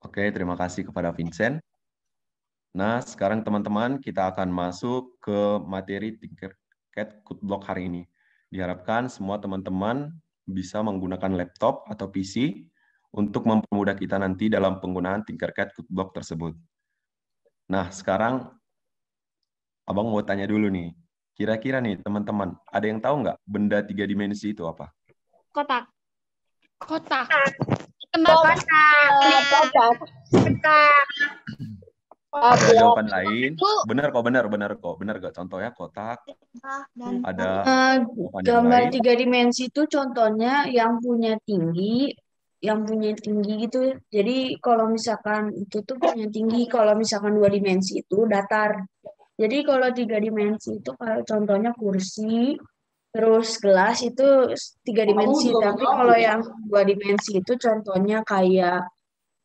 Oke, terima kasih kepada Vincent. Nah, sekarang teman-teman kita akan masuk ke materi cut Block hari ini. Diharapkan semua teman-teman bisa menggunakan laptop atau PC untuk mempermudah kita nanti dalam penggunaan Tinkercad Cutblock tersebut. Nah, sekarang Abang mau tanya dulu nih. Kira-kira nih teman-teman, ada yang tahu nggak benda tiga dimensi itu apa? Kotak. Kotak. Kotak. Kotak. Kotak. Ada jawaban lain. Benar kok, benar, benar kok. Benar gak contohnya kotak. Iya, Ada eh, gambar tiga dimensi itu contohnya yang punya tinggi, yang punya tinggi gitu. Jadi kalau misalkan itu tuh punya tinggi, kalau misalkan dua dimensi itu datar. Jadi kalau tiga dimensi itu kalau contohnya kursi, Terus gelas itu tiga oh, dimensi, oh, tapi kalau ya? yang dua dimensi itu contohnya kayak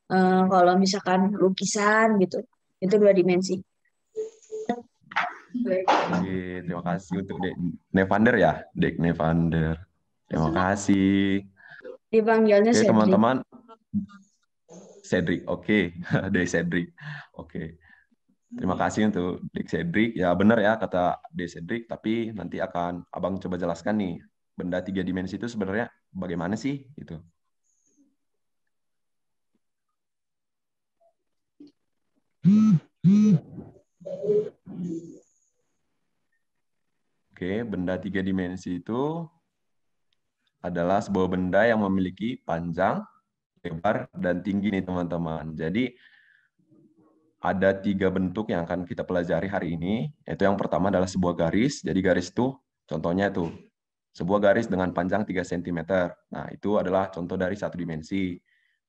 uh, kalau misalkan lukisan gitu, itu dua dimensi. Oke, terima kasih untuk Dek Nevander ya, Dek Nevander. Terima kasih. Dipanggilnya Oke, teman-teman. Cedric, oke. Okay. Dek Cedric. Oke. Okay. Terima hmm. kasih untuk Dik Cedric. Ya benar ya kata Dik Cedric, tapi nanti akan Abang coba jelaskan nih, benda tiga dimensi itu sebenarnya bagaimana sih itu? Oke, benda tiga dimensi itu adalah sebuah benda yang memiliki panjang, lebar, dan tinggi nih teman-teman. Jadi ada tiga bentuk yang akan kita pelajari hari ini. Yaitu yang pertama adalah sebuah garis. Jadi garis itu contohnya itu sebuah garis dengan panjang 3 cm. Nah, itu adalah contoh dari satu dimensi.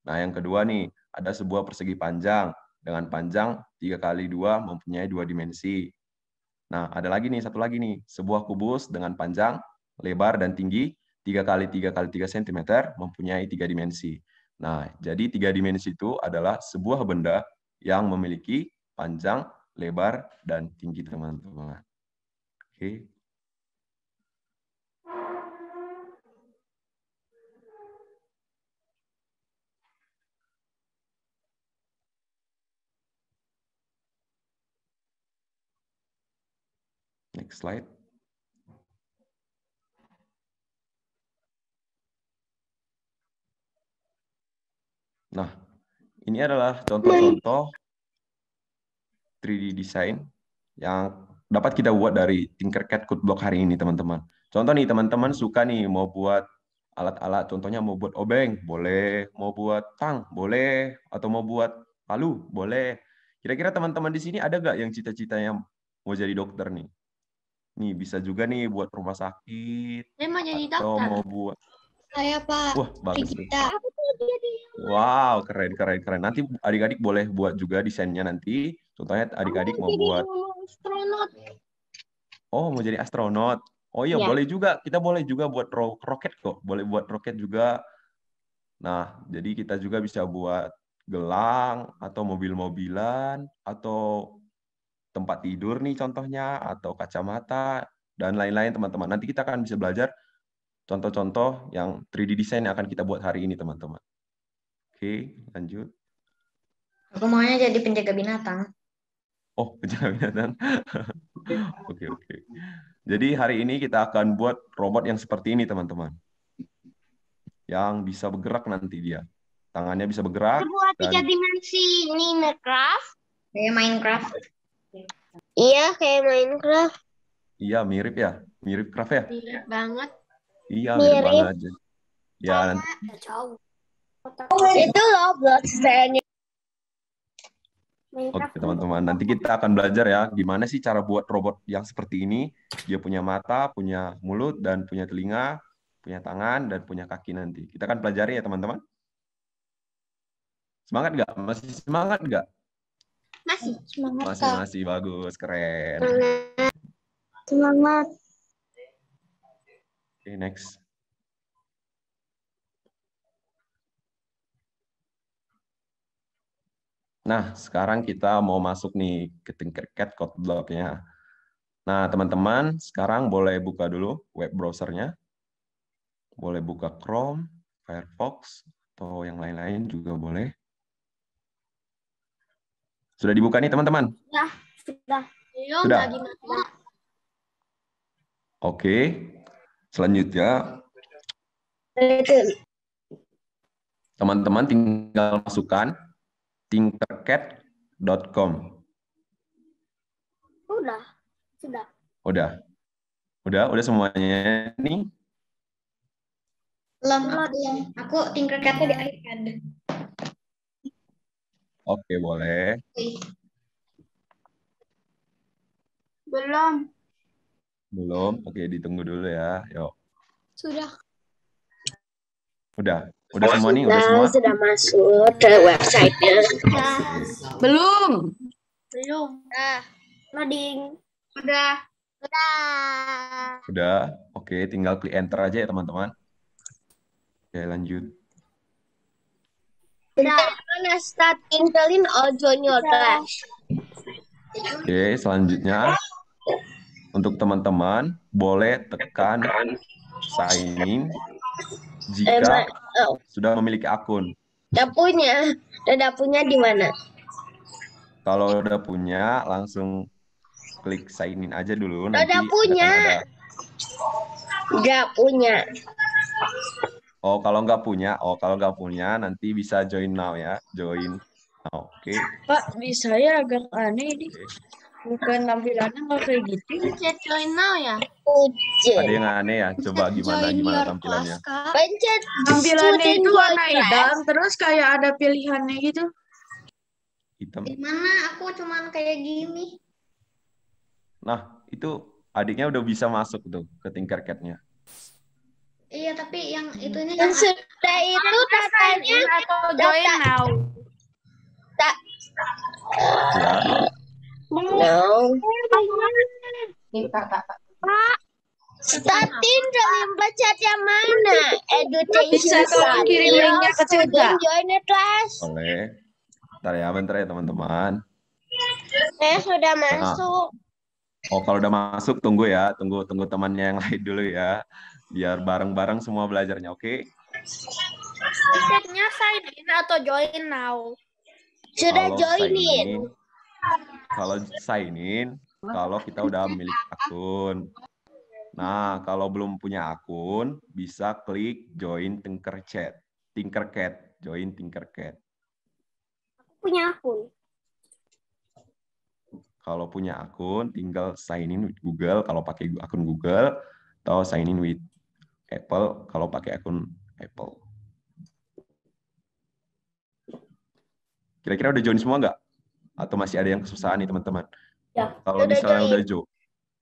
Nah, yang kedua nih, ada sebuah persegi panjang dengan panjang 3 kali 2 mempunyai dua dimensi. Nah, ada lagi nih, satu lagi nih, sebuah kubus dengan panjang, lebar, dan tinggi 3 kali 3 kali 3 cm mempunyai tiga dimensi. Nah, jadi tiga dimensi itu adalah sebuah benda yang memiliki panjang, lebar, dan tinggi, teman-teman. Oke. Next slide. Nah, ini adalah contoh-contoh 3D design yang dapat kita buat dari Tinkercad Codeblock hari ini, teman-teman. Contoh nih, teman-teman suka nih mau buat alat-alat, contohnya mau buat obeng, boleh, mau buat tang, boleh, atau mau buat palu, boleh. Kira-kira teman-teman di sini ada nggak yang cita-citanya mau jadi dokter nih? Nih bisa juga nih buat rumah sakit. Saya mau jadi atau dokter. mau buat. Saya Pak. Wah bagus. Kita. Wow, keren keren keren. Nanti adik-adik boleh buat juga desainnya nanti. Contohnya adik-adik oh, mau, mau buat astronot. Oh, mau jadi astronot. Oh iya, ya. boleh juga. Kita boleh juga buat ro roket kok. Boleh buat roket juga. Nah, jadi kita juga bisa buat gelang atau mobil-mobilan atau tempat tidur nih contohnya atau kacamata dan lain-lain teman-teman. Nanti kita akan bisa belajar contoh-contoh yang 3D design yang akan kita buat hari ini, teman-teman. Oke, lanjut. Aku maunya jadi penjaga binatang. Oh, penjaga binatang. Oke, oke. Okay, okay. Jadi hari ini kita akan buat robot yang seperti ini, teman-teman. Yang bisa bergerak nanti dia. Tangannya bisa bergerak. Buat dan... tiga dimensi ini Minecraft. Kayak Minecraft. Iya, kayak Minecraft. Iya, mirip ya. Mirip Craft ya. Mirip banget. Iya, mirip, mirip Aja. Ya, nanti. Jauh. Oh, itu Roblox kayaknya. Oke teman-teman, nanti kita akan belajar ya gimana sih cara buat robot yang seperti ini. Dia punya mata, punya mulut, dan punya telinga, punya tangan, dan punya kaki nanti. Kita akan pelajari ya teman-teman. Semangat nggak? Masih semangat nggak? Masih semangat. Masih masih bagus, keren. Semangat. Semangat okay, next. Nah, sekarang kita mau masuk nih ke Tinkercad code block-nya. Nah, teman-teman, sekarang boleh buka dulu web browsernya. Boleh buka Chrome, Firefox, atau yang lain-lain juga boleh. Sudah dibuka nih, teman-teman? Ya, sudah. Sudah. Oke. Selanjutnya, teman-teman tinggal masukkan tinkercat.com. Udah, sudah. Udah. Udah, udah semuanya ya? ini Belum, yang Aku tinkercatnya di akhir kan Oke, boleh. Belum. Belum. Oke, ditunggu dulu ya. Yuk. Sudah. Udah. Udah semua nih, udah semua. Sudah masuk ke websitenya. Belum. Belum. Udah. Loading. Udah. Udah. Udah. Oke, tinggal klik enter aja ya, teman-teman. Oke, lanjut. Nah, gonna start installing all Oke, selanjutnya untuk teman-teman boleh tekan sign in jika eh, oh. sudah memiliki akun. Udah punya, udah punya di mana? Kalau udah punya, langsung klik sign in aja dulu. Nanti udah punya. Gak punya. Oh, kalau nggak punya, oh kalau nggak punya, nanti bisa join now ya, join. Now. Oke. Okay. Pak, bisa ya agak aneh ini bukan tampilannya nah, nggak kayak gitu pencet join now ya Ujian. ada yang aneh ya coba pencet gimana gimana tampilannya class, pencet tampilannya itu warna hitam terus kayak ada pilihannya gitu hitam gimana aku cuman kayak gini nah itu adiknya udah bisa masuk tuh ke tingkat catnya Iya, tapi yang hmm. itunya yang sudah itu datanya atau join now. Tak. Ya. Pak, statin dalam pecat yang mana? Education Bisa tolong kirim iya, linknya ke juga. Join the class. Boleh. Bentar ya, bentar ya teman-teman. Saya eh, sudah nah. masuk. Oh, kalau udah masuk tunggu ya, tunggu tunggu temannya yang lain dulu ya. Biar bareng-bareng semua belajarnya, oke? Okay? Tiketnya sign in atau join now? Sudah join in kalau sign-in kalau kita udah milik akun. Nah, kalau belum punya akun, bisa klik join tinker chat, join Tinkerchat. Aku punya akun. Kalau punya akun, tinggal sign in with Google kalau pakai akun Google atau sign in with Apple kalau pakai akun Apple. Kira-kira udah join semua nggak? atau masih ada yang kesusahan nih teman-teman? Ya, kalau misalnya join. udah join,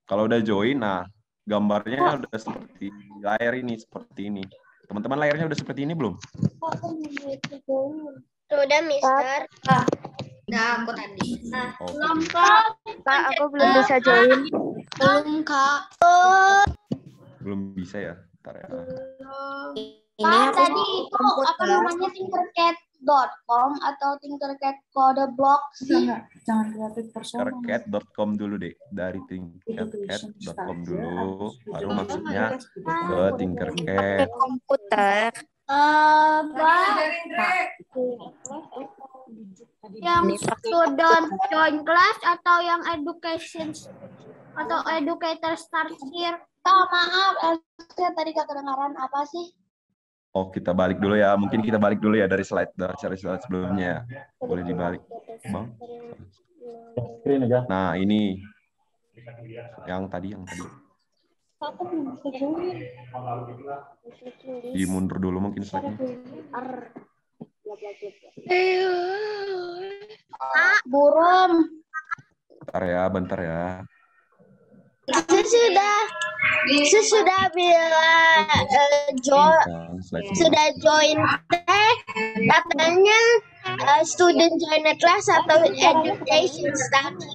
kalau udah join, nah gambarnya oh. udah seperti layar ini, seperti ini. Teman-teman layarnya udah seperti ini belum? Sudah, oh, Mister. Ah. Nah, aku tadi. Nah, okay. Oh. belum, Kak. aku belum bisa join. Belum, Kak. Belum bisa ya? Ntar ya. Ini Pak, tadi itu apa namanya Tinkercad tinkercat.com atau tinkercat kode blog sih? Enggak, jangan kreatif personal. Tinkercat.com dulu deh, dari tinkercat.com dulu, baru maksudnya ke tinkercat. Komputer. Uh, yang student join class atau yang education atau educator start here. Oh, maaf, eh, saya tadi gak kedengaran apa sih? Oh, kita balik dulu ya. Mungkin kita balik dulu ya dari slide dari slide sebelumnya. Boleh dibalik, Bang. Nah, ini yang tadi yang tadi. Di mundur dulu mungkin slide-nya. Ah, burung. Bentar ya, bentar ya sesudah sesudah bila uh, eh, jo iya, kan? sudah join teh katanya eh, student join class atau education study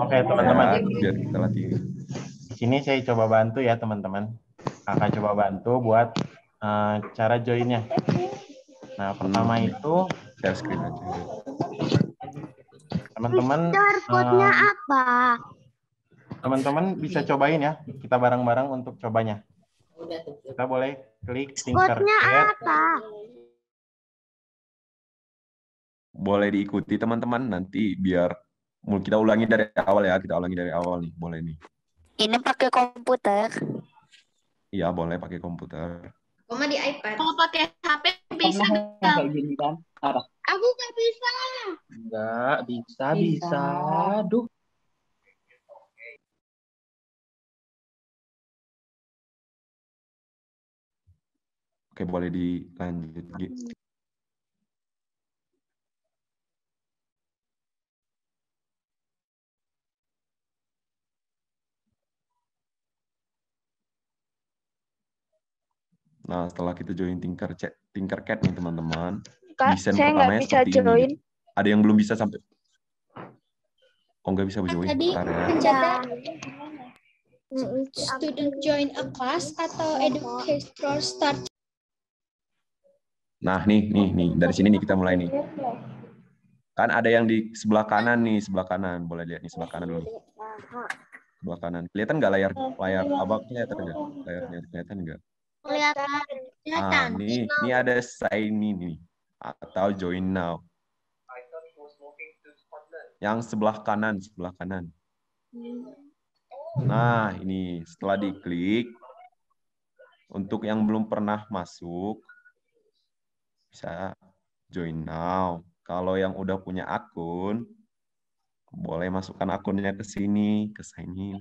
Oke okay, teman-teman. Nah, Di sini saya coba bantu ya teman-teman. Akan coba bantu buat uh, cara joinnya. Nah pertama itu. Share screen aja. Teman-teman. Mister, uh, apa? Teman-teman bisa cobain ya. Kita bareng-bareng untuk cobanya. Kita boleh klik tinker iya. apa? Boleh diikuti teman-teman nanti biar kita ulangi dari awal ya. Kita ulangi dari awal nih, boleh nih. Ini pakai komputer. Iya, boleh pakai komputer. Oma di iPad. mau pakai HP bisa nggak? Kan? Aku nggak bisa. Nggak bisa, bisa. bisa. Duh. Oke, boleh dilanjut. Nah, setelah kita join Tinker Chat, Cat nih teman-teman. desain saya nggak bisa join. Ini. Ada yang belum bisa sampai Oh, nggak bisa join. Tadi Bentar, ya. Mm, student join a class atau educator start Nah, nih, nih, nih. Dari sini nih kita mulai nih. Kan ada yang di sebelah kanan nih, sebelah kanan. Boleh lihat nih sebelah kanan dulu. Sebelah kanan. Kelihatan nggak layar layar abang kelihatan nggak? Layarnya kelihatan nggak? Nah, kelihatan. Ah, nih, nih ada sign ini atau join now. Yang sebelah kanan, sebelah kanan. Nah, ini setelah diklik untuk yang belum pernah masuk, bisa join now. Kalau yang udah punya akun, boleh masukkan akunnya ke sini, ke sini.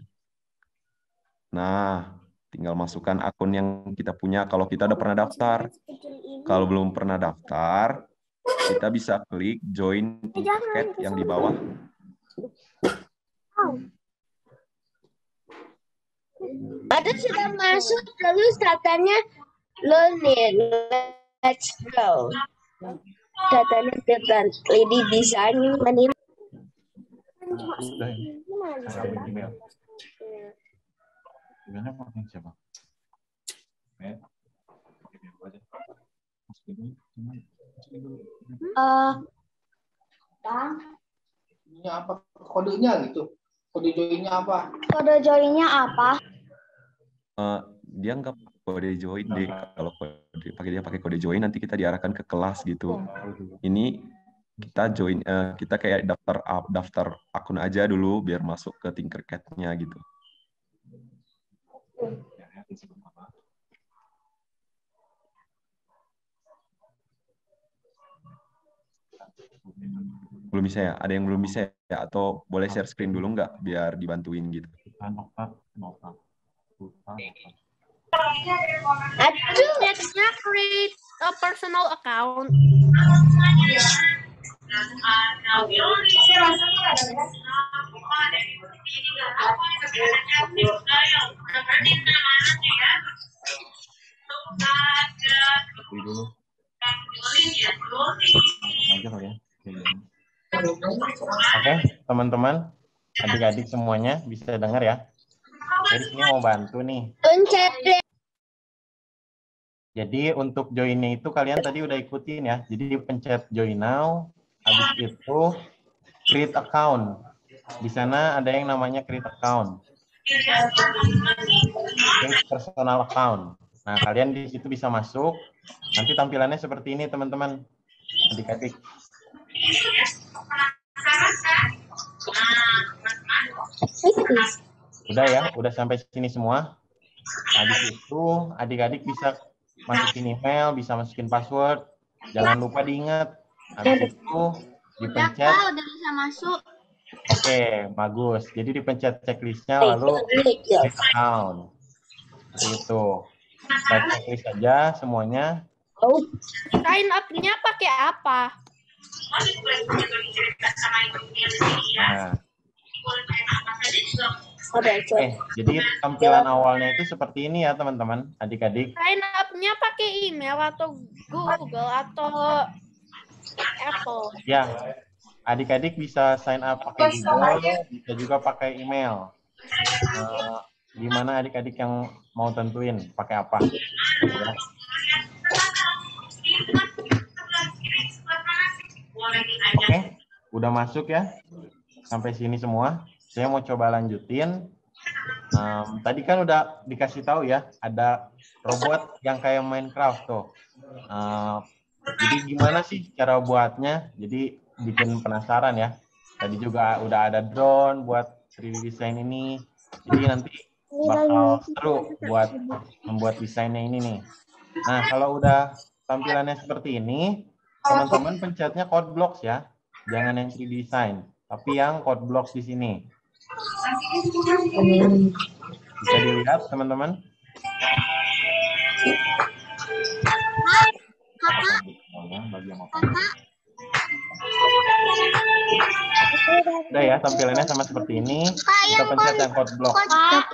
Nah, tinggal masukkan akun yang kita punya kalau kita udah pernah daftar. Kalau belum pernah daftar, kita bisa klik join eh, tiket yang di bawah. Ada sudah masuk lalu katanya lo Let's go. Kata depan lady design meniru. Gimana pakai siapa? Uh, eh, ini apa kodenya gitu? Kode joinnya apa? Kode joinnya apa? Uh, dia nggak kode join deh kalau kode pakai dia pakai kode join nanti kita diarahkan ke kelas gitu oh. ini kita join uh, kita kayak daftar up, daftar akun aja dulu biar masuk ke tinkercad-nya gitu belum bisa ya ada yang belum bisa ya atau boleh share screen dulu nggak biar dibantuin gitu Let's not create a personal account. Oke, teman-teman, adik-adik semuanya bisa dengar ya. Jadi ini mau bantu nih. Jadi untuk joinnya itu kalian tadi udah ikutin ya. Jadi pencet join now, habis itu create account. Di sana ada yang namanya create account. Create personal account. Nah, kalian di situ bisa masuk. Nanti tampilannya seperti ini, teman-teman. Adik-adik. Udah ya, udah sampai sini semua. Habis itu adik-adik bisa masukin email, bisa masukin password. Jangan lupa diingat. Habis itu dipencet. Oke, okay, bagus. Jadi dipencet checklistnya lalu ya. check account. Itu. Nah. checklist aja semuanya. Oh. Sign up-nya pakai apa? Nah eh, jadi tampilan ya. awalnya itu seperti ini ya teman-teman, adik-adik. Sign up-nya pakai email atau Google atau Apple. Ya, adik-adik bisa sign up pakai Google, bisa juga pakai email. Uh, eh, gimana adik-adik yang mau tentuin pakai apa? Ya. Oke, okay. udah masuk ya? Sampai sini semua saya mau coba lanjutin. Um, tadi kan udah dikasih tahu ya, ada robot yang kayak Minecraft tuh. Um, jadi gimana sih cara buatnya? Jadi bikin penasaran ya. Tadi juga udah ada drone buat 3D design ini. Jadi nanti bakal seru buat membuat desainnya ini nih. Nah, kalau udah tampilannya seperti ini, teman-teman pencetnya code blocks ya. Jangan yang 3D design, tapi yang code blocks di sini. Bisa dilihat teman-teman? Udah ya tampilannya sama seperti ini. Kita pencet yang code block.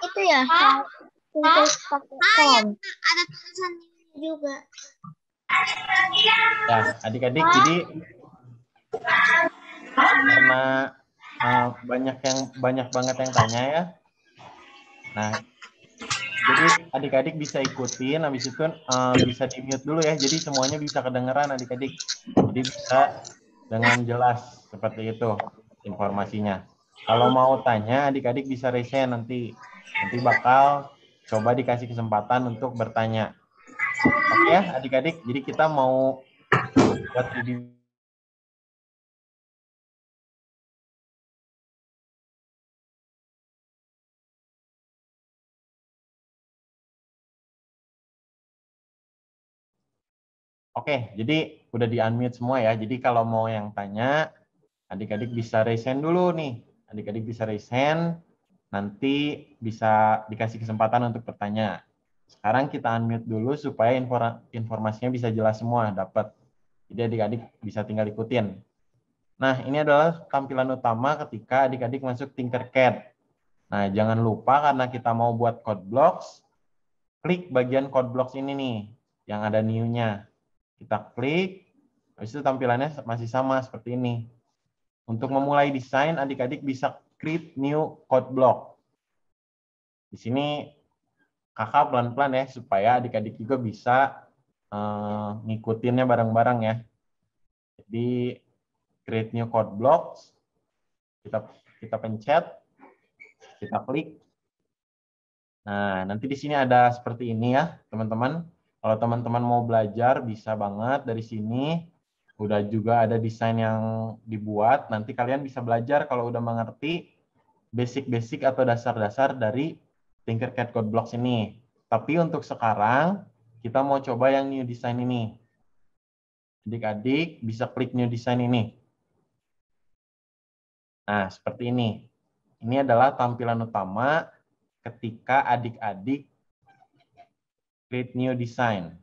itu ya. Ah, iya. Ada tulisan juga. Ya, adik-adik, jadi karena uh, banyak yang banyak banget yang tanya ya. Nah, jadi adik-adik bisa ikutin, habis itu uh, bisa di mute dulu ya. Jadi semuanya bisa kedengeran adik-adik. Jadi bisa dengan jelas seperti itu informasinya. Kalau mau tanya adik-adik bisa resen nanti nanti bakal coba dikasih kesempatan untuk bertanya. Oke ya adik-adik, jadi kita mau buat video Oke, jadi udah di unmute semua ya. Jadi kalau mau yang tanya, adik-adik bisa raise hand dulu nih. Adik-adik bisa raise hand, nanti bisa dikasih kesempatan untuk bertanya. Sekarang kita unmute dulu supaya informasinya bisa jelas semua dapat. Jadi adik-adik bisa tinggal ikutin. Nah, ini adalah tampilan utama ketika adik-adik masuk Tinkercad. Nah, jangan lupa karena kita mau buat code blocks, klik bagian code blocks ini nih, yang ada new-nya kita klik, habis itu tampilannya masih sama seperti ini. Untuk memulai desain, adik-adik bisa create new code block. Di sini kakak pelan-pelan ya, supaya adik-adik juga bisa uh, ngikutinnya bareng-bareng ya. Jadi create new code block, kita kita pencet, kita klik. Nah, nanti di sini ada seperti ini ya, teman-teman. Kalau teman-teman mau belajar bisa banget dari sini. Udah juga ada desain yang dibuat. Nanti kalian bisa belajar kalau udah mengerti basic-basic atau dasar-dasar dari Tinkercad Code Blocks ini. Tapi untuk sekarang kita mau coba yang new design ini. Adik-adik bisa klik new design ini. Nah, seperti ini. Ini adalah tampilan utama ketika adik-adik create new design.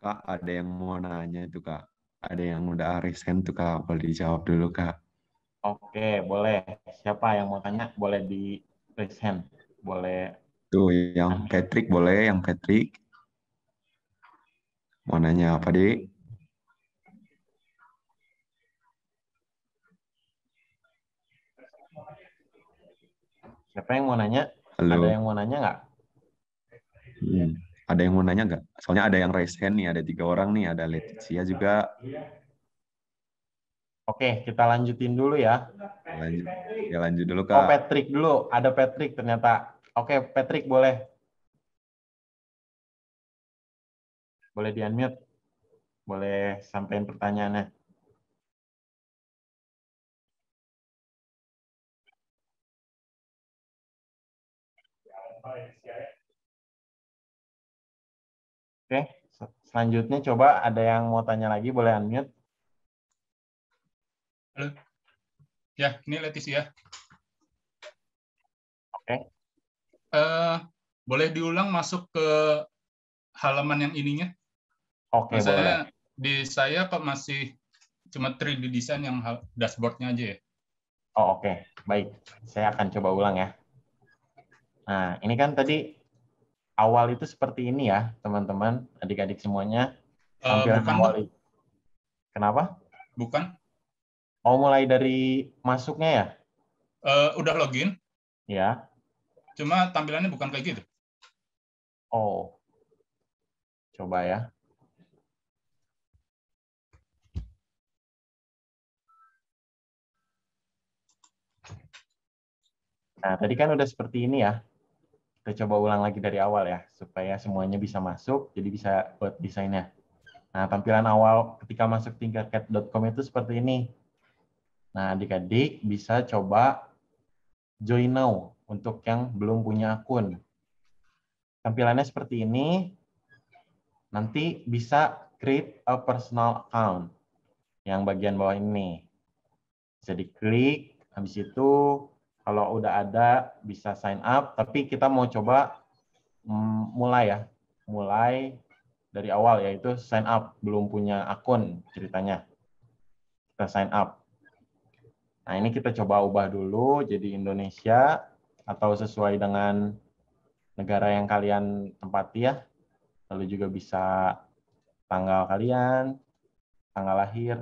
Kak, ada yang mau nanya itu kak. Ada yang udah resen tuh kak, boleh dijawab dulu kak. Oke, boleh. Siapa yang mau tanya boleh di resen. Boleh. Tuh, yang Patrick boleh, yang Patrick. Mau nanya apa, Dik? Siapa yang mau nanya? Halo. Ada yang mau nanya nggak? Hmm. Ada yang mau nanya nggak? Soalnya ada yang raise hand nih, ada tiga orang nih, ada Leticia juga. Oke, kita lanjutin dulu ya. Lanjut, ya lanjut dulu kak. Oh Patrick dulu, ada Patrick ternyata. Oke, Patrick boleh. Boleh di unmute, boleh sampaikan pertanyaannya. Oke, selanjutnya coba ada yang mau tanya lagi, boleh unmute. Halo. Ya, ini Leticia. Oke. Uh, boleh diulang masuk ke halaman yang ininya? Oke, Misalnya, boleh. Di saya kok masih cuma 3D design yang dashboardnya aja ya? Oh, oke. Okay. Baik. Saya akan coba ulang ya. Nah, ini kan tadi awal itu seperti ini ya, teman-teman, adik-adik semuanya. Uh, bukan. Awal itu. Kenapa? Bukan. Oh, mulai dari masuknya ya? Uh, udah login. Ya. Cuma tampilannya bukan kayak gitu. Oh. Coba ya. Nah, tadi kan udah seperti ini ya kita coba ulang lagi dari awal ya supaya semuanya bisa masuk jadi bisa buat desainnya nah tampilan awal ketika masuk tinkercad.com itu seperti ini nah adik-adik bisa coba join now untuk yang belum punya akun tampilannya seperti ini nanti bisa create a personal account yang bagian bawah ini bisa diklik habis itu kalau udah ada bisa sign up, tapi kita mau coba mm, mulai ya, mulai dari awal yaitu sign up belum punya akun ceritanya. Kita sign up. Nah, ini kita coba ubah dulu jadi Indonesia atau sesuai dengan negara yang kalian tempati ya. Lalu juga bisa tanggal kalian, tanggal lahir,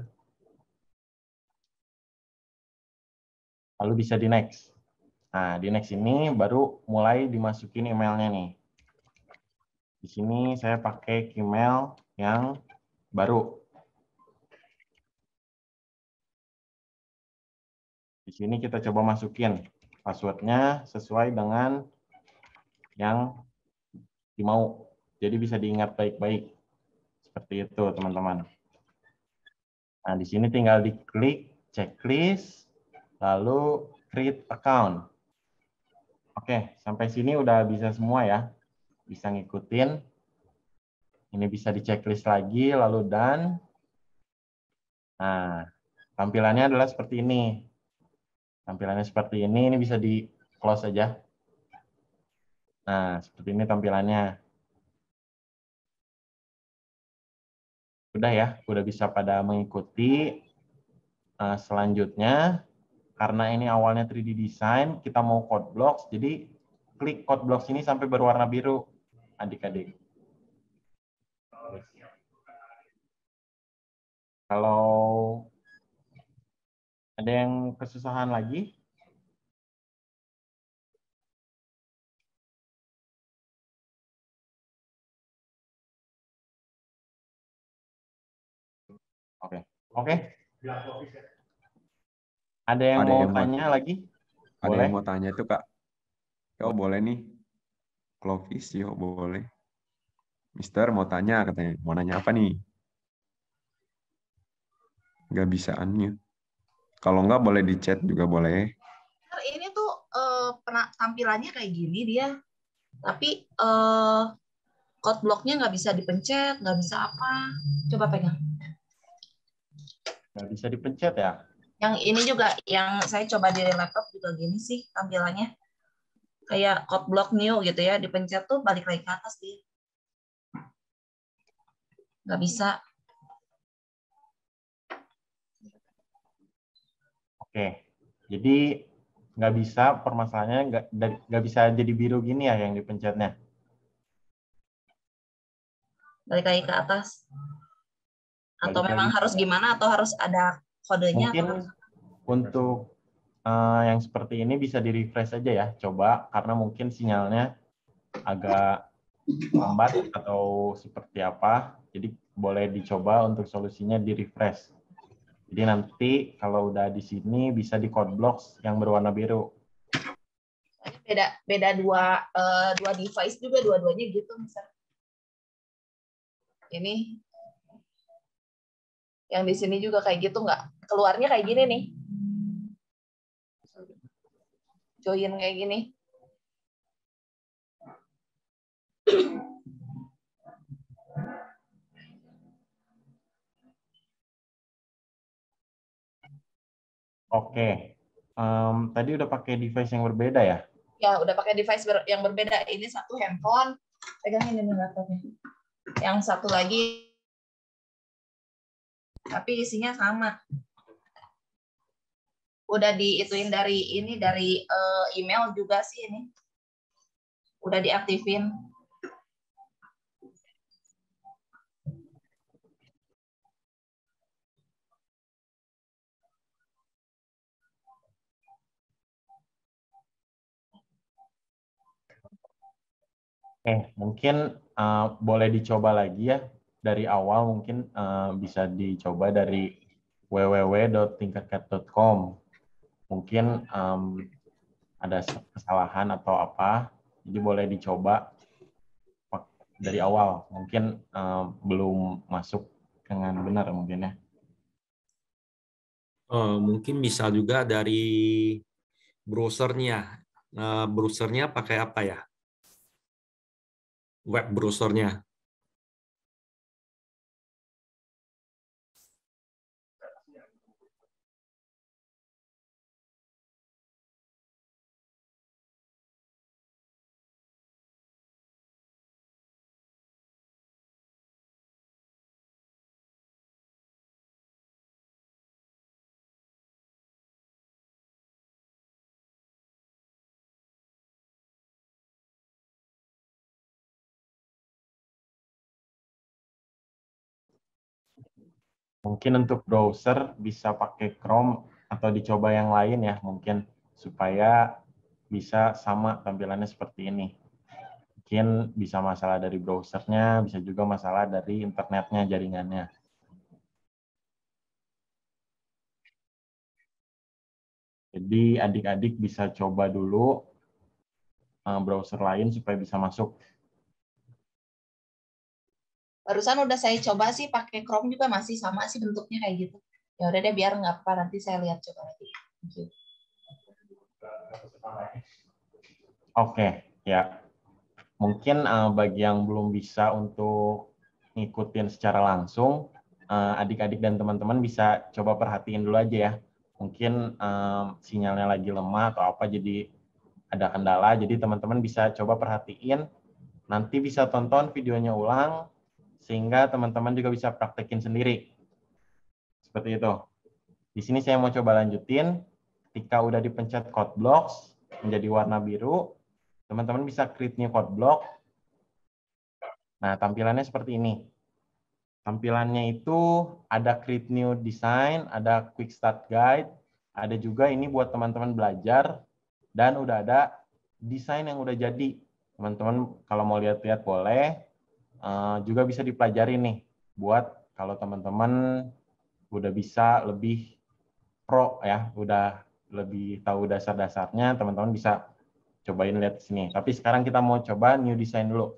lalu bisa di next. Nah, di next ini baru mulai dimasukin emailnya nih. Di sini saya pakai email yang baru. Di sini kita coba masukin passwordnya sesuai dengan yang dimau. Jadi bisa diingat baik-baik. Seperti itu, teman-teman. Nah, di sini tinggal diklik checklist lalu create account. Oke, sampai sini udah bisa semua ya. Bisa ngikutin. Ini bisa di checklist lagi, lalu dan. Nah, tampilannya adalah seperti ini. Tampilannya seperti ini, ini bisa di close aja. Nah, seperti ini tampilannya. Udah ya, udah bisa pada mengikuti. Nah, selanjutnya, karena ini awalnya 3D design, kita mau code blocks, jadi klik code blocks ini sampai berwarna biru, adik-adik. Kalau ada yang kesusahan lagi? Oke, okay. oke. Okay. Ada yang ada mau yang tanya mau, lagi? Ada boleh? yang mau tanya tuh kak? Yo boleh nih. Clovis, yo boleh. Mister mau tanya katanya. Mau nanya apa nih? Gak bisa anu. Kalau nggak boleh di chat juga boleh. Ini tuh eh, tampilannya kayak gini dia, tapi uh, code blocknya nggak bisa dipencet, nggak bisa apa. Coba pegang. Nggak bisa dipencet ya? Yang ini juga yang saya coba di laptop juga gini sih tampilannya. Kayak code block new gitu ya, dipencet tuh balik lagi ke atas dia. Nggak bisa. Oke, jadi nggak bisa permasalahannya nggak, nggak bisa jadi biru gini ya yang dipencetnya. Balik lagi ke atas. Atau balik memang lagi. harus gimana atau harus ada kodenya mungkin atau... untuk uh, yang seperti ini bisa di refresh aja ya coba karena mungkin sinyalnya agak lambat atau seperti apa jadi boleh dicoba untuk solusinya di refresh jadi nanti kalau udah di sini bisa di code blocks yang berwarna biru beda beda dua uh, dua device juga dua-duanya gitu misalnya ini yang di sini juga kayak gitu nggak keluarnya kayak gini nih join kayak gini Oke, um, tadi udah pakai device yang berbeda ya? Ya, udah pakai device yang berbeda. Ini satu handphone, pegang ini laptopnya. Yang satu lagi tapi isinya sama udah diituin dari ini dari uh, email juga sih ini udah diaktifin Eh, mungkin uh, boleh dicoba lagi ya dari awal mungkin uh, bisa dicoba dari www.tingkatkat.com. Mungkin um, ada kesalahan atau apa, jadi boleh dicoba dari awal. Mungkin uh, belum masuk dengan benar mungkin ya. Uh, mungkin bisa juga dari browsernya. Uh, browsernya pakai apa ya? Web browsernya. Mungkin untuk browser bisa pakai Chrome atau dicoba yang lain ya mungkin supaya bisa sama tampilannya seperti ini. Mungkin bisa masalah dari browsernya, bisa juga masalah dari internetnya, jaringannya. Jadi adik-adik bisa coba dulu eh, browser lain supaya bisa masuk barusan udah saya coba sih pakai Chrome juga masih sama sih bentuknya kayak gitu ya udah deh biar nggak apa nanti saya lihat coba lagi oke okay, ya mungkin uh, bagi yang belum bisa untuk ngikutin secara langsung eh, adik-adik uh, dan teman-teman bisa coba perhatiin dulu aja ya mungkin um, sinyalnya lagi lemah atau apa jadi ada kendala jadi teman-teman bisa coba perhatiin nanti bisa tonton videonya ulang sehingga teman-teman juga bisa praktekin sendiri. Seperti itu. Di sini saya mau coba lanjutin. Ketika udah dipencet code blocks menjadi warna biru, teman-teman bisa create new code block. Nah, tampilannya seperti ini. Tampilannya itu ada create new design, ada quick start guide, ada juga ini buat teman-teman belajar dan udah ada desain yang udah jadi. Teman-teman kalau mau lihat-lihat boleh. Eh, juga bisa dipelajari nih buat kalau teman-teman udah bisa lebih pro ya, udah lebih tahu dasar-dasarnya, teman-teman bisa cobain lihat sini. Tapi sekarang kita mau coba new design dulu.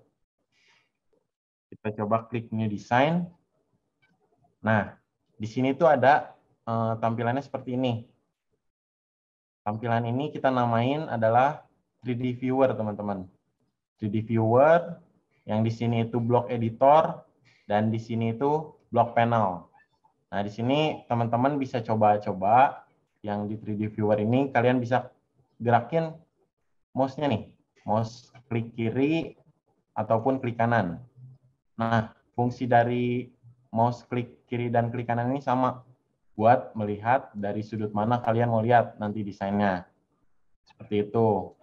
Kita coba klik new design. Nah, di sini tuh ada uh, tampilannya seperti ini. Tampilan ini kita namain adalah 3D viewer, teman-teman. 3D viewer yang di sini itu blok editor, dan di sini itu blok panel. Nah, di sini teman-teman bisa coba-coba yang di 3D Viewer ini, kalian bisa gerakin mouse-nya nih. Mouse klik kiri ataupun klik kanan. Nah, fungsi dari mouse klik kiri dan klik kanan ini sama buat melihat dari sudut mana kalian mau lihat nanti desainnya. Seperti itu.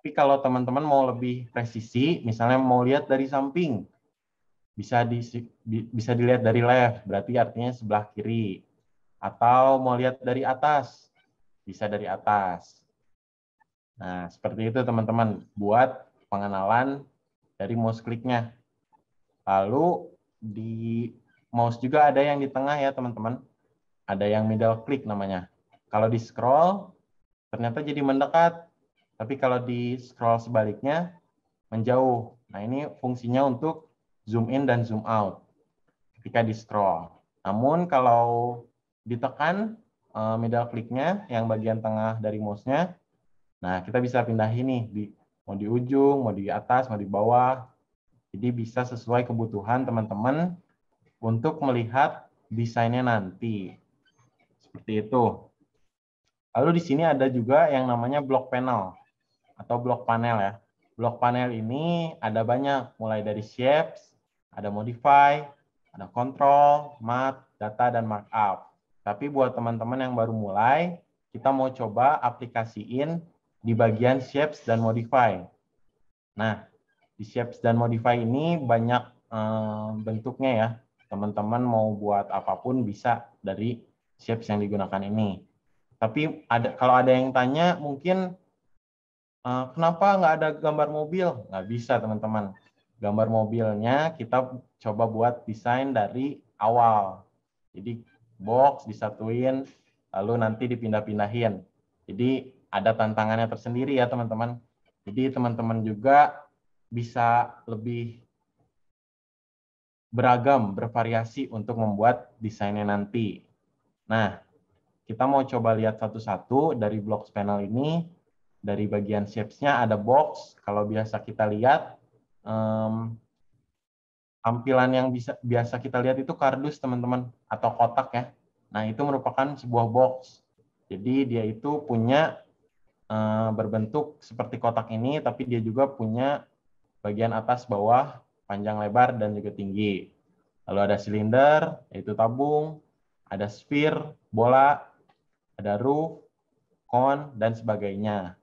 Tapi kalau teman-teman mau lebih presisi, misalnya mau lihat dari samping, bisa di, bisa dilihat dari left, berarti artinya sebelah kiri. Atau mau lihat dari atas, bisa dari atas. Nah, seperti itu teman-teman, buat pengenalan dari mouse kliknya. Lalu di mouse juga ada yang di tengah ya teman-teman. Ada yang middle click namanya. Kalau di scroll, ternyata jadi mendekat tapi kalau di scroll sebaliknya menjauh. Nah, ini fungsinya untuk zoom in dan zoom out ketika di scroll. Namun kalau ditekan eh, middle click-nya yang bagian tengah dari mouse-nya, nah kita bisa pindah ini di mau di ujung, mau di atas, mau di bawah. Jadi bisa sesuai kebutuhan teman-teman untuk melihat desainnya nanti. Seperti itu. Lalu di sini ada juga yang namanya block panel atau blok panel ya. Blok panel ini ada banyak, mulai dari shapes, ada modify, ada control, mat, data, dan markup. Tapi buat teman-teman yang baru mulai, kita mau coba aplikasiin di bagian shapes dan modify. Nah, di shapes dan modify ini banyak eh, bentuknya ya. Teman-teman mau buat apapun bisa dari shapes yang digunakan ini. Tapi ada kalau ada yang tanya mungkin Eh, kenapa nggak ada gambar mobil? Nggak bisa, teman-teman. Gambar mobilnya kita coba buat desain dari awal. Jadi box disatuin, lalu nanti dipindah-pindahin. Jadi ada tantangannya tersendiri ya, teman-teman. Jadi teman-teman juga bisa lebih beragam, bervariasi untuk membuat desainnya nanti. Nah, kita mau coba lihat satu-satu dari blok panel ini dari bagian shapes-nya ada box. Kalau biasa kita lihat, um, tampilan yang bisa biasa kita lihat itu kardus, teman-teman, atau kotak ya. Nah, itu merupakan sebuah box. Jadi, dia itu punya uh, berbentuk seperti kotak ini, tapi dia juga punya bagian atas, bawah, panjang, lebar, dan juga tinggi. Lalu ada silinder, yaitu tabung, ada sphere, bola, ada roof, cone, dan sebagainya.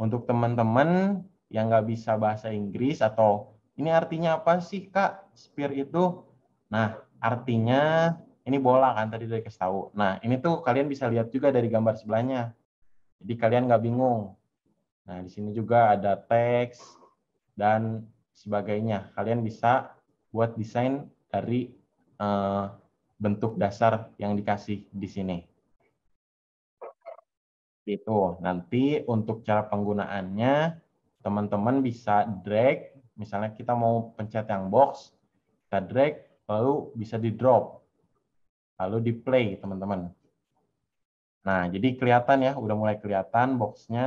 Untuk teman-teman yang nggak bisa bahasa Inggris atau ini artinya apa sih kak spear itu? Nah artinya ini bola kan tadi dari dikasih tahu. Nah ini tuh kalian bisa lihat juga dari gambar sebelahnya. Jadi kalian nggak bingung. Nah di sini juga ada teks dan sebagainya. Kalian bisa buat desain dari uh, bentuk dasar yang dikasih di sini. Seperti itu. Nanti untuk cara penggunaannya, teman-teman bisa drag, misalnya kita mau pencet yang box, kita drag, lalu bisa di drop, lalu di play, teman-teman. Nah, jadi kelihatan ya, udah mulai kelihatan boxnya.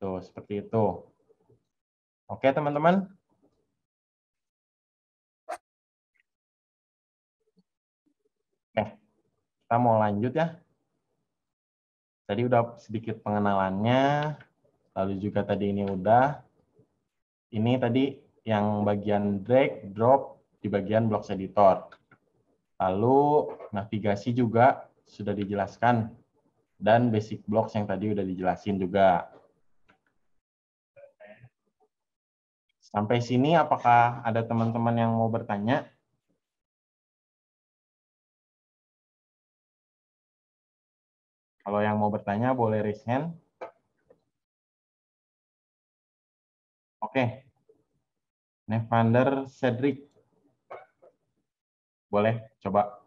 Tuh, seperti itu. Oke, teman-teman. Oke, eh, kita mau lanjut ya. Tadi udah sedikit pengenalannya, lalu juga tadi ini udah. Ini tadi yang bagian drag, drop di bagian blocks editor. Lalu navigasi juga sudah dijelaskan dan basic blocks yang tadi udah dijelasin juga. Sampai sini apakah ada teman-teman yang mau bertanya? Kalau yang mau bertanya boleh raise hand. Oke. Okay. Nevander Cedric. Boleh coba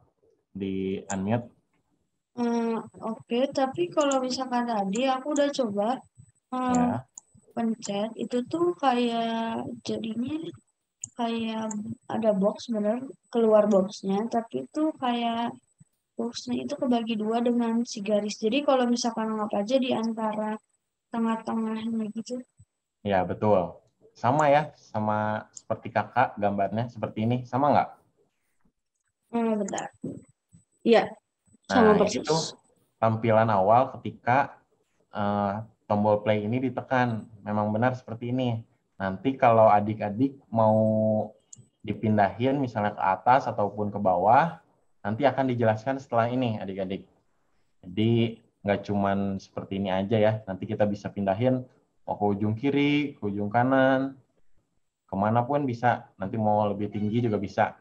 di unmute. Hmm, Oke, okay. tapi kalau misalkan tadi aku udah coba hmm, ya. pencet itu tuh kayak jadinya kayak ada box bener keluar boxnya, tapi itu kayak Nah, itu kebagi dua dengan si garis. Jadi kalau misalkan apa aja di antara tengah-tengahnya gitu. Ya, betul. Sama ya, sama seperti kakak gambarnya, seperti ini. Sama nggak? Hmm, bentar. Iya, sama nah, persis. Itu tampilan awal ketika uh, tombol play ini ditekan. Memang benar seperti ini. Nanti kalau adik-adik mau dipindahin misalnya ke atas ataupun ke bawah, nanti akan dijelaskan setelah ini adik-adik. Jadi nggak cuma seperti ini aja ya, nanti kita bisa pindahin mau ke ujung kiri, ke ujung kanan, kemana pun bisa, nanti mau lebih tinggi juga bisa.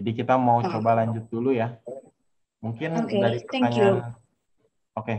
Jadi kita mau oh. coba lanjut dulu ya. Mungkin okay, dari pertanyaan... Oke, okay,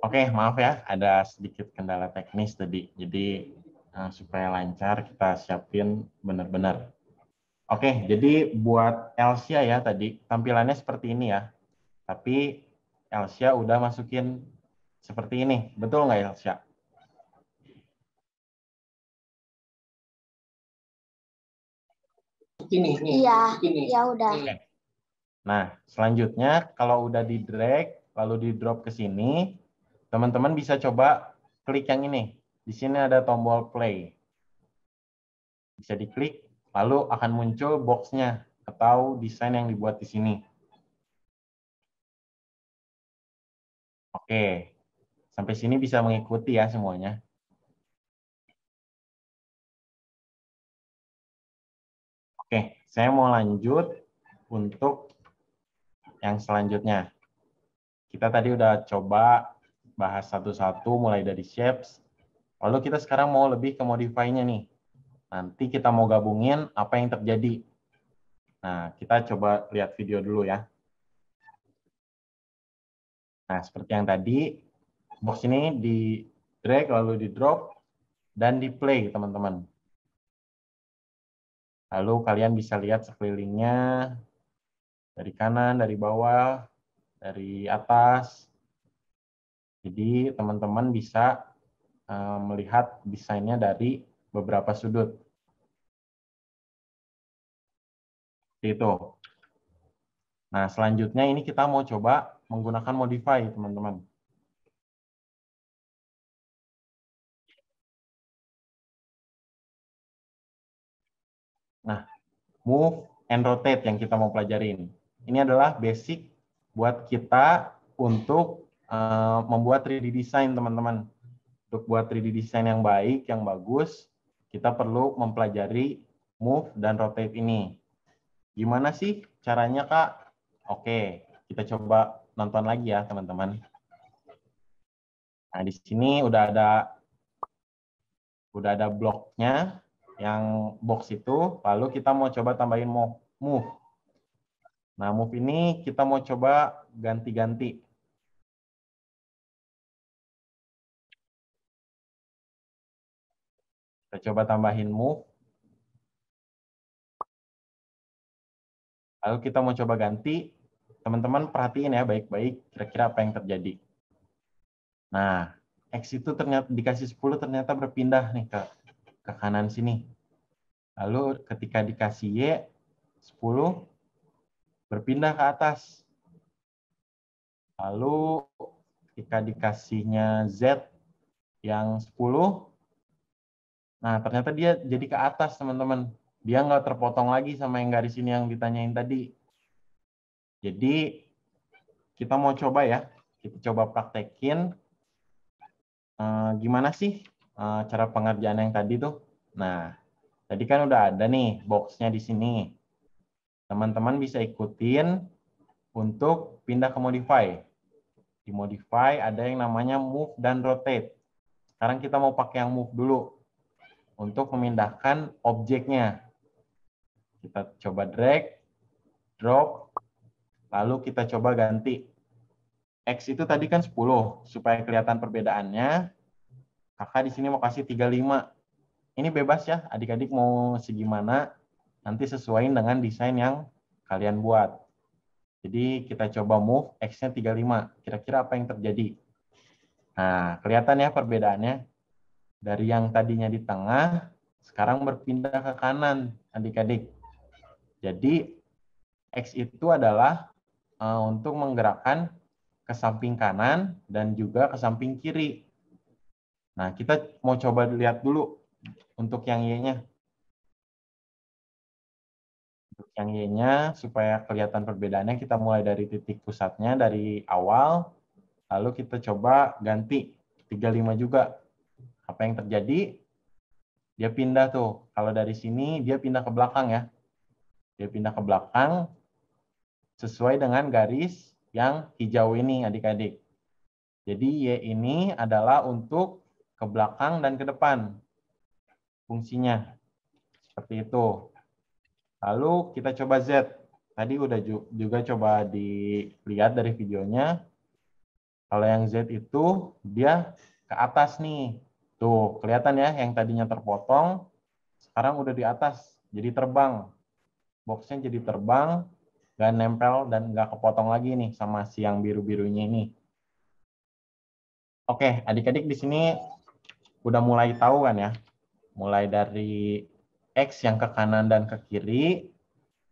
Oke, maaf ya, ada sedikit kendala teknis tadi. Jadi eh, supaya lancar kita siapin benar-benar. Oke, jadi buat Elsia ya tadi tampilannya seperti ini ya. Tapi Elsia udah masukin seperti ini, betul nggak Elsia? Ini, iya, ini, iya, ini. ya udah. Nah, selanjutnya kalau udah di drag lalu di drop ke sini, teman-teman bisa coba klik yang ini. Di sini ada tombol play. Bisa diklik, lalu akan muncul boxnya atau desain yang dibuat di sini. Oke, sampai sini bisa mengikuti ya semuanya. Oke, saya mau lanjut untuk yang selanjutnya. Kita tadi udah coba bahas satu-satu mulai dari shapes. Lalu kita sekarang mau lebih ke modify-nya nih. Nanti kita mau gabungin apa yang terjadi. Nah, kita coba lihat video dulu ya. Nah, seperti yang tadi, box ini di drag lalu di drop dan di play, teman-teman. Lalu kalian bisa lihat sekelilingnya dari kanan, dari bawah, dari atas. Jadi teman-teman bisa eh, melihat desainnya dari beberapa sudut. itu. Nah, selanjutnya ini kita mau coba menggunakan modify, teman-teman. Nah, move and rotate yang kita mau pelajari Ini adalah basic buat kita untuk eh, membuat 3D design teman-teman. Untuk buat 3D design yang baik, yang bagus, kita perlu mempelajari move dan rotate ini. Gimana sih caranya kak? Oke, kita coba nonton lagi ya teman-teman. Nah di sini udah ada udah ada bloknya yang box itu, lalu kita mau coba tambahin move. Nah, move ini kita mau coba ganti-ganti. Kita coba tambahin move. Lalu kita mau coba ganti. Teman-teman perhatiin ya baik-baik kira-kira apa yang terjadi. Nah, X itu ternyata dikasih 10 ternyata berpindah nih ke, ke kanan sini. Lalu ketika dikasih Y, 10 berpindah ke atas. Lalu ketika dikasihnya Z yang 10, nah ternyata dia jadi ke atas teman-teman. Dia nggak terpotong lagi sama yang garis ini yang ditanyain tadi. Jadi kita mau coba ya, kita coba praktekin eh, gimana sih eh, cara pengerjaan yang tadi tuh. Nah, tadi kan udah ada nih boxnya di sini teman-teman bisa ikutin untuk pindah ke modify. Di modify ada yang namanya move dan rotate. Sekarang kita mau pakai yang move dulu untuk memindahkan objeknya. Kita coba drag, drop, lalu kita coba ganti. X itu tadi kan 10, supaya kelihatan perbedaannya. Kakak di sini mau kasih 35. Ini bebas ya, adik-adik mau segimana, nanti sesuaiin dengan desain yang kalian buat. Jadi kita coba move X-nya 35. Kira-kira apa yang terjadi? Nah, kelihatan ya perbedaannya. Dari yang tadinya di tengah, sekarang berpindah ke kanan adik-adik. Jadi X itu adalah eh, untuk menggerakkan ke samping kanan dan juga ke samping kiri. Nah, kita mau coba lihat dulu untuk yang Y-nya untuk yang Y-nya supaya kelihatan perbedaannya kita mulai dari titik pusatnya dari awal lalu kita coba ganti 35 juga. Apa yang terjadi? Dia pindah tuh. Kalau dari sini dia pindah ke belakang ya. Dia pindah ke belakang sesuai dengan garis yang hijau ini adik-adik. Jadi Y ini adalah untuk ke belakang dan ke depan fungsinya. Seperti itu. Lalu kita coba Z. Tadi udah juga coba dilihat dari videonya. Kalau yang Z itu dia ke atas nih. Tuh, kelihatan ya yang tadinya terpotong, sekarang udah di atas, jadi terbang. Boxnya jadi terbang, nggak nempel dan nggak kepotong lagi nih sama siang biru-birunya ini. Oke, adik-adik di sini udah mulai tahu kan ya? Mulai dari X yang ke kanan dan ke kiri,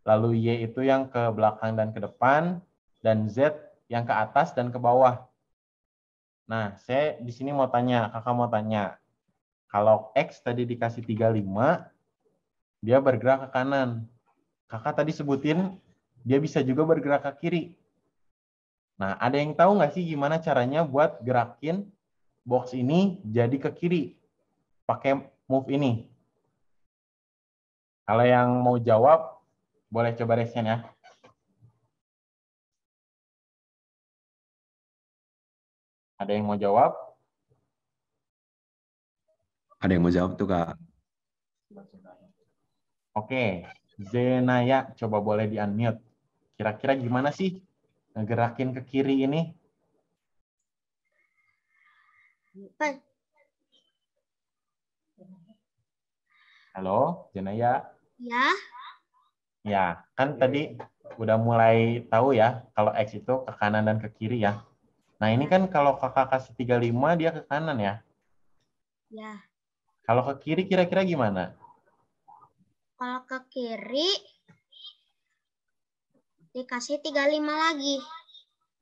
lalu Y itu yang ke belakang dan ke depan, dan Z yang ke atas dan ke bawah. Nah, saya di sini mau tanya, kakak mau tanya, kalau X tadi dikasih 35, dia bergerak ke kanan. Kakak tadi sebutin, dia bisa juga bergerak ke kiri. Nah, ada yang tahu nggak sih gimana caranya buat gerakin box ini jadi ke kiri? Pakai move ini. Kalau yang mau jawab, boleh coba raise ya. Ada yang mau jawab? Ada yang mau jawab tuh, Kak. Oke, Zenaya coba boleh di-unmute. Kira-kira gimana sih ngegerakin ke kiri ini? Halo, Zenaya. Ya. Ya, kan tadi udah mulai tahu ya kalau X itu ke kanan dan ke kiri ya. Nah ini kan kalau kakak kasih 35 dia ke kanan ya. Ya. Kalau ke kiri kira-kira gimana? Kalau ke kiri dikasih 35 lagi.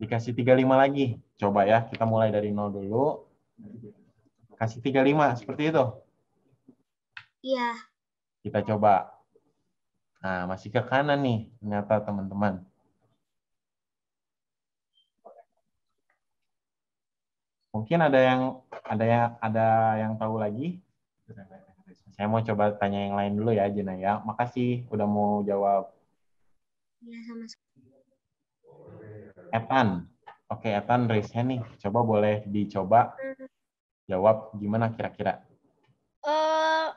Dikasih 35 lagi. Coba ya, kita mulai dari nol dulu. Kasih 35, seperti itu? Iya. Kita coba. Nah, masih ke kanan nih ternyata teman-teman. Mungkin ada yang ada yang ada yang tahu lagi. Saya mau coba tanya yang lain dulu ya, Jena ya. Makasih udah mau jawab. Ya, Etan. Oke, Etan raise hand nih. Coba boleh dicoba jawab gimana kira-kira? Eh, -kira? uh,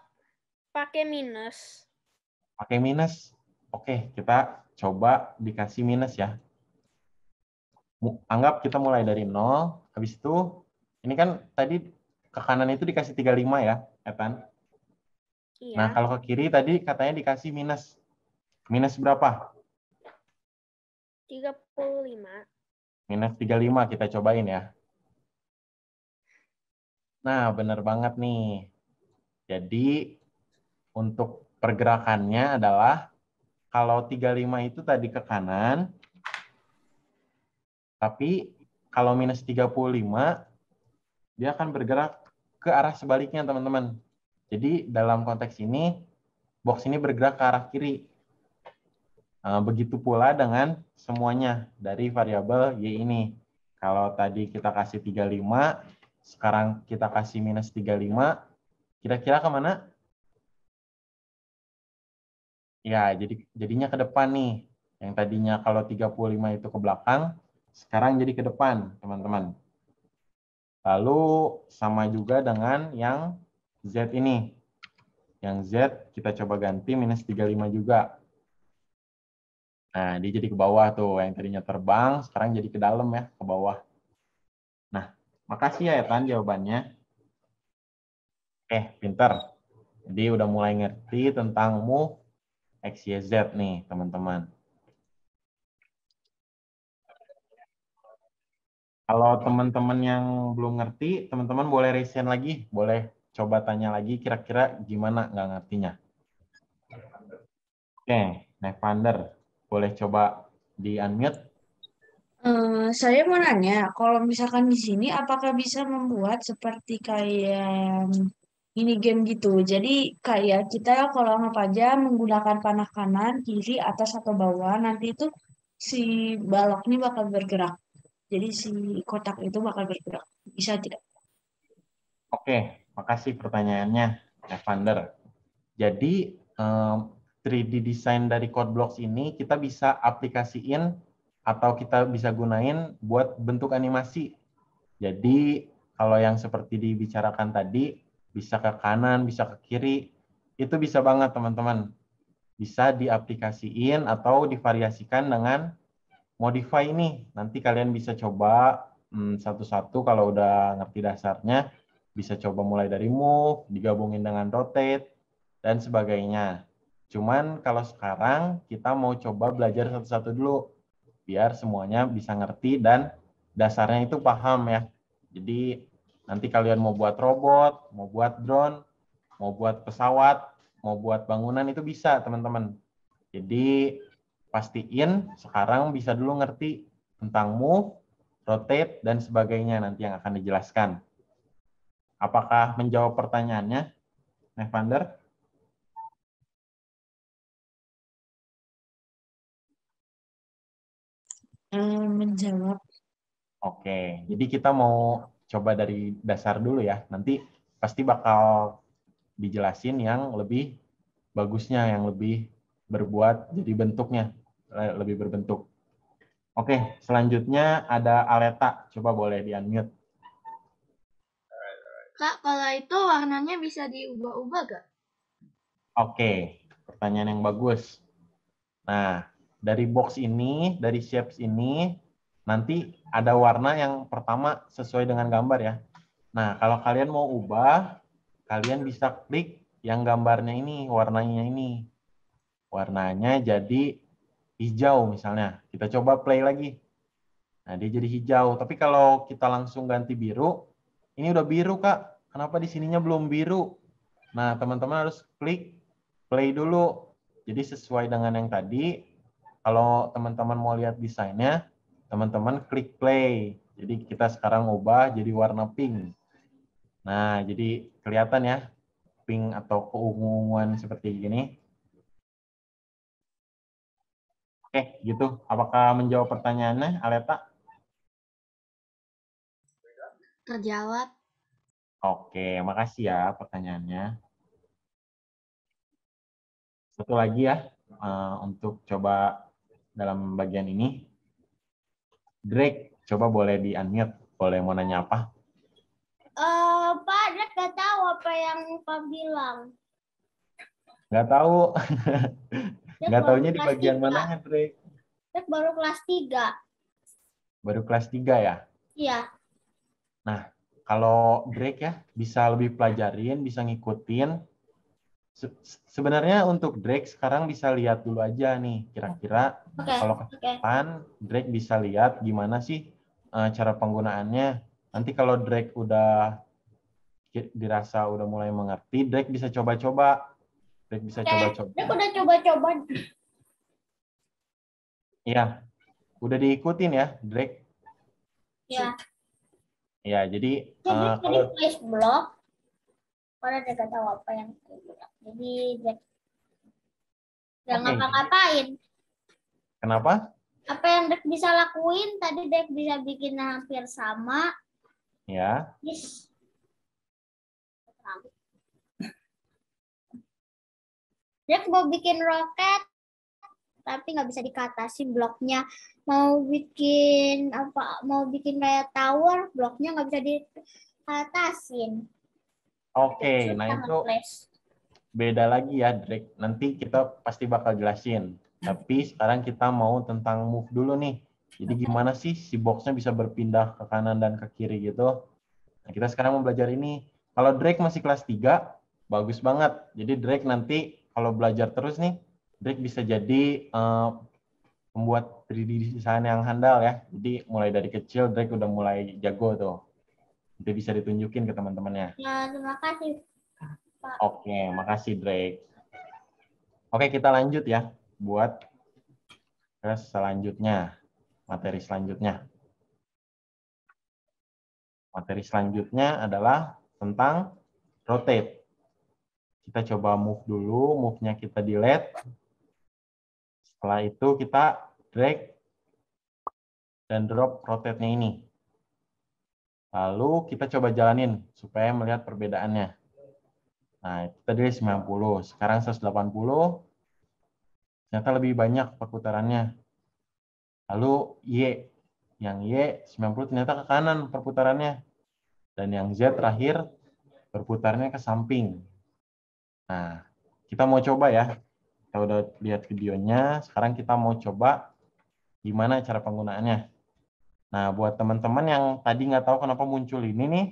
pakai minus pakai minus. Oke, kita coba dikasih minus ya. Anggap kita mulai dari nol, habis itu ini kan tadi ke kanan itu dikasih 35 ya, Evan. Iya. Nah, kalau ke kiri tadi katanya dikasih minus. Minus berapa? 35. Minus 35 kita cobain ya. Nah, benar banget nih. Jadi, untuk pergerakannya adalah kalau 35 itu tadi ke kanan, tapi kalau minus 35, dia akan bergerak ke arah sebaliknya, teman-teman. Jadi dalam konteks ini, box ini bergerak ke arah kiri. Eh, begitu pula dengan semuanya dari variabel Y ini. Kalau tadi kita kasih 35, sekarang kita kasih minus 35, kira-kira kemana? Ya, jadi jadinya ke depan nih. Yang tadinya kalau 35 itu ke belakang, sekarang jadi ke depan, teman-teman. Lalu sama juga dengan yang Z ini. Yang Z kita coba ganti minus 35 juga. Nah, dia jadi ke bawah tuh. Yang tadinya terbang, sekarang jadi ke dalam ya, ke bawah. Nah, makasih ya Etan jawabannya. eh pinter. Jadi udah mulai ngerti tentang move X, Y, Z nih teman-teman. Kalau teman-teman yang belum ngerti, teman-teman boleh resen lagi, boleh coba tanya lagi kira-kira gimana nggak ngertinya. Oke, okay, Nevander, boleh coba di-unmute? Eh, saya mau nanya, kalau misalkan di sini apakah bisa membuat seperti kayak mini game gitu. Jadi kayak kita kalau nggak aja menggunakan panah kanan, kiri, atas atau bawah, nanti itu si balok ini bakal bergerak. Jadi si kotak itu bakal bergerak. Bisa tidak? Oke, makasih pertanyaannya, Evander. Jadi 3D desain dari code blocks ini kita bisa aplikasiin atau kita bisa gunain buat bentuk animasi. Jadi kalau yang seperti dibicarakan tadi, bisa ke kanan, bisa ke kiri. Itu bisa banget teman-teman. Bisa diaplikasiin atau divariasikan dengan modify ini. Nanti kalian bisa coba hmm, satu-satu hmm, kalau udah ngerti dasarnya. Bisa coba mulai dari move, digabungin dengan rotate, dan sebagainya. Cuman kalau sekarang kita mau coba belajar satu-satu dulu. Biar semuanya bisa ngerti dan dasarnya itu paham ya. Jadi Nanti kalian mau buat robot, mau buat drone, mau buat pesawat, mau buat bangunan itu bisa, teman-teman. Jadi pastiin sekarang bisa dulu ngerti tentang move, rotate, dan sebagainya nanti yang akan dijelaskan. Apakah menjawab pertanyaannya, Nevander? Eh, menjawab. Oke, jadi kita mau coba dari dasar dulu ya. Nanti pasti bakal dijelasin yang lebih bagusnya, yang lebih berbuat jadi bentuknya, lebih berbentuk. Oke, selanjutnya ada Aleta. Coba boleh di-unmute. Kak, kalau itu warnanya bisa diubah-ubah gak? Oke, pertanyaan yang bagus. Nah, dari box ini, dari shapes ini, nanti ada warna yang pertama sesuai dengan gambar ya. Nah, kalau kalian mau ubah, kalian bisa klik yang gambarnya ini, warnanya ini. Warnanya jadi hijau misalnya. Kita coba play lagi. Nah, dia jadi hijau. Tapi kalau kita langsung ganti biru, ini udah biru, Kak. Kenapa di sininya belum biru? Nah, teman-teman harus klik play dulu. Jadi sesuai dengan yang tadi, kalau teman-teman mau lihat desainnya, teman-teman klik play. Jadi kita sekarang ubah jadi warna pink. Nah, jadi kelihatan ya pink atau keunguan seperti ini. Oke, gitu. Apakah menjawab pertanyaannya, Aleta? Terjawab. Oke, makasih ya pertanyaannya. Satu lagi ya eh, untuk coba dalam bagian ini. Drake, coba boleh di unmute, boleh mau nanya apa? Uh, Pak, Drake nggak tahu apa yang Pak bilang. Nggak tahu. nggak tahunya di bagian 3. mana, Drake? Drake baru kelas 3. Baru kelas 3 ya? Iya. Nah, kalau Drake ya, bisa lebih pelajarin, bisa ngikutin, sebenarnya untuk Drake sekarang bisa lihat dulu aja nih kira-kira okay. kalau ke depan okay. Drake bisa lihat gimana sih uh, cara penggunaannya. Nanti kalau Drake udah dirasa udah mulai mengerti, Drake bisa coba-coba. Drake bisa coba-coba. Okay. udah coba-coba. Iya. Udah diikutin ya, Drake. Iya. Iya, jadi, jadi uh, kalau... Place block karena dia gak tahu apa yang Jadi dia gak ngapa-ngapain. Kenapa? Apa yang Dek bisa lakuin tadi Dek bisa bikin hampir sama. Ya. Yes. Dek mau bikin roket tapi nggak bisa dikatasi bloknya mau bikin apa mau bikin kayak tower bloknya nggak bisa dikatasin Oke, okay, nah itu beda lagi ya, Drake. Nanti kita pasti bakal jelasin. Tapi sekarang kita mau tentang move dulu nih. Jadi gimana sih si boxnya bisa berpindah ke kanan dan ke kiri gitu. Nah, kita sekarang mau belajar ini. Kalau Drake masih kelas 3, bagus banget. Jadi Drake nanti kalau belajar terus nih, Drake bisa jadi uh, eh, membuat 3D desain yang handal ya. Jadi mulai dari kecil Drake udah mulai jago tuh nanti bisa ditunjukin ke teman-temannya. Ya, terima kasih. Pak. Oke, makasih Drake. Oke, kita lanjut ya buat ke selanjutnya, materi selanjutnya. Materi selanjutnya adalah tentang rotate. Kita coba move dulu, move-nya kita delete. Setelah itu kita drag dan drop rotate-nya ini. Lalu kita coba jalanin supaya melihat perbedaannya. Nah, itu tadi 90. Sekarang 180. Ternyata lebih banyak perputarannya. Lalu Y. Yang Y 90 ternyata ke kanan perputarannya. Dan yang Z terakhir berputarnya ke samping. Nah, kita mau coba ya. Kita udah lihat videonya. Sekarang kita mau coba gimana cara penggunaannya. Nah, buat teman-teman yang tadi nggak tahu kenapa muncul ini nih,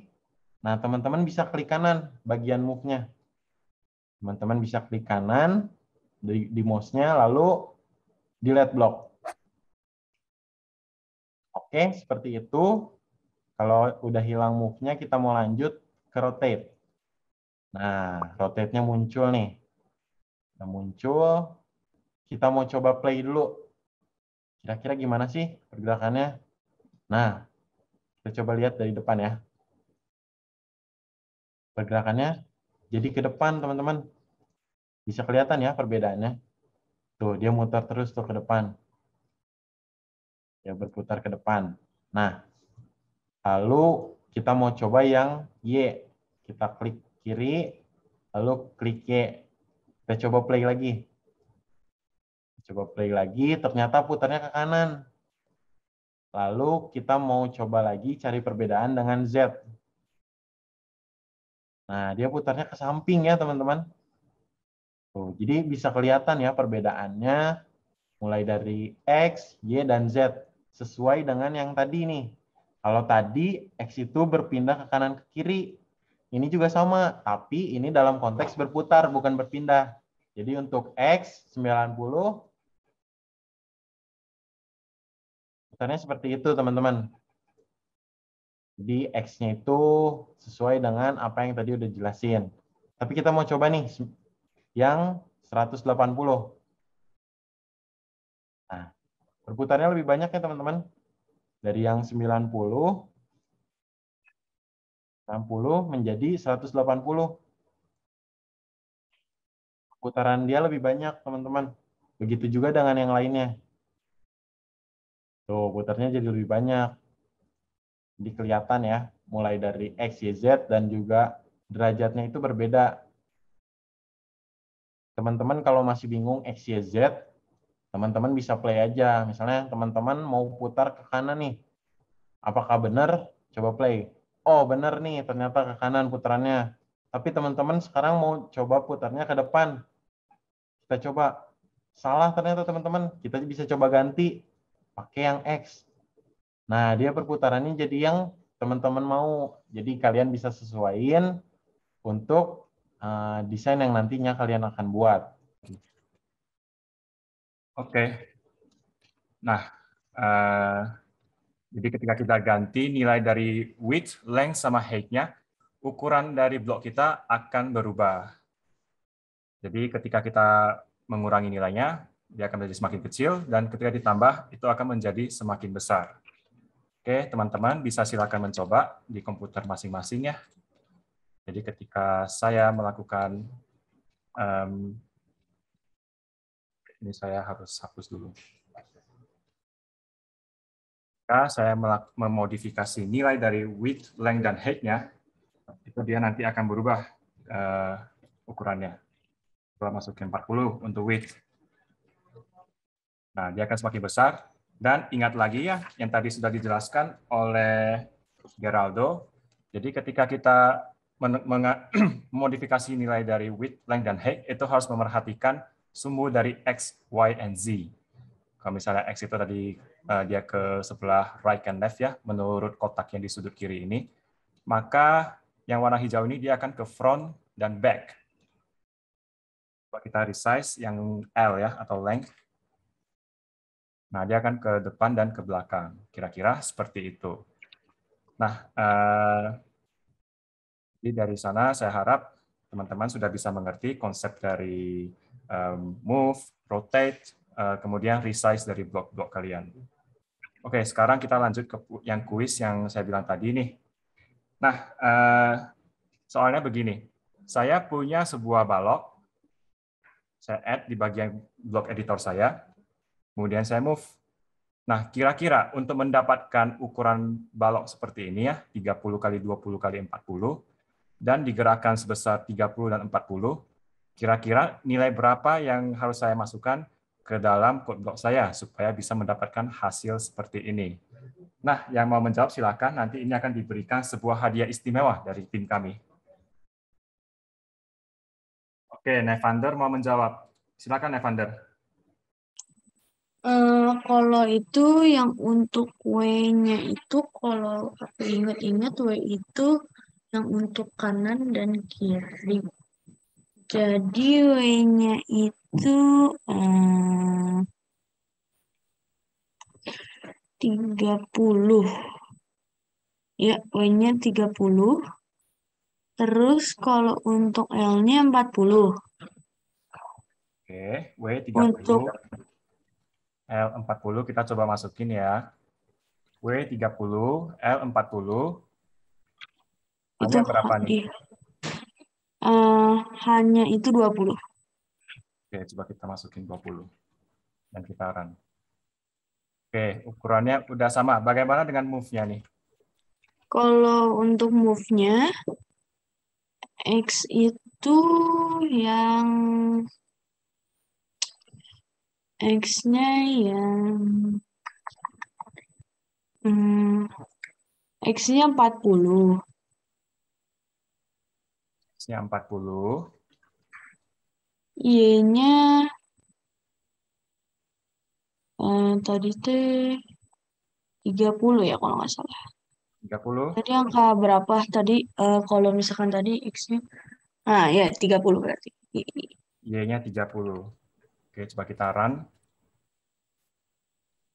nah teman-teman bisa klik kanan bagian move-nya. Teman-teman bisa klik kanan di, di mouse-nya, lalu delete block. Oke, seperti itu. Kalau udah hilang move-nya, kita mau lanjut ke rotate. Nah, rotate-nya muncul nih. Nah, muncul. Kita mau coba play dulu. Kira-kira gimana sih pergerakannya? Nah, kita coba lihat dari depan ya. Pergerakannya jadi ke depan, teman-teman. Bisa kelihatan ya perbedaannya. Tuh, dia muter terus tuh ke depan. Ya, berputar ke depan. Nah, lalu kita mau coba yang Y. Kita klik kiri, lalu klik Y. Kita coba play lagi. Coba play lagi, ternyata putarnya ke kanan. Lalu kita mau coba lagi cari perbedaan dengan Z. Nah, dia putarnya ke samping ya, teman-teman. Tuh, jadi bisa kelihatan ya perbedaannya mulai dari X, Y, dan Z. Sesuai dengan yang tadi nih. Kalau tadi X itu berpindah ke kanan ke kiri. Ini juga sama, tapi ini dalam konteks berputar, bukan berpindah. Jadi untuk X 90, sebenarnya seperti itu, teman-teman. di X-nya itu sesuai dengan apa yang tadi udah jelasin. Tapi kita mau coba nih yang 180. Nah, perputarannya lebih banyak ya, teman-teman. Dari yang 90 60 menjadi 180. Putaran dia lebih banyak, teman-teman. Begitu juga dengan yang lainnya. Tuh, putarnya jadi lebih banyak. Jadi kelihatan ya, mulai dari X, Y, Z, dan juga derajatnya itu berbeda. Teman-teman kalau masih bingung X, Y, Z, teman-teman bisa play aja. Misalnya teman-teman mau putar ke kanan nih. Apakah benar? Coba play. Oh, benar nih, ternyata ke kanan putarannya. Tapi teman-teman sekarang mau coba putarnya ke depan. Kita coba. Salah ternyata teman-teman. Kita bisa coba ganti pakai yang X. Nah, dia perputarannya jadi yang teman-teman mau. Jadi kalian bisa sesuaiin untuk uh, desain yang nantinya kalian akan buat. Oke. Okay. Nah, uh, jadi ketika kita ganti nilai dari width, length, sama height-nya, ukuran dari blok kita akan berubah. Jadi ketika kita mengurangi nilainya, dia akan menjadi semakin kecil, dan ketika ditambah, itu akan menjadi semakin besar. Oke, teman-teman bisa silakan mencoba di komputer masing-masing ya. Jadi ketika saya melakukan, um, ini saya harus hapus dulu. Ketika saya memodifikasi nilai dari width, length, dan height-nya, itu dia nanti akan berubah uh, ukurannya. Kalau masukin 40 untuk width, Nah, dia akan semakin besar. Dan ingat lagi ya, yang tadi sudah dijelaskan oleh Geraldo. Jadi ketika kita memodifikasi nilai dari width, length, dan height, itu harus memerhatikan sumbu dari x, y, and z. Kalau misalnya x itu tadi eh, dia ke sebelah right and left ya, menurut kotak yang di sudut kiri ini, maka yang warna hijau ini dia akan ke front dan back. kita resize yang L ya, atau length. Nah, dia akan ke depan dan ke belakang. Kira-kira seperti itu. Nah, eh, jadi dari sana saya harap teman-teman sudah bisa mengerti konsep dari eh, move, rotate, eh, kemudian resize dari blok-blok kalian. Oke, sekarang kita lanjut ke yang kuis yang saya bilang tadi nih. Nah, eh, soalnya begini. Saya punya sebuah balok, saya add di bagian blok editor saya, kemudian saya move. Nah, kira-kira untuk mendapatkan ukuran balok seperti ini ya, 30 kali 20 kali 40, dan digerakkan sebesar 30 dan 40, kira-kira nilai berapa yang harus saya masukkan ke dalam code block saya supaya bisa mendapatkan hasil seperti ini. Nah, yang mau menjawab silakan. Nanti ini akan diberikan sebuah hadiah istimewa dari tim kami. Oke, Nevander mau menjawab. Silakan Nevander. Uh, kalau itu yang untuk W-nya itu kalau aku ingat-ingat W itu yang untuk kanan dan kiri. Jadi W-nya itu eh, tiga puluh. Ya, W-nya puluh Terus kalau untuk L-nya puluh Oke, W 30. Untuk L40 kita coba masukin ya. W30, L40. Itu berapa nih? Uh, hanya itu 20. Oke, coba kita masukin 20. Dan kita run. Oke, ukurannya udah sama. Bagaimana dengan move-nya nih? Kalau untuk move-nya, X itu yang X-nya yang hmm, X-nya 40. X-nya 40. Y-nya eh, tadi teh 30 ya kalau nggak salah. 30. Tadi angka berapa tadi eh, kalau misalkan tadi X-nya Ah ya 30 berarti. Y-nya 30. Oke, coba kita run.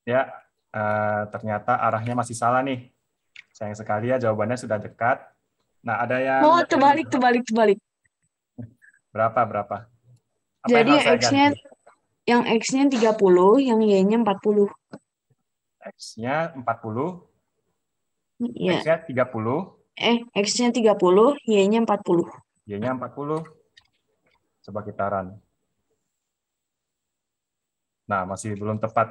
Ya, eh, ternyata arahnya masih salah nih. Sayang sekali ya, jawabannya sudah dekat. Nah, ada yang... Oh, terbalik, terbalik, terbalik. Berapa, berapa? Apa Jadi X-nya yang X-nya 30, yang Y-nya 40. X-nya 40. Ya. X-nya 30. Eh, X-nya 30, Y-nya 40. Y-nya 40. Coba kita run. Nah, masih belum tepat.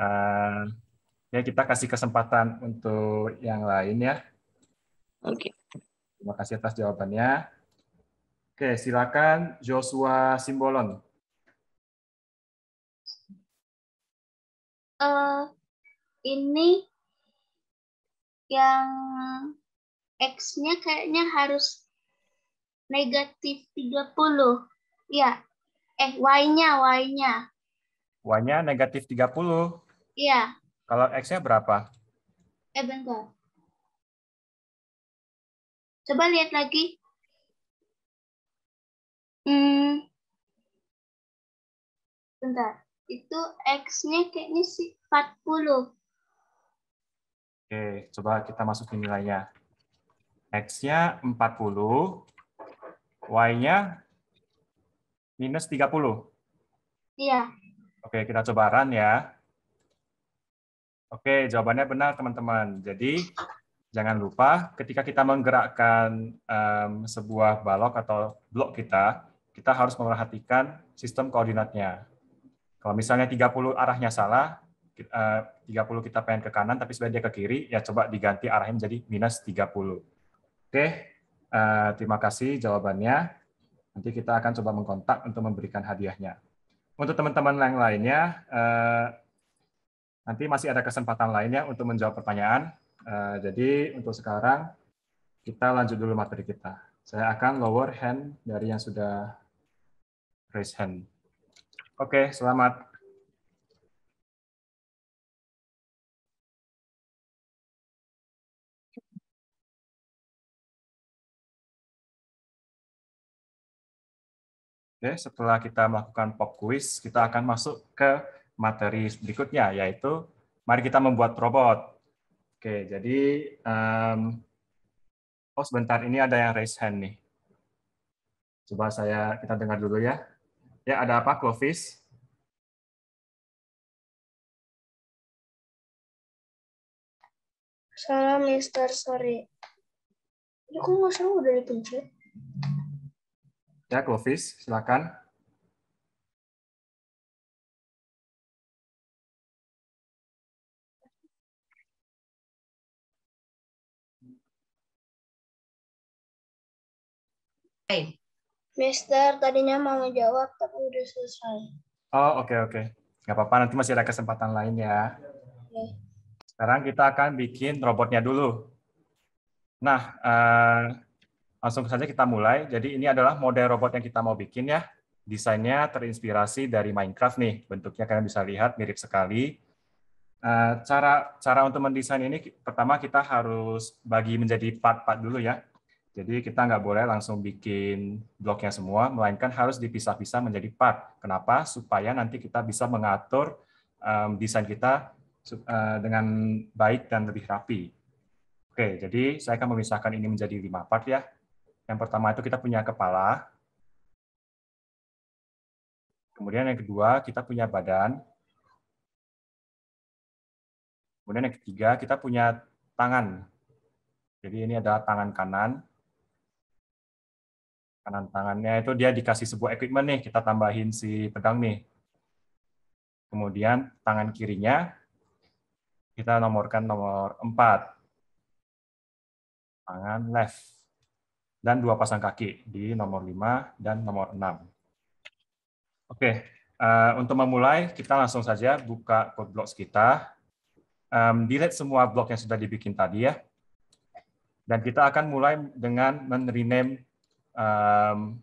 Uh, ya kita kasih kesempatan untuk yang lain ya. Oke. Okay. Terima kasih atas jawabannya. Oke, silakan Joshua Simbolon. Uh, ini yang X-nya kayaknya harus negatif 30. Ya, Eh, Y-nya, Y-nya. Y-nya negatif 30. Iya. Kalau X-nya berapa? Eh, bentar. Coba lihat lagi. Hmm. Bentar. Itu X-nya kayaknya sih 40. Oke, coba kita masukin nilainya. X-nya 40, Y-nya minus 30? Iya. Oke, kita coba run ya. Oke, jawabannya benar teman-teman. Jadi jangan lupa ketika kita menggerakkan um, sebuah balok atau blok kita, kita harus memperhatikan sistem koordinatnya. Kalau misalnya 30 arahnya salah, 30 eh, kita pengen ke kanan, tapi sebenarnya ke kiri, ya coba diganti arahnya menjadi minus 30. Oke, eh, terima kasih jawabannya. Nanti kita akan coba mengkontak untuk memberikan hadiahnya. Untuk teman-teman yang lainnya, eh, nanti masih ada kesempatan lainnya untuk menjawab pertanyaan. Eh, jadi untuk sekarang kita lanjut dulu materi kita. Saya akan lower hand dari yang sudah raise hand. Oke, selamat Oke, setelah kita melakukan pop quiz, kita akan masuk ke materi berikutnya, yaitu mari kita membuat robot. Oke, jadi um, oh sebentar ini ada yang raise hand nih. Coba saya kita dengar dulu ya. Ya ada apa, Clovis? Salam, Mister. Sorry. Ini kok nggak salah udah dipencet? Ya, Clovis, silakan. Hey. Mister, tadinya mau jawab tapi udah selesai. Oh, oke okay, oke. Okay. Nggak apa-apa, nanti masih ada kesempatan lain ya. Okay. Sekarang kita akan bikin robotnya dulu. Nah, uh, Langsung saja kita mulai. Jadi ini adalah model robot yang kita mau bikin ya. Desainnya terinspirasi dari Minecraft nih. Bentuknya kalian bisa lihat mirip sekali. Eh, cara cara untuk mendesain ini pertama kita harus bagi menjadi part-part dulu ya. Jadi kita nggak boleh langsung bikin bloknya semua, melainkan harus dipisah-pisah menjadi part. Kenapa? Supaya nanti kita bisa mengatur desain kita eh, dengan baik dan lebih rapi. Oke, jadi saya akan memisahkan ini menjadi lima part ya. Yang pertama itu kita punya kepala. Kemudian yang kedua kita punya badan. Kemudian yang ketiga kita punya tangan. Jadi ini adalah tangan kanan. Kanan tangannya itu dia dikasih sebuah equipment nih, kita tambahin si pedang nih. Kemudian tangan kirinya kita nomorkan nomor 4. Tangan left dan dua pasang kaki di nomor 5 dan nomor 6. Oke, uh, untuk memulai kita langsung saja buka code blocks kita. Um, delete semua blok yang sudah dibikin tadi ya. Dan kita akan mulai dengan men-rename um,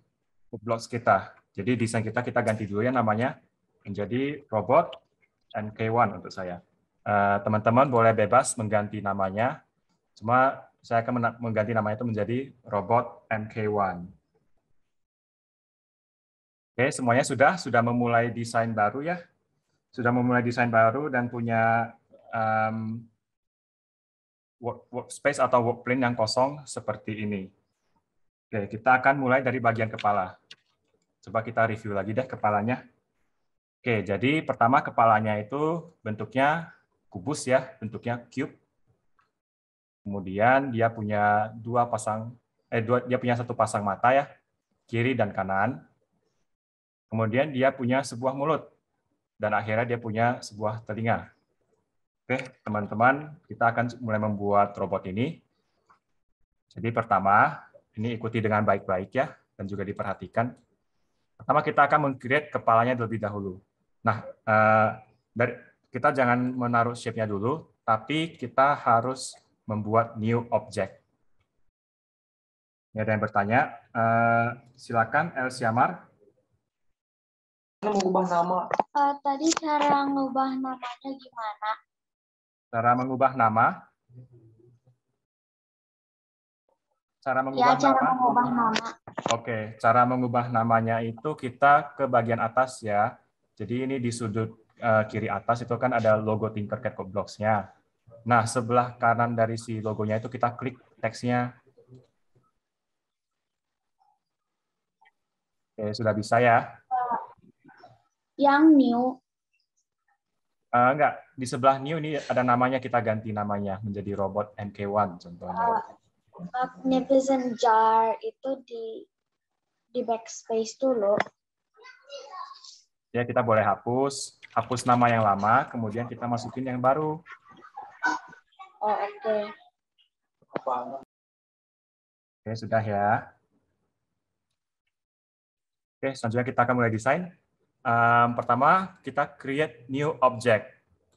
code blocks kita. Jadi desain kita kita ganti dulu ya namanya menjadi robot NK1 untuk saya. Eh, teman-teman uh, boleh bebas mengganti namanya. Cuma saya akan mengganti nama itu menjadi robot MK1. Oke, semuanya sudah sudah memulai desain baru ya. Sudah memulai desain baru dan punya um, workspace atau workplane yang kosong seperti ini. Oke, kita akan mulai dari bagian kepala. Coba kita review lagi deh kepalanya. Oke, jadi pertama kepalanya itu bentuknya kubus ya, bentuknya cube. Kemudian dia punya dua pasang eh dua, dia punya satu pasang mata ya, kiri dan kanan. Kemudian dia punya sebuah mulut dan akhirnya dia punya sebuah telinga. Oke, teman-teman, kita akan mulai membuat robot ini. Jadi pertama, ini ikuti dengan baik-baik ya dan juga diperhatikan. Pertama kita akan mengcreate kepalanya terlebih dahulu. Nah, eh, kita jangan menaruh shape-nya dulu, tapi kita harus membuat new object. Ya, ada yang bertanya. Uh, silakan El Siamar. Mengubah nama. Uh, tadi cara mengubah namanya gimana? Cara mengubah nama? Cara ya, mengubah ya, cara nama. Mengubah nama. Oke, cara mengubah namanya itu kita ke bagian atas ya. Jadi ini di sudut uh, kiri atas itu kan ada logo Tinkercad Codeblocks-nya. Nah, sebelah kanan dari si logonya itu kita klik teksnya. Oke, sudah bisa ya? Eh, yang new. Uh, enggak, di sebelah new ini ada namanya, kita ganti namanya menjadi robot MK1 contohnya. Uh, magnificent jar itu di di backspace dulu. Ya, kita boleh hapus, hapus nama yang lama, kemudian kita masukin yang baru. Oh, oke. Okay. Oke, sudah ya. Oke, selanjutnya kita akan mulai desain. Um, pertama, kita create new object.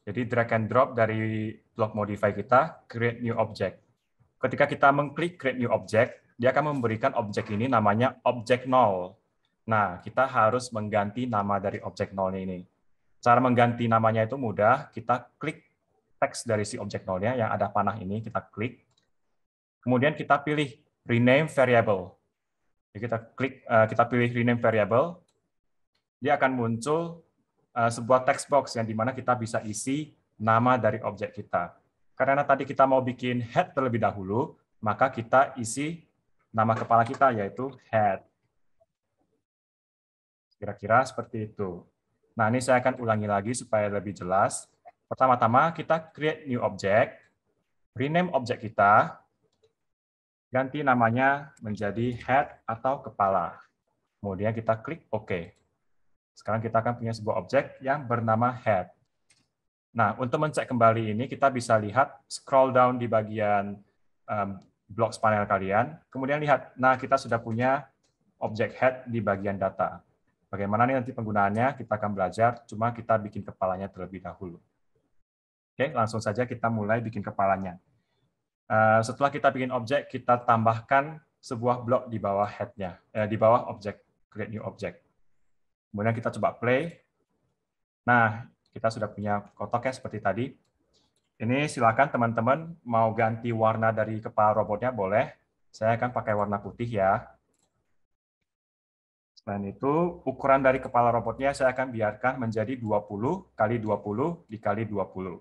Jadi drag and drop dari block modify kita, create new object. Ketika kita mengklik create new object, dia akan memberikan objek ini namanya object null. Nah, kita harus mengganti nama dari objek null ini. Cara mengganti namanya itu mudah, kita klik teks dari si objek nolnya yang ada panah ini, kita klik. Kemudian kita pilih rename variable. Jadi kita klik, eh, kita pilih rename variable, dia akan muncul eh, sebuah text box yang dimana kita bisa isi nama dari objek kita. Karena tadi kita mau bikin head terlebih dahulu, maka kita isi nama kepala kita yaitu head. Kira-kira seperti itu. Nah, ini saya akan ulangi lagi supaya lebih jelas. Pertama-tama kita create new object, rename objek kita, ganti namanya menjadi head atau kepala. Kemudian kita klik OK. Sekarang kita akan punya sebuah objek yang bernama head. Nah, untuk mencek kembali ini, kita bisa lihat scroll down di bagian um, blocks panel kalian. Kemudian lihat, nah kita sudah punya objek head di bagian data. Bagaimana nih nanti penggunaannya, kita akan belajar, cuma kita bikin kepalanya terlebih dahulu. Oke, langsung saja kita mulai bikin kepalanya. Eh, setelah kita bikin objek, kita tambahkan sebuah blok di bawah headnya, eh, di bawah objek create new object. Kemudian kita coba play. Nah, kita sudah punya kotak ya seperti tadi. Ini silakan teman-teman mau ganti warna dari kepala robotnya boleh. Saya akan pakai warna putih ya. Selain itu, ukuran dari kepala robotnya saya akan biarkan menjadi 20 kali 20 dikali 20.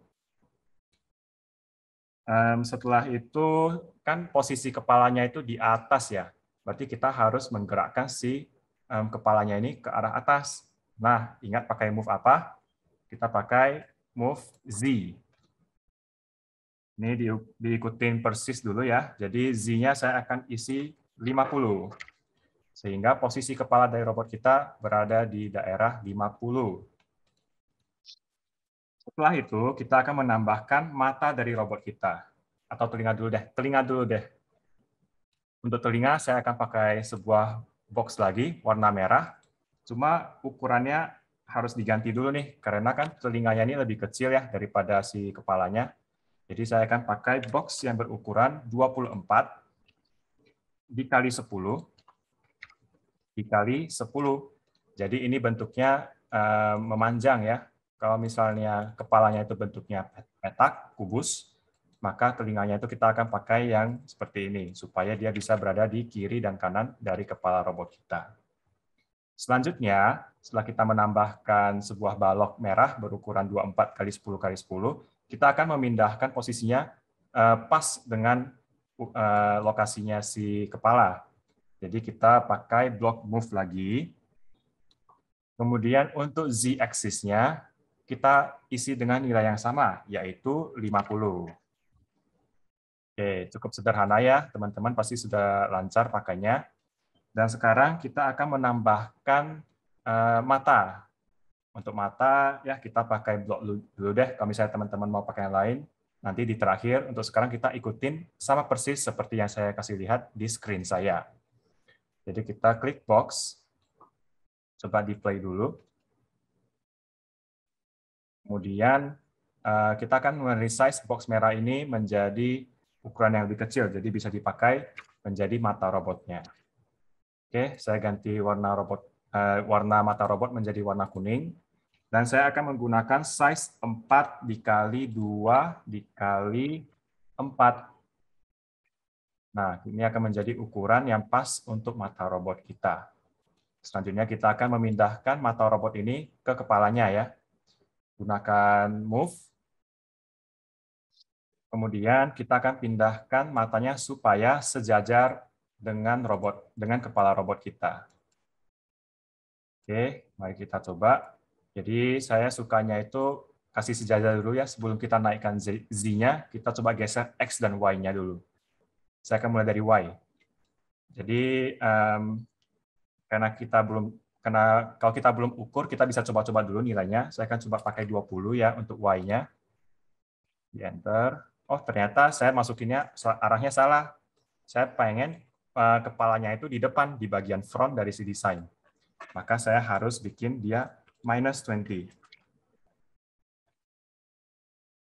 Um, setelah itu kan posisi kepalanya itu di atas ya, berarti kita harus menggerakkan si um, kepalanya ini ke arah atas. Nah, ingat pakai move apa? Kita pakai move Z. Ini di, diikutin persis dulu ya. Jadi Z-nya saya akan isi 50. Sehingga posisi kepala dari robot kita berada di daerah 50. Setelah itu, kita akan menambahkan mata dari robot kita. Atau telinga dulu deh, telinga dulu deh. Untuk telinga, saya akan pakai sebuah box lagi, warna merah. Cuma ukurannya harus diganti dulu nih, karena kan telinganya ini lebih kecil ya daripada si kepalanya. Jadi saya akan pakai box yang berukuran 24 dikali 10 dikali 10. Jadi ini bentuknya eh, memanjang ya, kalau misalnya kepalanya itu bentuknya petak, kubus, maka telinganya itu kita akan pakai yang seperti ini, supaya dia bisa berada di kiri dan kanan dari kepala robot kita. Selanjutnya, setelah kita menambahkan sebuah balok merah berukuran 24 x 10 x 10, kita akan memindahkan posisinya eh, pas dengan eh, lokasinya si kepala. Jadi kita pakai block move lagi. Kemudian untuk z-axisnya kita isi dengan nilai yang sama, yaitu 50. Oke, cukup sederhana ya, teman-teman pasti sudah lancar pakainya. Dan sekarang kita akan menambahkan eh, mata. Untuk mata, ya kita pakai blok dulu deh, kalau misalnya teman-teman mau pakai yang lain, nanti di terakhir, untuk sekarang kita ikutin sama persis seperti yang saya kasih lihat di screen saya. Jadi kita klik box, coba di play dulu. Kemudian eh, kita akan meresize box merah ini menjadi ukuran yang lebih kecil, jadi bisa dipakai menjadi mata robotnya. Oke, saya ganti warna robot eh, warna mata robot menjadi warna kuning dan saya akan menggunakan size 4 dikali dua dikali empat. Nah, ini akan menjadi ukuran yang pas untuk mata robot kita. Selanjutnya kita akan memindahkan mata robot ini ke kepalanya ya gunakan move. Kemudian kita akan pindahkan matanya supaya sejajar dengan robot, dengan kepala robot kita. Oke, mari kita coba. Jadi saya sukanya itu kasih sejajar dulu ya sebelum kita naikkan Z-nya, kita coba geser X dan Y-nya dulu. Saya akan mulai dari Y. Jadi um, karena kita belum karena kalau kita belum ukur, kita bisa coba-coba dulu nilainya. Saya akan coba pakai 20 ya untuk Y-nya. Di Enter. Oh, ternyata saya masukinnya arahnya salah. Saya pengen eh, kepalanya itu di depan, di bagian front dari si desain. Maka saya harus bikin dia minus 20.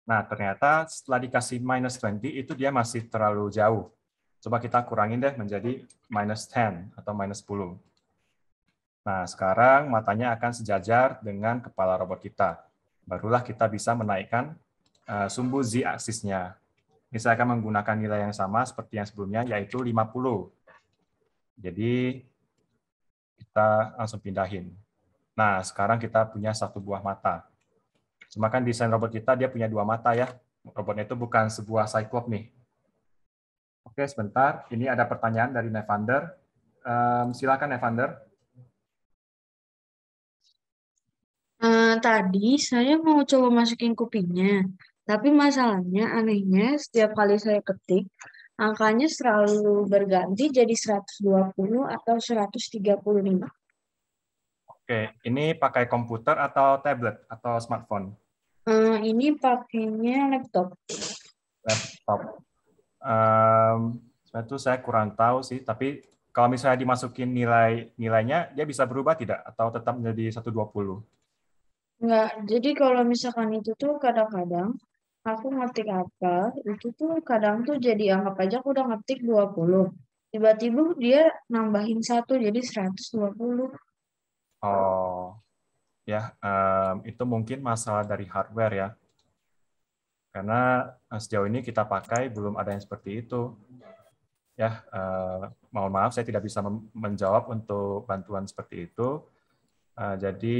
Nah, ternyata setelah dikasih minus 20, itu dia masih terlalu jauh. Coba kita kurangin deh menjadi minus 10 atau minus 10. Nah, sekarang matanya akan sejajar dengan kepala robot kita. Barulah kita bisa menaikkan eh, sumbu z-aksisnya. Ini saya akan menggunakan nilai yang sama seperti yang sebelumnya, yaitu 50. Jadi, kita langsung pindahin. Nah, sekarang kita punya satu buah mata. Cuma desain robot kita, dia punya dua mata ya. Robotnya itu bukan sebuah cyclop nih. Oke, sebentar. Ini ada pertanyaan dari Nevander. Um, silakan, Nevander. tadi saya mau coba masukin kupingnya, tapi masalahnya anehnya setiap kali saya ketik, angkanya selalu berganti jadi 120 atau 135. Oke, ini pakai komputer atau tablet atau smartphone? Uh, ini pakainya laptop. Laptop. Um, itu saya kurang tahu sih, tapi kalau misalnya dimasukin nilai nilainya, dia bisa berubah tidak? Atau tetap menjadi 120? Enggak, jadi kalau misalkan itu tuh kadang-kadang aku ngetik apa, itu tuh kadang tuh jadi anggap aja aku udah ngetik 20. Tiba-tiba dia nambahin satu jadi 120. Oh, ya um, itu mungkin masalah dari hardware ya. Karena eh, sejauh ini kita pakai belum ada yang seperti itu. Ya, uh, mohon maaf saya tidak bisa menjawab untuk bantuan seperti itu. Uh, jadi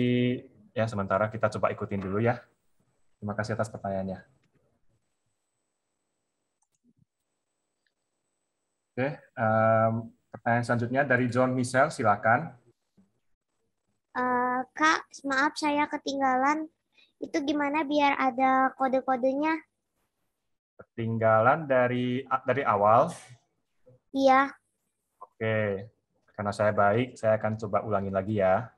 Ya, sementara kita coba ikutin dulu ya. Terima kasih atas pertanyaannya. Oke, um, pertanyaan selanjutnya dari John Michel, silakan. Uh, Kak, maaf saya ketinggalan. Itu gimana biar ada kode-kodenya? Ketinggalan dari dari awal? Iya. Oke, karena saya baik, saya akan coba ulangin lagi ya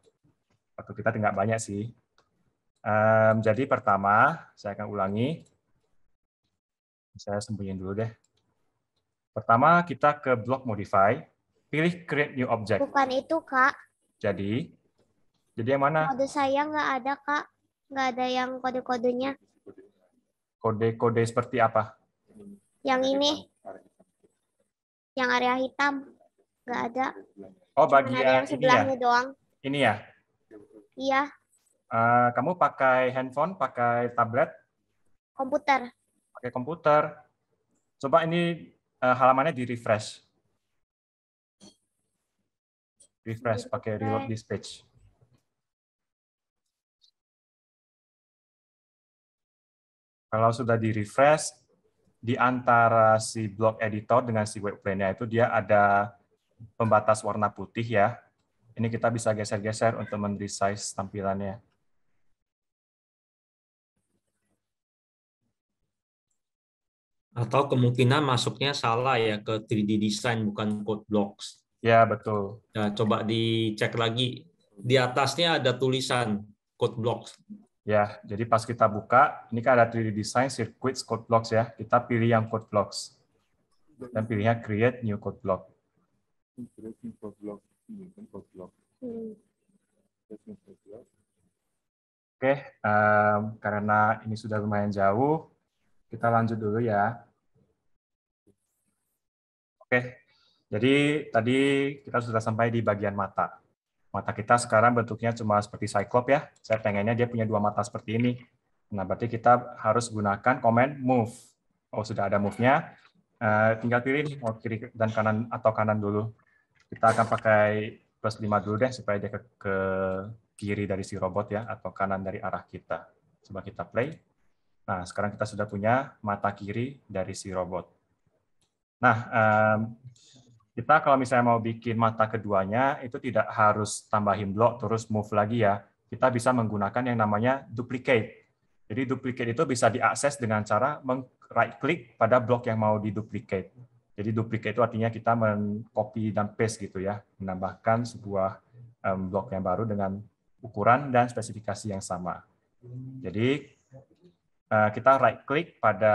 waktu kita tidak banyak sih. Um, jadi pertama, saya akan ulangi. Saya sembunyiin dulu deh. Pertama, kita ke block modify. Pilih create new object. Bukan itu, Kak. Jadi? Jadi yang mana? Kode saya nggak ada, Kak. Nggak ada yang kode-kodenya. Kode-kode seperti apa? Yang ini. Yang area hitam. Nggak ada. Oh, bagian yang sebelahnya ini ya? doang. Ini ya? Iya. Uh, kamu pakai handphone, pakai tablet? Komputer. Pakai komputer. Coba ini uh, halamannya di refresh. Refresh pakai reload this page. Kalau sudah di refresh, di antara si blog editor dengan si web planner itu dia ada pembatas warna putih ya ini kita bisa geser-geser untuk mendesain tampilannya. Atau kemungkinan masuknya salah ya ke 3D design bukan code blocks. Ya, betul. Nah, coba dicek lagi. Di atasnya ada tulisan code blocks. Ya, jadi pas kita buka, ini kan ada 3D design circuits code blocks ya. Kita pilih yang code blocks. Dan pilihnya create new code block. Create new code block goblok Oke, um, karena ini sudah lumayan jauh, kita lanjut dulu ya. Oke, jadi tadi kita sudah sampai di bagian mata. Mata kita sekarang bentuknya cuma seperti cyclop ya. Saya pengennya dia punya dua mata seperti ini. Nah, berarti kita harus gunakan command move. Oh, sudah ada move-nya. Uh, tinggal pilih mau kiri dan kanan atau kanan dulu. Kita akan pakai plus 5 dulu deh supaya dia ke, ke kiri dari si robot ya atau kanan dari arah kita. Coba kita play. Nah, sekarang kita sudah punya mata kiri dari si robot. Nah, um, kita kalau misalnya mau bikin mata keduanya itu tidak harus tambahin blok terus move lagi ya. Kita bisa menggunakan yang namanya duplicate. Jadi duplicate itu bisa diakses dengan cara meng right click pada blok yang mau diduplicate. Jadi duplikat itu artinya kita men dan paste gitu ya, menambahkan sebuah um, blok yang baru dengan ukuran dan spesifikasi yang sama. Jadi uh, kita right click pada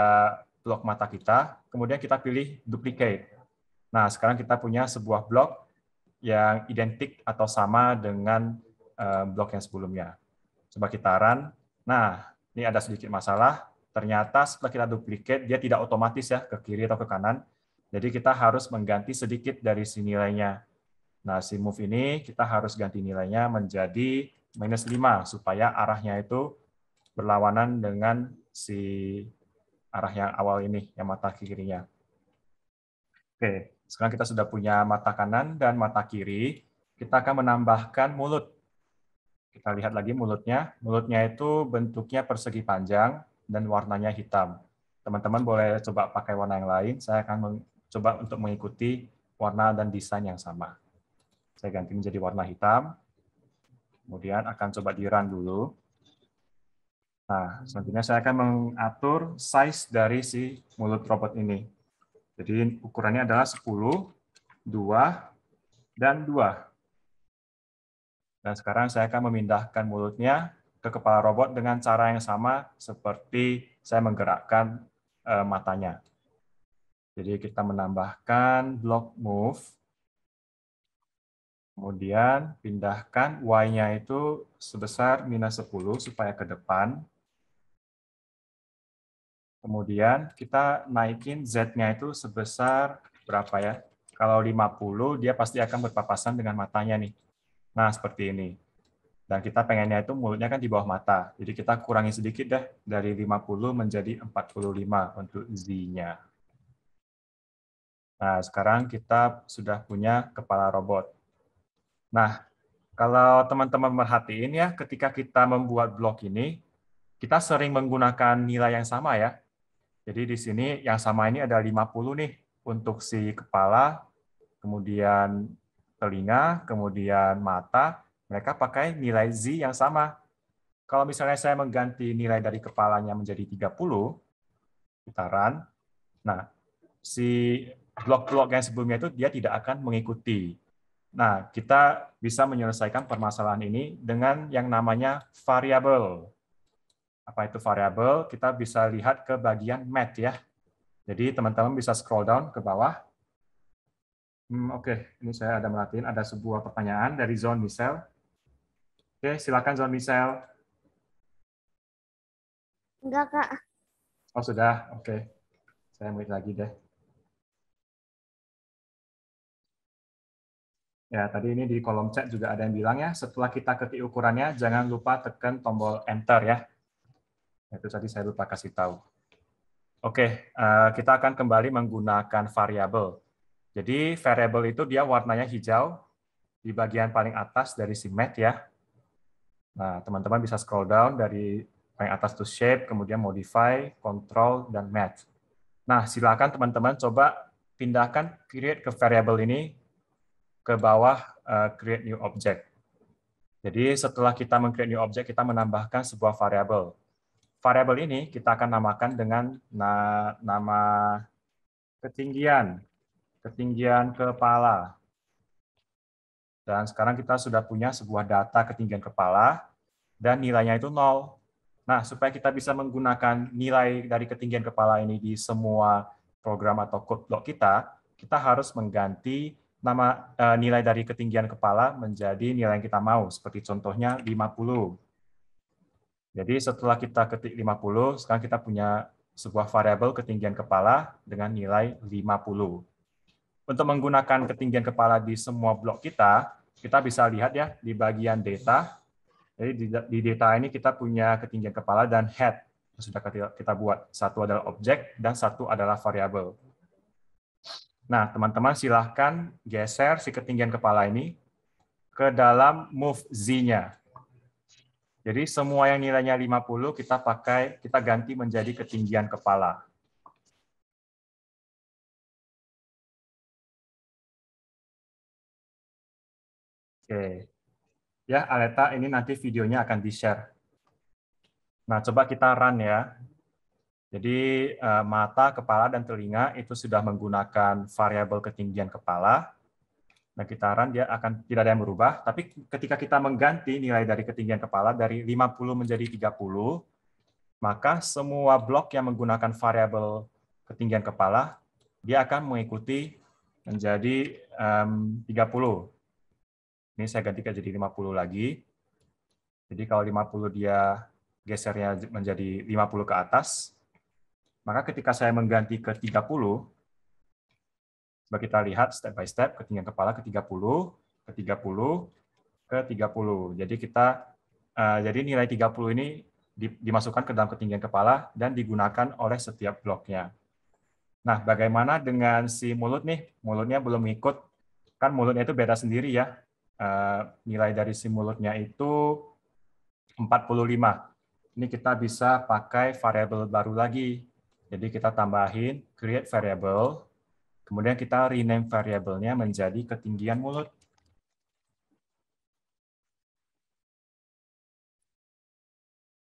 blok mata kita, kemudian kita pilih duplicate. Nah, sekarang kita punya sebuah blok yang identik atau sama dengan um, eh, blok yang sebelumnya. Coba kita run. Nah, ini ada sedikit masalah. Ternyata setelah kita duplicate, dia tidak otomatis ya ke kiri atau ke kanan, jadi kita harus mengganti sedikit dari si nilainya. Nah, si move ini kita harus ganti nilainya menjadi minus 5 supaya arahnya itu berlawanan dengan si arah yang awal ini, yang mata kirinya. Oke, sekarang kita sudah punya mata kanan dan mata kiri. Kita akan menambahkan mulut. Kita lihat lagi mulutnya. Mulutnya itu bentuknya persegi panjang dan warnanya hitam. Teman-teman boleh coba pakai warna yang lain. Saya akan coba untuk mengikuti warna dan desain yang sama. Saya ganti menjadi warna hitam. Kemudian akan coba di run dulu. Nah, selanjutnya saya akan mengatur size dari si mulut robot ini. Jadi ukurannya adalah 10, 2, dan 2. Dan sekarang saya akan memindahkan mulutnya ke kepala robot dengan cara yang sama seperti saya menggerakkan eh, matanya. Jadi kita menambahkan block move, kemudian pindahkan y-nya itu sebesar minus 10 supaya ke depan. Kemudian kita naikin z-nya itu sebesar berapa ya? Kalau 50 dia pasti akan berpapasan dengan matanya nih. Nah seperti ini. Dan kita pengennya itu mulutnya kan di bawah mata. Jadi kita kurangi sedikit deh dari 50 menjadi 45 untuk z-nya. Nah, sekarang kita sudah punya kepala robot. Nah, kalau teman-teman merhatiin ya, ketika kita membuat blok ini, kita sering menggunakan nilai yang sama ya. Jadi di sini yang sama ini ada 50 nih untuk si kepala, kemudian telinga, kemudian mata, mereka pakai nilai Z yang sama. Kalau misalnya saya mengganti nilai dari kepalanya menjadi 30, putaran, nah si blok-blok yang sebelumnya itu dia tidak akan mengikuti. Nah, kita bisa menyelesaikan permasalahan ini dengan yang namanya variabel. Apa itu variabel? Kita bisa lihat ke bagian math ya. Jadi teman-teman bisa scroll down ke bawah. Hmm, Oke, okay. ini saya ada melatih. Ada sebuah pertanyaan dari Zon Misel. Oke, okay, silakan Zon Michel. Enggak, Kak. Oh, sudah. Oke. Okay. Saya mulai lagi deh. Ya, tadi ini di kolom chat juga ada yang bilang ya, setelah kita ketik ukurannya, jangan lupa tekan tombol Enter ya. Itu tadi saya lupa kasih tahu. Oke, eh, kita akan kembali menggunakan variabel. Jadi variabel itu dia warnanya hijau di bagian paling atas dari si mat ya. Nah, teman-teman bisa scroll down dari paling atas to shape, kemudian modify, control, dan mat. Nah, silakan teman-teman coba pindahkan Create ke variabel ini ke bawah uh, create new object. Jadi setelah kita meng new object, kita menambahkan sebuah variabel. Variabel ini kita akan namakan dengan na nama ketinggian, ketinggian kepala. Dan sekarang kita sudah punya sebuah data ketinggian kepala dan nilainya itu nol. Nah, supaya kita bisa menggunakan nilai dari ketinggian kepala ini di semua program atau code block kita, kita harus mengganti nama uh, nilai dari ketinggian kepala menjadi nilai yang kita mau, seperti contohnya 50. Jadi setelah kita ketik 50, sekarang kita punya sebuah variabel ketinggian kepala dengan nilai 50. Untuk menggunakan ketinggian kepala di semua blok kita, kita bisa lihat ya di bagian data. Jadi di, di data ini kita punya ketinggian kepala dan head sudah kita buat. Satu adalah objek dan satu adalah variabel. Nah, teman-teman silahkan geser si ketinggian kepala ini ke dalam move Z-nya. Jadi semua yang nilainya 50 kita pakai, kita ganti menjadi ketinggian kepala. Oke. Ya, Aleta, ini nanti videonya akan di-share. Nah, coba kita run ya. Jadi eh, mata, kepala, dan telinga itu sudah menggunakan variabel ketinggian kepala. Nah, getaran dia akan tidak ada yang berubah, tapi ketika kita mengganti nilai dari ketinggian kepala dari 50 menjadi 30, maka semua blok yang menggunakan variabel ketinggian kepala dia akan mengikuti menjadi 30. Ini saya ganti ke jadi 50 lagi. Jadi kalau 50 dia gesernya menjadi 50 ke atas, maka ketika saya mengganti ke 30, coba kita lihat step by step, ketinggian kepala ke 30, ke 30, ke 30. Jadi kita eh, jadi nilai 30 ini dimasukkan ke dalam ketinggian kepala dan digunakan oleh setiap bloknya. Nah, bagaimana dengan si mulut nih? Mulutnya belum ikut. Kan mulutnya itu beda sendiri ya. Eh, nilai dari si mulutnya itu 45. Ini kita bisa pakai variabel baru lagi, jadi kita tambahin create variable, kemudian kita rename variabelnya menjadi ketinggian mulut.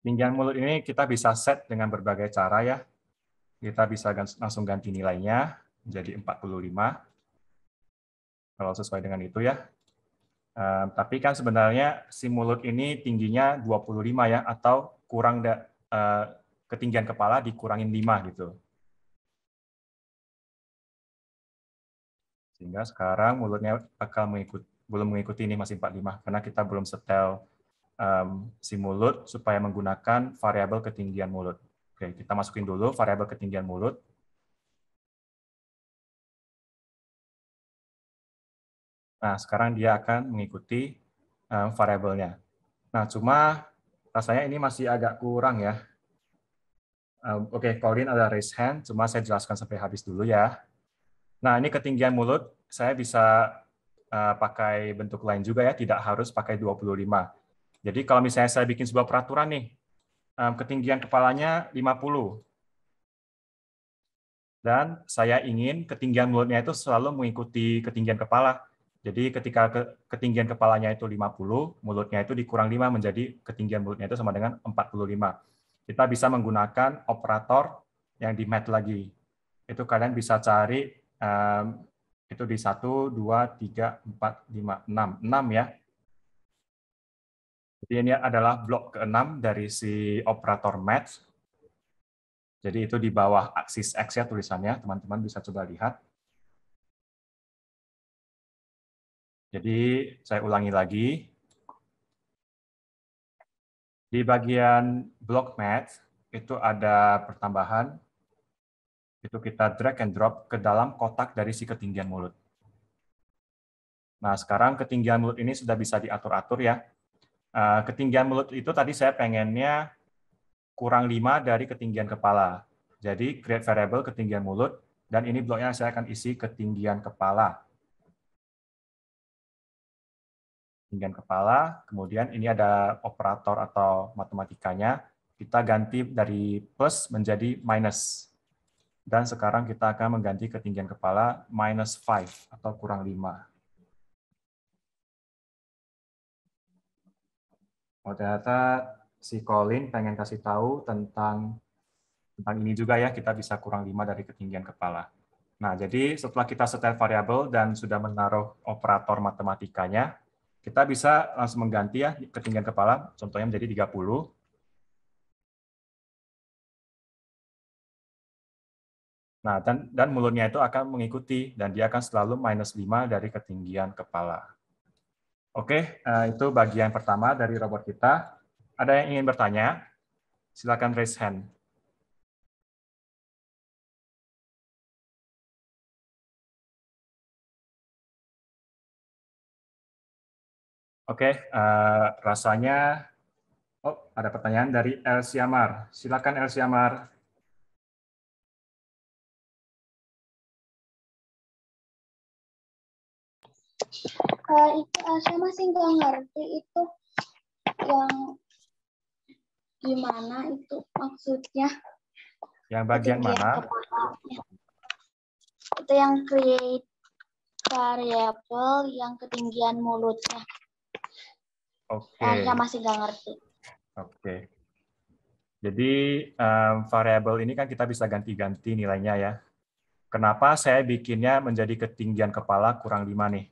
Ketinggian mulut ini kita bisa set dengan berbagai cara ya. Kita bisa langsung ganti nilainya menjadi 45 kalau sesuai dengan itu ya. Um, tapi kan sebenarnya si mulut ini tingginya 25 ya atau kurang da, uh, ketinggian kepala dikurangin 5 gitu. Sehingga sekarang mulutnya akan mengikuti belum mengikuti ini masih 45 karena kita belum setel um, si mulut supaya menggunakan variabel ketinggian mulut. Oke, kita masukin dulu variabel ketinggian mulut. Nah, sekarang dia akan mengikuti um, variabelnya. Nah, cuma rasanya ini masih agak kurang ya. Oke, okay, Colin ada raise hand, cuma saya jelaskan sampai habis dulu ya. Nah, ini ketinggian mulut, saya bisa eh, pakai bentuk lain juga ya, tidak harus pakai 25. Jadi kalau misalnya saya bikin sebuah peraturan nih, ketinggian kepalanya 50. Dan saya ingin ketinggian mulutnya itu selalu mengikuti ketinggian kepala. Jadi ketika ketinggian kepalanya itu 50, mulutnya itu dikurang 5 menjadi ketinggian mulutnya itu sama dengan 45 kita bisa menggunakan operator yang di mat lagi. Itu kalian bisa cari um, itu di 1, 2, 3, 4, 5, 6. 6 ya. Jadi ini adalah blok ke-6 dari si operator mat. Jadi itu di bawah aksis X ya tulisannya, teman-teman bisa coba lihat. Jadi saya ulangi lagi, di bagian block match itu ada pertambahan. Itu kita drag and drop ke dalam kotak dari si ketinggian mulut. Nah, sekarang ketinggian mulut ini sudah bisa diatur-atur ya. Eh, ketinggian mulut itu tadi saya pengennya kurang 5 dari ketinggian kepala. Jadi create variable ketinggian mulut, dan ini bloknya saya akan isi ketinggian kepala. Ketinggian kepala, kemudian ini ada operator atau matematikanya, kita ganti dari plus menjadi minus. Dan sekarang kita akan mengganti ketinggian kepala minus 5 atau kurang 5. Oh, ternyata si Colin pengen kasih tahu tentang tentang ini juga ya, kita bisa kurang 5 dari ketinggian kepala. Nah, jadi setelah kita setel variabel dan sudah menaruh operator matematikanya, kita bisa langsung mengganti ya ketinggian kepala, contohnya menjadi 30. Nah, dan, dan mulutnya itu akan mengikuti, dan dia akan selalu minus 5 dari ketinggian kepala. Oke, eh, itu bagian pertama dari robot kita. Ada yang ingin bertanya? Silakan raise hand. Oke, okay, uh, eh, rasanya oh ada pertanyaan dari El Siamar. Silakan Siamar. Kalau Uh, eh, itu uh, saya masih nggak ngerti itu yang gimana itu maksudnya? Yang bagian itu mana? Itu yang create variable yang ketinggian mulutnya. Oke. Okay. Saya masih nggak ngerti. Oke. Okay. Jadi um, variabel ini kan kita bisa ganti-ganti nilainya ya. Kenapa saya bikinnya menjadi ketinggian kepala kurang 5 nih?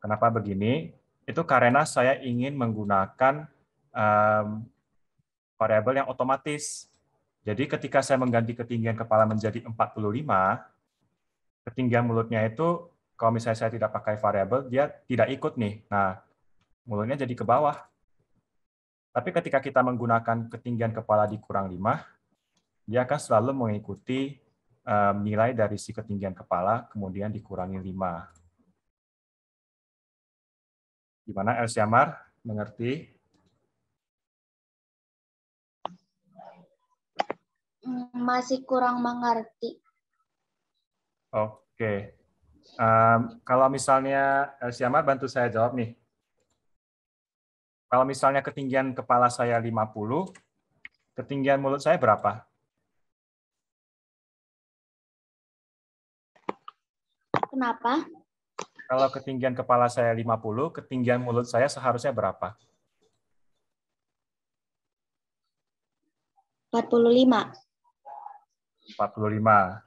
Kenapa begini? Itu karena saya ingin menggunakan um, variabel yang otomatis. Jadi ketika saya mengganti ketinggian kepala menjadi 45, ketinggian mulutnya itu kalau misalnya saya tidak pakai variabel, dia tidak ikut nih. Nah, Mulutnya jadi ke bawah. Tapi ketika kita menggunakan ketinggian kepala dikurang 5, dia akan selalu mengikuti eh, nilai dari si ketinggian kepala, kemudian dikurangi 5. Gimana Elsiamar? Mengerti? Masih kurang mengerti. Oke. Okay. Um, kalau misalnya Elsiamar bantu saya jawab nih kalau misalnya ketinggian kepala saya 50, ketinggian mulut saya berapa? Kenapa? Kalau ketinggian kepala saya 50, ketinggian mulut saya seharusnya berapa? 45. 45.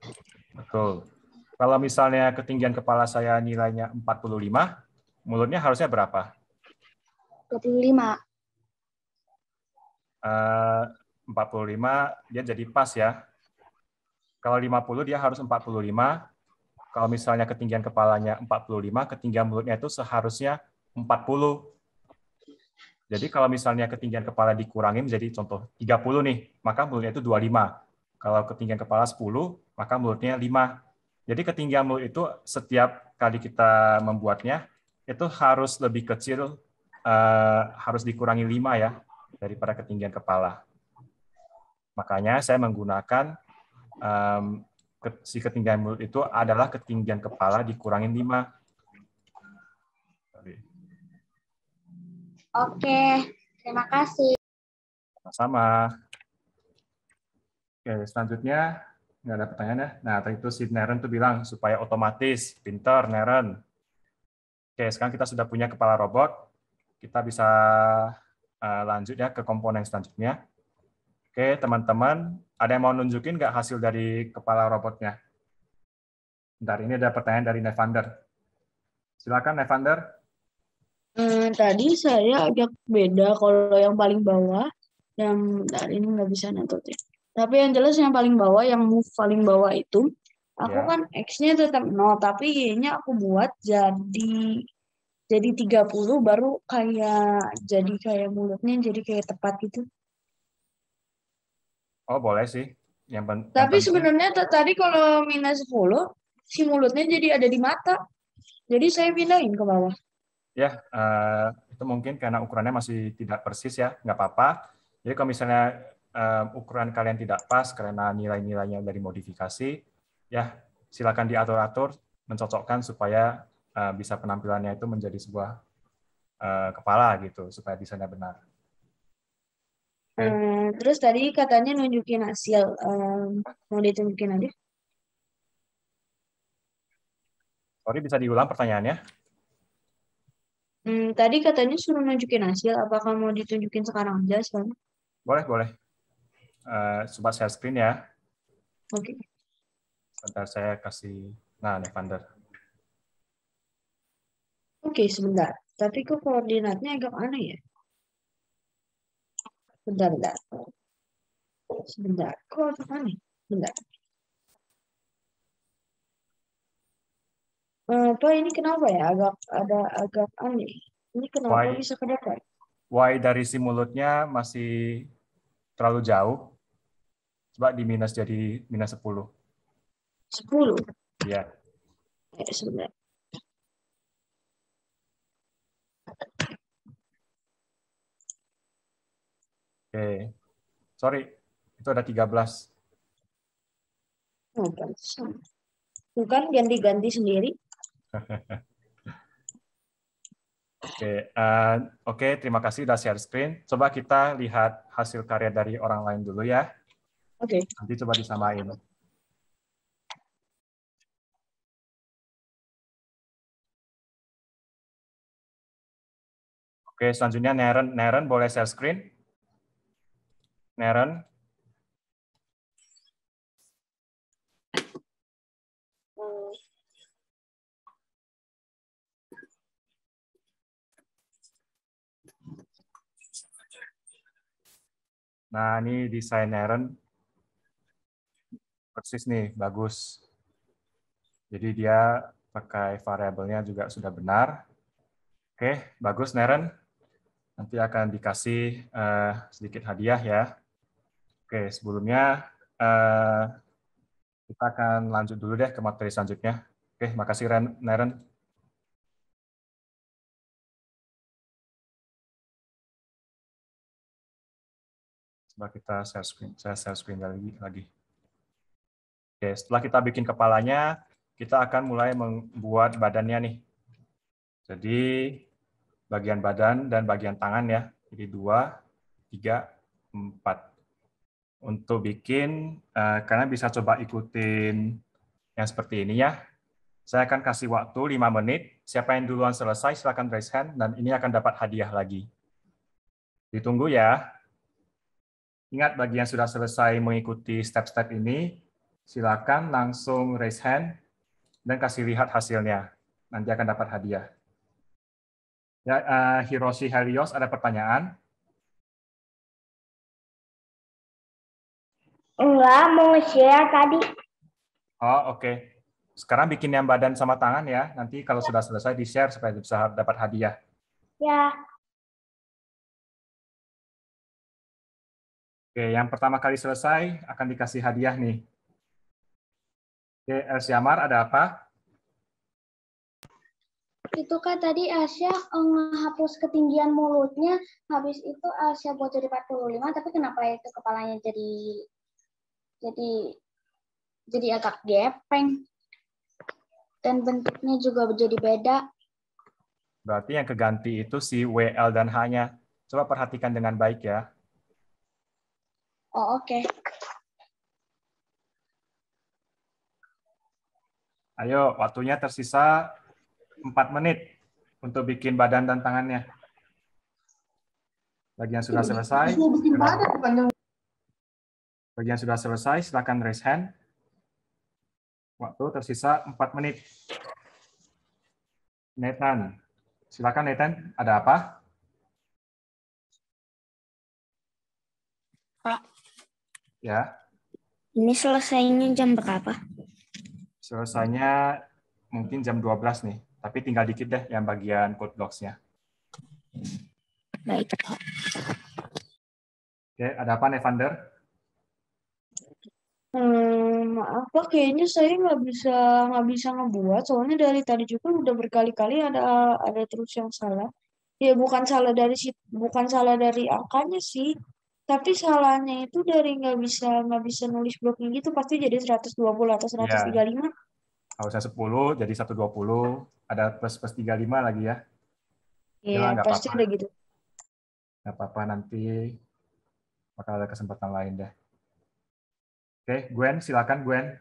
Betul. Kalau misalnya ketinggian kepala saya nilainya 45, mulutnya harusnya berapa? 25. Uh, 45 dia jadi pas ya. Kalau 50 dia harus 45. Kalau misalnya ketinggian kepalanya 45, ketinggian mulutnya itu seharusnya 40. Jadi kalau misalnya ketinggian kepala dikurangi menjadi contoh 30 nih, maka mulutnya itu 25. Kalau ketinggian kepala 10, maka mulutnya 5. Jadi ketinggian mulut itu setiap kali kita membuatnya, itu harus lebih kecil Eh, harus dikurangi 5 ya daripada ketinggian kepala. Makanya saya menggunakan um, si ketinggian mulut itu adalah ketinggian kepala dikurangin 5. Oke, terima kasih. Sama-sama. Oke, selanjutnya nggak ada pertanyaan ya. Nah, tadi itu si Neren tuh bilang supaya otomatis. Pinter, Neren. Oke, sekarang kita sudah punya kepala robot kita bisa eh, lanjut ya ke komponen selanjutnya. Oke, teman-teman, ada yang mau nunjukin nggak hasil dari kepala robotnya? Bentar, ini ada pertanyaan dari Nevander. Silakan Nevander. Eh, tadi saya agak beda kalau yang paling bawah, yang dari ini nggak bisa nonton. Ya. Tapi yang jelas yang paling bawah, yang move paling bawah itu, aku yeah. kan X-nya tetap nol, tapi Y-nya aku buat jadi jadi 30 baru kayak jadi kayak mulutnya jadi kayak tepat gitu. Oh, boleh sih. Yang pen Tapi sebenarnya tadi kalau minus 10, si mulutnya jadi ada di mata. Jadi saya pindahin ke bawah. Ya, uh, itu mungkin karena ukurannya masih tidak persis ya, nggak apa-apa. Jadi kalau misalnya uh, ukuran kalian tidak pas karena nilai-nilainya dari modifikasi, ya silakan diatur-atur, mencocokkan supaya Eh, bisa penampilannya itu menjadi sebuah uh, kepala gitu supaya desainnya benar. Hmm, terus tadi katanya nunjukin hasil um, mau ditunjukin aja. Sorry bisa diulang pertanyaannya? Hmm, tadi katanya suruh nunjukin hasil, apakah mau ditunjukin sekarang aja sekarang? Boleh boleh. Uh, coba share screen ya. Oke. Okay. Sebentar saya kasih. Nah, Vander. Oke, sebentar. Tapi kok koordinatnya agak aneh ya? Sebentar, sebentar. Sebentar. Kok agak aneh? Sebentar. Apa eh, ini kenapa ya? Agak ada agak aneh. Ini kenapa y, bisa kedekat? Y dari si mulutnya masih terlalu jauh. Coba di minus jadi minus 10. 10? Iya. Ya, sebentar. Oke. Sorry, itu ada 13. Bukan ganti-ganti sendiri. Oke, okay, uh, eh, oke, okay, terima kasih sudah share screen. Coba kita lihat hasil karya dari orang lain dulu ya. Oke. Okay. Nanti coba disamain. Oke, selanjutnya Neren, Neren boleh share screen? Neron, Nah, ini desain Neron Persis nih, bagus. Jadi dia pakai variabelnya juga sudah benar. Oke, bagus Neren. Nanti akan dikasih uh, sedikit hadiah ya. Oke, sebelumnya eh, kita akan lanjut dulu deh ke materi selanjutnya. Oke, makasih Ren, Naren. Coba kita share screen, saya share screen lagi. lagi. Oke, setelah kita bikin kepalanya, kita akan mulai membuat badannya nih. Jadi bagian badan dan bagian tangan ya. Jadi dua, tiga, empat untuk bikin, uh, eh, kalian bisa coba ikutin yang seperti ini ya. Saya akan kasih waktu 5 menit. Siapa yang duluan selesai, silakan raise hand, dan ini akan dapat hadiah lagi. Ditunggu ya. Ingat bagi yang sudah selesai mengikuti step-step ini, silakan langsung raise hand dan kasih lihat hasilnya. Nanti akan dapat hadiah. Ya, uh, Hiroshi Helios, ada pertanyaan? Enggak, mau share tadi. Oh, oke. Okay. Sekarang bikin yang badan sama tangan ya. Nanti kalau sudah selesai di-share supaya bisa dapat hadiah. Ya. Oke, yang pertama kali selesai akan dikasih hadiah nih. Oke, Elsyamar ada apa? Itu kan tadi Asia menghapus eh, ketinggian mulutnya, habis itu Asia buat jadi 45, tapi kenapa itu kepalanya jadi jadi jadi agak gepeng dan bentuknya juga menjadi beda. Berarti yang keganti itu si WL dan H-nya. Coba perhatikan dengan baik ya. Oh, oke. Okay. Ayo, waktunya tersisa 4 menit untuk bikin badan dan tangannya. Bagi sudah iya, selesai. Bikin badan, bagi yang sudah selesai, silakan raise hand. Waktu tersisa 4 menit. Nathan, silakan Nathan, ada apa? Pak. Ya. Ini selesainya jam berapa? Selesainya mungkin jam 12 nih, tapi tinggal dikit deh yang bagian code blocks-nya. Baik, Pak. Oke, ada apa, Nevander? Mmm, apa kayaknya saya nggak bisa nggak bisa ngebuat soalnya dari tadi juga udah berkali-kali ada ada terus yang salah. Ya bukan salah dari si bukan salah dari angkanya sih, tapi salahnya itu dari nggak bisa nggak bisa nulis bloknya gitu pasti jadi 120 atau Iya. 135. Harusnya 10 jadi 120, ada plus plus 35 lagi ya. Iya, pasti apa-apa. ada gitu. Nggak apa-apa nanti bakal ada kesempatan lain deh. Oke, Gwen, silakan Gwen.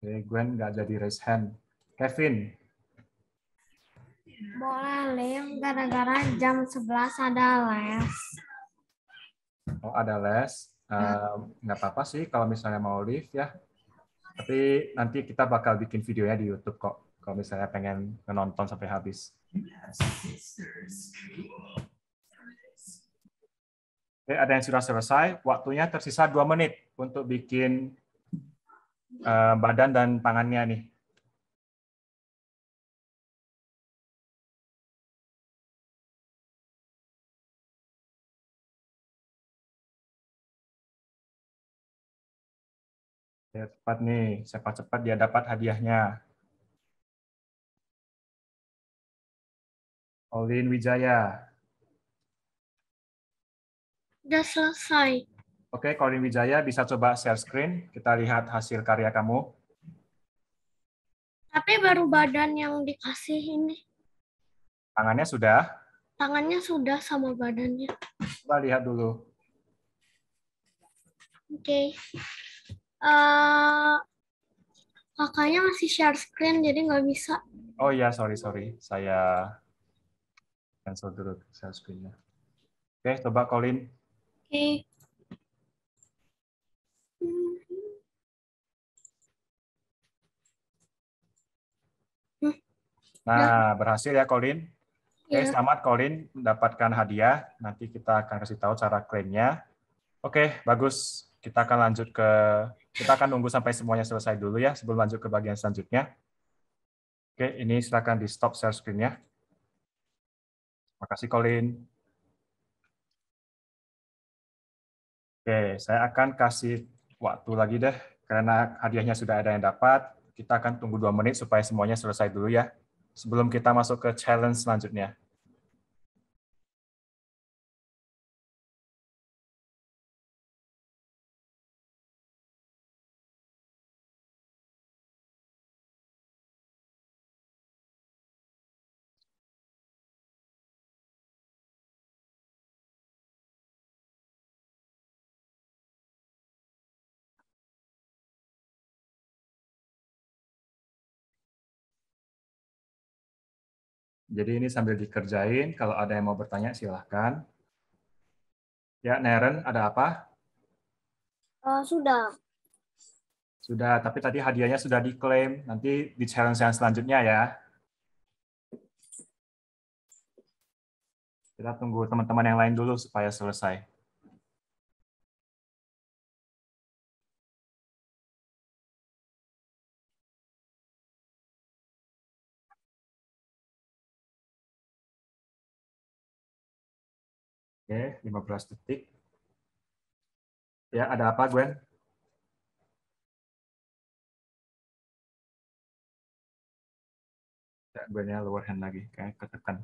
Oke, Gwen nggak jadi raise hand. Kevin. Boleh, Lim. Gara-gara jam 11 ada les. Oh, ada les. Nggak uh, apa-apa sih kalau misalnya mau live ya. Tapi nanti kita bakal bikin videonya di YouTube kok. Kalau misalnya pengen nonton sampai habis ada yang sudah selesai, waktunya tersisa dua menit untuk bikin eh, badan dan tangannya nih. Ya, cepat nih, cepat-cepat dia dapat hadiahnya. Olin Wijaya. Sudah selesai. Oke, okay, Wijaya bisa coba share screen. Kita lihat hasil karya kamu. Tapi baru badan yang dikasih ini. Tangannya sudah? Tangannya sudah sama badannya. Coba lihat dulu. Oke. Okay. Uh, eh, kakaknya masih share screen jadi nggak bisa. Oh iya, sorry sorry, saya cancel dulu share screennya. Oke, coba Colin. Okay. Nah, berhasil ya Colin. Oke, okay, iya. selamat Colin mendapatkan hadiah. Nanti kita akan kasih tahu cara klaimnya. Oke, okay, bagus. Kita akan lanjut ke kita akan nunggu sampai semuanya selesai dulu ya sebelum lanjut ke bagian selanjutnya. Oke, okay, ini silakan di stop share screen-nya. Terima kasih Colin. Oke, saya akan kasih waktu lagi deh, karena hadiahnya sudah ada yang dapat. Kita akan tunggu dua menit supaya semuanya selesai dulu ya, sebelum kita masuk ke challenge selanjutnya. Jadi ini sambil dikerjain, kalau ada yang mau bertanya silahkan. Ya, Neren, ada apa? Uh, sudah. Sudah, tapi tadi hadiahnya sudah diklaim. Nanti di challenge yang selanjutnya ya. Kita tunggu teman-teman yang lain dulu supaya selesai. Oke, 15 detik. Ya, ada apa, Gwen? Ya, Gwennya lower hand lagi, kayak ketekan.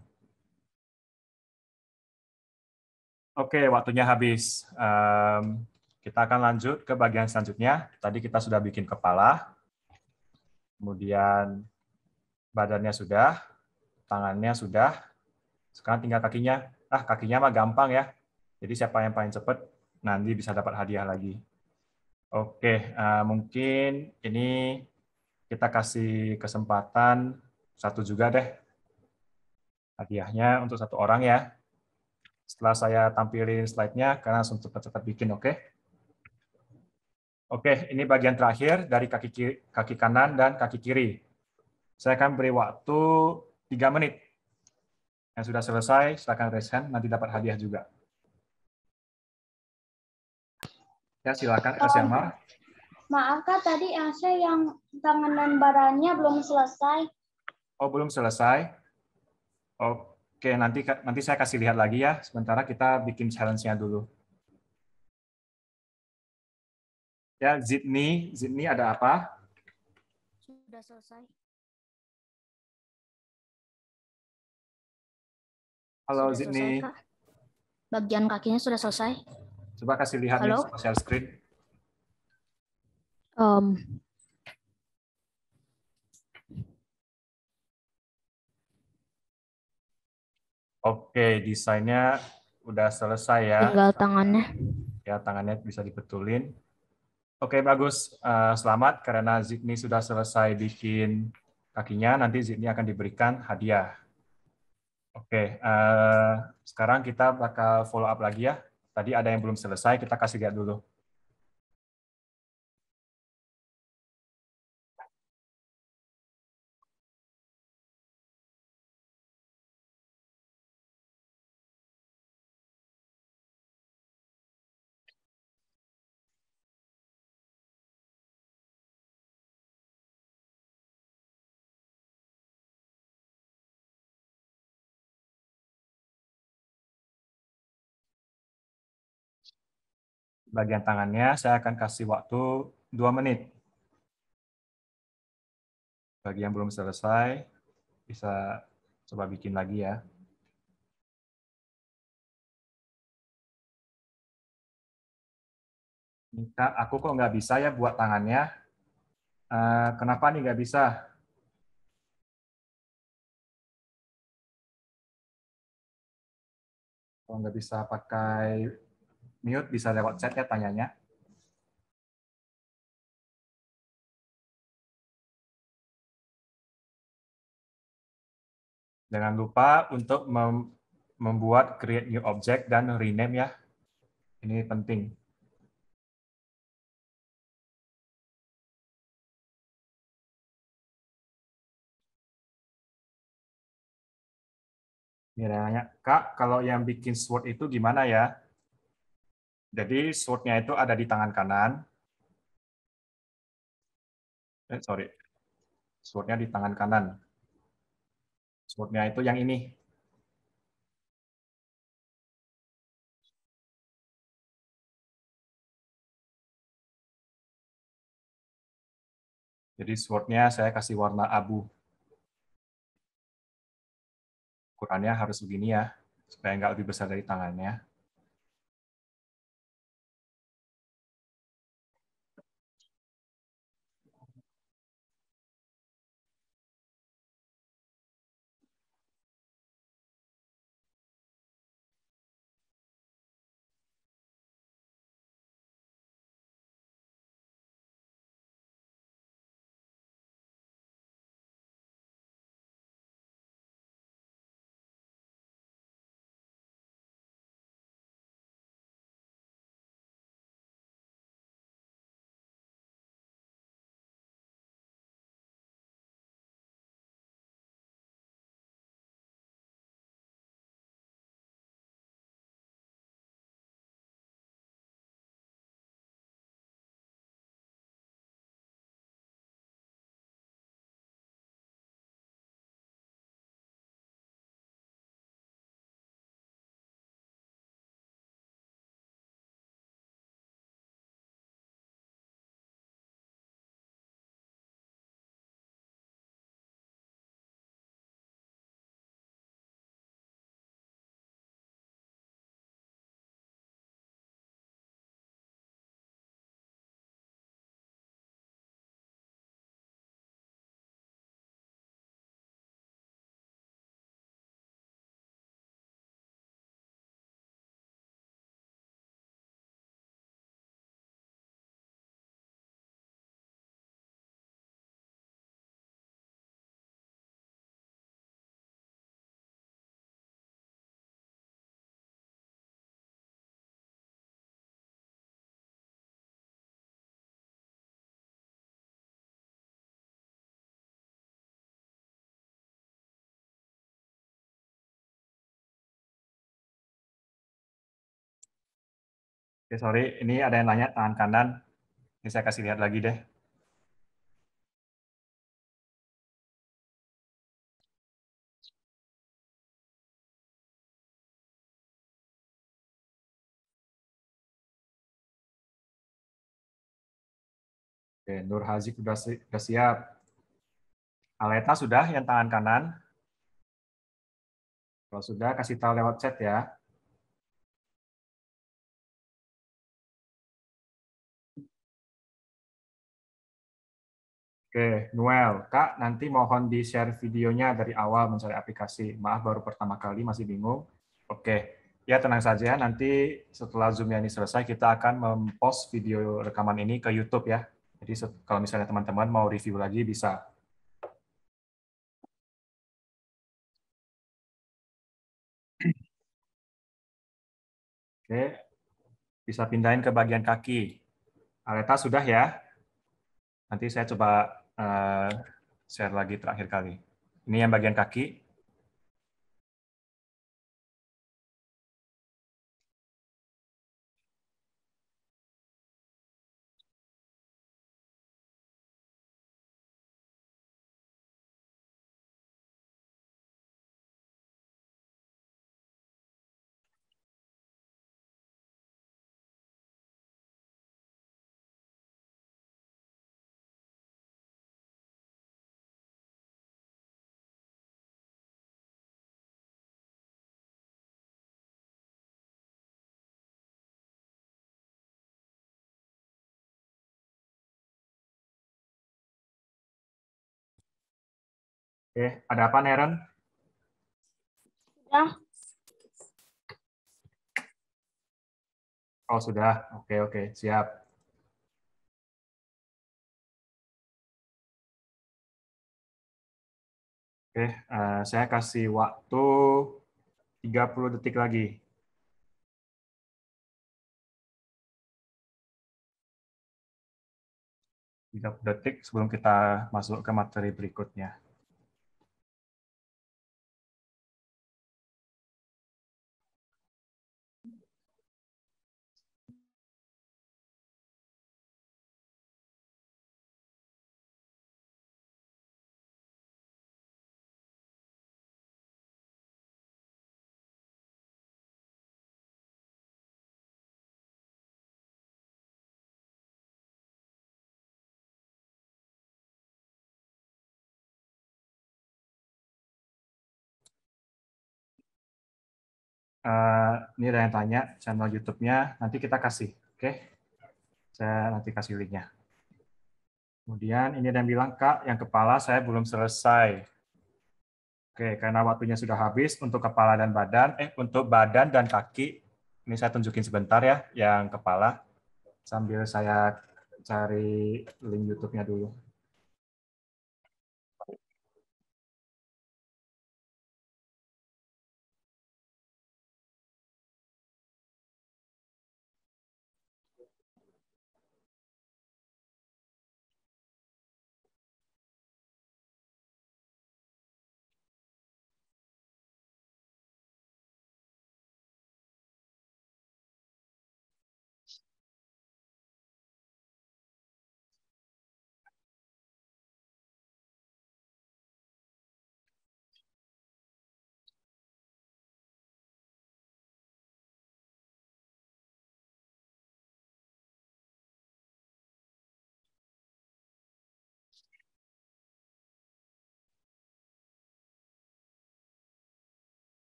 Oke, waktunya habis. Um, kita akan lanjut ke bagian selanjutnya. Tadi kita sudah bikin kepala, kemudian badannya sudah, tangannya sudah, sekarang tinggal kakinya ah kakinya mah gampang ya. Jadi siapa yang paling cepat nanti bisa dapat hadiah lagi. Oke, uh, mungkin ini kita kasih kesempatan satu juga deh hadiahnya untuk satu orang ya. Setelah saya tampilin slide-nya, karena langsung cepat-cepat bikin, oke? Okay? Oke, okay, ini bagian terakhir dari kaki, kiri, kaki kanan dan kaki kiri. Saya akan beri waktu 3 menit yang sudah selesai, silakan raise hand, nanti dapat hadiah juga. Ya, silakan Kak Syamar. Oh. Maaf Kak, tadi Asya yang tanganan barangnya belum selesai. Oh, belum selesai? Oke, nanti nanti saya kasih lihat lagi ya. Sementara kita bikin challenge-nya dulu. Ya, Zidni, Zidni ada apa? Sudah selesai. Halo sudah Zidni. Selesai, Bagian kakinya sudah selesai. Coba kasih lihat di social screen. Um, Oke, desainnya udah selesai ya. Tinggal tangannya. Ya, tangannya bisa dibetulin. Oke, bagus. Eh, selamat karena Zidni sudah selesai bikin kakinya. Nanti Zidni akan diberikan hadiah. Oke, uh, sekarang kita bakal follow up lagi ya. Tadi ada yang belum selesai, kita kasih lihat dulu. bagian tangannya, saya akan kasih waktu 2 menit. Bagi yang belum selesai, bisa coba bikin lagi ya. Minta, aku kok nggak bisa ya buat tangannya. Uh, kenapa nih nggak bisa? Kalau nggak bisa pakai mute bisa lewat chat ya tanyanya. Jangan lupa untuk membuat create new object dan rename ya. Ini penting. Ini nanya, Kak, kalau yang bikin sword itu gimana ya? Jadi swordnya itu ada di tangan kanan. Eh, sorry, swordnya di tangan kanan. Swordnya itu yang ini. Jadi swordnya saya kasih warna abu. Ukurannya harus begini ya, supaya nggak lebih besar dari tangannya. Oke, sorry. Ini ada yang nanya tangan kanan. Ini saya kasih lihat lagi deh. Oke, Nur Haziq sudah, sudah siap. Aleta sudah yang tangan kanan. Kalau sudah, kasih tahu lewat chat ya. Oke, Noel, Kak, nanti mohon di-share videonya dari awal mencari aplikasi. Maaf, baru pertama kali masih bingung. Oke, ya tenang saja. Nanti setelah Zoom ini selesai, kita akan mempost video rekaman ini ke YouTube ya. Jadi kalau misalnya teman-teman mau review lagi, bisa. Oke, bisa pindahin ke bagian kaki. Aleta sudah ya? Nanti saya coba Eh, share lagi terakhir kali. Ini yang bagian kaki. Oke, eh, ada apa Neren? Sudah. Ya. Oh sudah, oke oke siap. Oke, uh, saya kasih waktu 30 detik lagi. Tiga detik sebelum kita masuk ke materi berikutnya. Eh, ini ada yang tanya channel YouTube-nya, nanti kita kasih, oke? Okay? Saya nanti kasih linknya. Kemudian ini ada yang bilang, Kak, yang kepala saya belum selesai. Oke, karena waktunya sudah habis untuk kepala dan badan, eh untuk badan dan kaki. Ini saya tunjukin sebentar ya, yang kepala. Sambil saya cari link YouTube-nya dulu.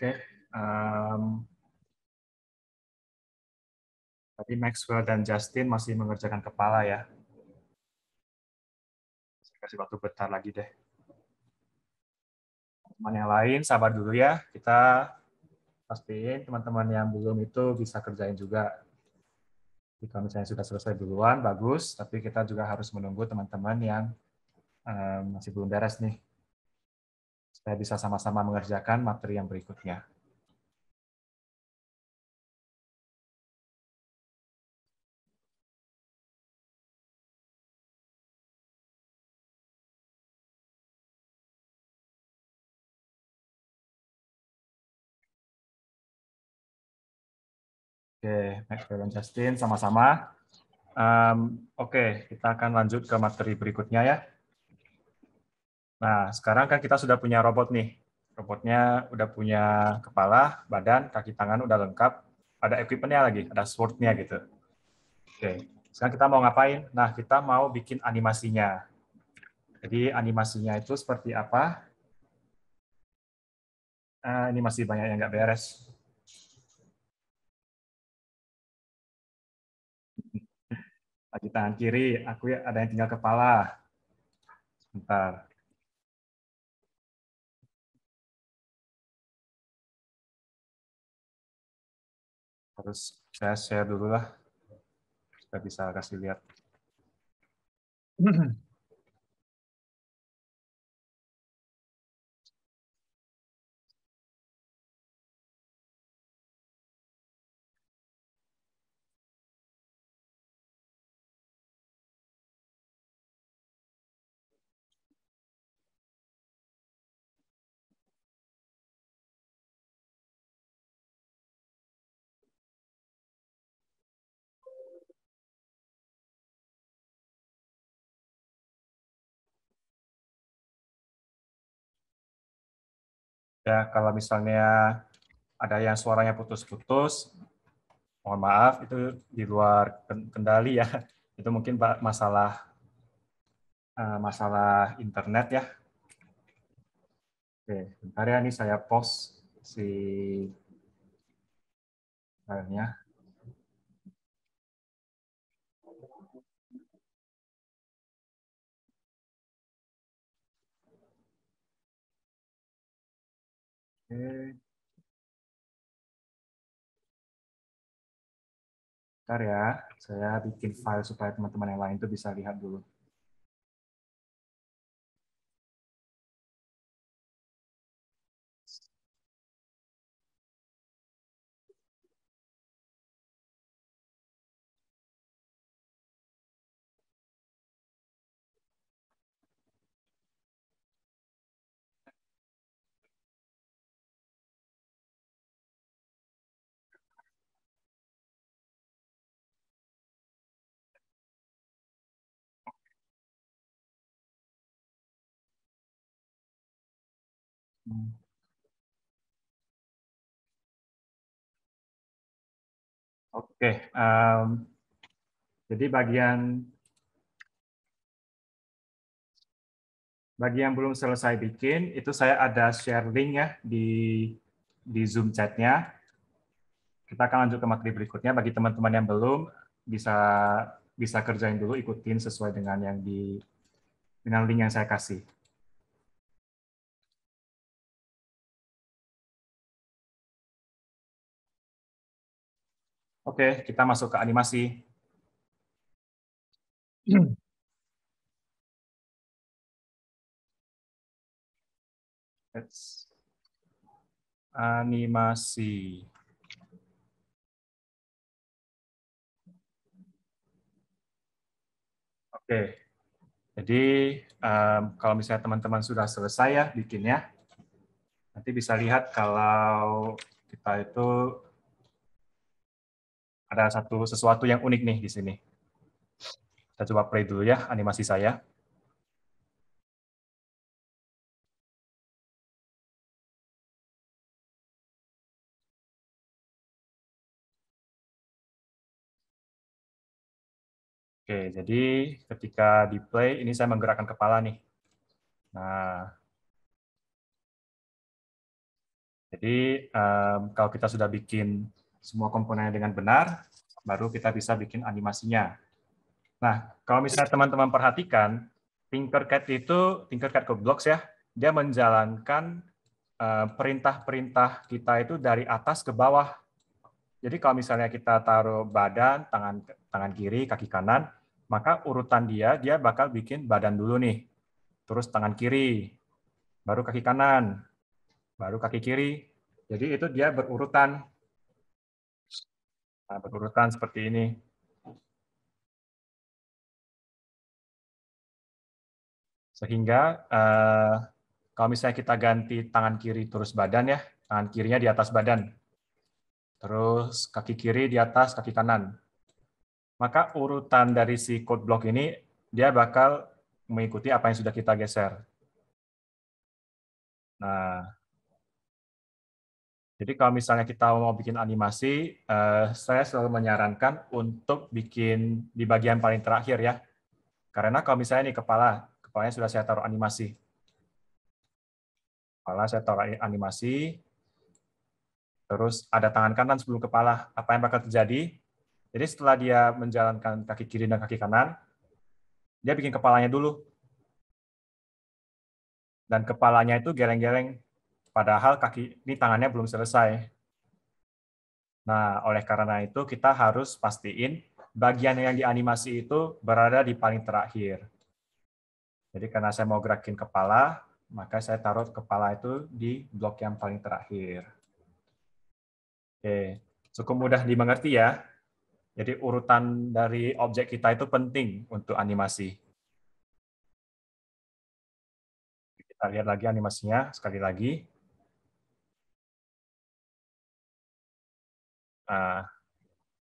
Oke. Okay. Um, tadi Maxwell dan Justin masih mengerjakan kepala ya. Saya kasih waktu bentar lagi deh. Teman yang lain, sabar dulu ya. Kita pastiin teman-teman yang belum itu bisa kerjain juga. Jika misalnya sudah selesai duluan, bagus. Tapi kita juga harus menunggu teman-teman yang masih belum beres nih supaya bisa sama-sama mengerjakan materi yang berikutnya. Oke, Max dan Justin sama-sama. Um, Oke, okay, kita akan lanjut ke materi berikutnya ya. Nah, sekarang kan kita sudah punya robot nih. Robotnya udah punya kepala, badan, kaki tangan udah lengkap. Ada equipmentnya lagi, ada sword-nya gitu. Oke, sekarang kita mau ngapain? Nah, kita mau bikin animasinya. Jadi animasinya itu seperti apa? Uh, ini masih banyak yang nggak beres. Lagi tangan kiri, aku ya, ada yang tinggal kepala. Sebentar. terus saya share dulu lah. Kita bisa kasih lihat. Ya, kalau misalnya ada yang suaranya putus-putus, mohon maaf itu di luar kendali ya. Itu mungkin masalah eh, masalah internet ya. Oke, bentar ya ini saya post si filenya. ntar ya, saya bikin file supaya teman-teman yang lain itu bisa lihat dulu. Oke, okay. um, jadi bagian bagi yang belum selesai bikin, itu saya ada share link ya di di Zoom chatnya. Kita akan lanjut ke materi berikutnya. Bagi teman-teman yang belum bisa bisa kerjain dulu, ikutin sesuai dengan yang di dengan link yang saya kasih. Oke, kita masuk ke animasi. Let's animasi. Oke, jadi um, kalau misalnya teman-teman sudah selesai ya bikinnya, nanti bisa lihat kalau kita itu ada satu sesuatu yang unik nih di sini. Kita coba play dulu ya animasi saya. Oke, jadi ketika di play ini saya menggerakkan kepala nih. Nah, jadi kalau kita sudah bikin semua komponennya dengan benar, baru kita bisa bikin animasinya. Nah, kalau misalnya teman-teman perhatikan, Tinkercad itu, Tinkercad Blocks ya, dia menjalankan eh, perintah-perintah kita itu dari atas ke bawah. Jadi kalau misalnya kita taruh badan, tangan tangan kiri, kaki kanan, maka urutan dia, dia bakal bikin badan dulu nih. Terus tangan kiri, baru kaki kanan, baru kaki kiri. Jadi itu dia berurutan nah, berurutan seperti ini. Sehingga eh, kalau misalnya kita ganti tangan kiri terus badan ya, tangan kirinya di atas badan. Terus kaki kiri di atas kaki kanan. Maka urutan dari si code block ini dia bakal mengikuti apa yang sudah kita geser. Nah, jadi kalau misalnya kita mau bikin animasi, eh, saya selalu menyarankan untuk bikin di bagian paling terakhir ya. Karena kalau misalnya ini kepala, kepalanya sudah saya taruh animasi. Kepala saya taruh animasi, terus ada tangan kanan sebelum kepala, apa yang bakal terjadi? Jadi setelah dia menjalankan kaki kiri dan kaki kanan, dia bikin kepalanya dulu. Dan kepalanya itu geleng-geleng Padahal kaki ini tangannya belum selesai. Nah, oleh karena itu kita harus pastiin bagian yang dianimasi itu berada di paling terakhir. Jadi karena saya mau gerakin kepala, maka saya taruh kepala itu di blok yang paling terakhir. Oke, cukup mudah dimengerti ya. Jadi urutan dari objek kita itu penting untuk animasi. Kita lihat lagi animasinya sekali lagi. Uh,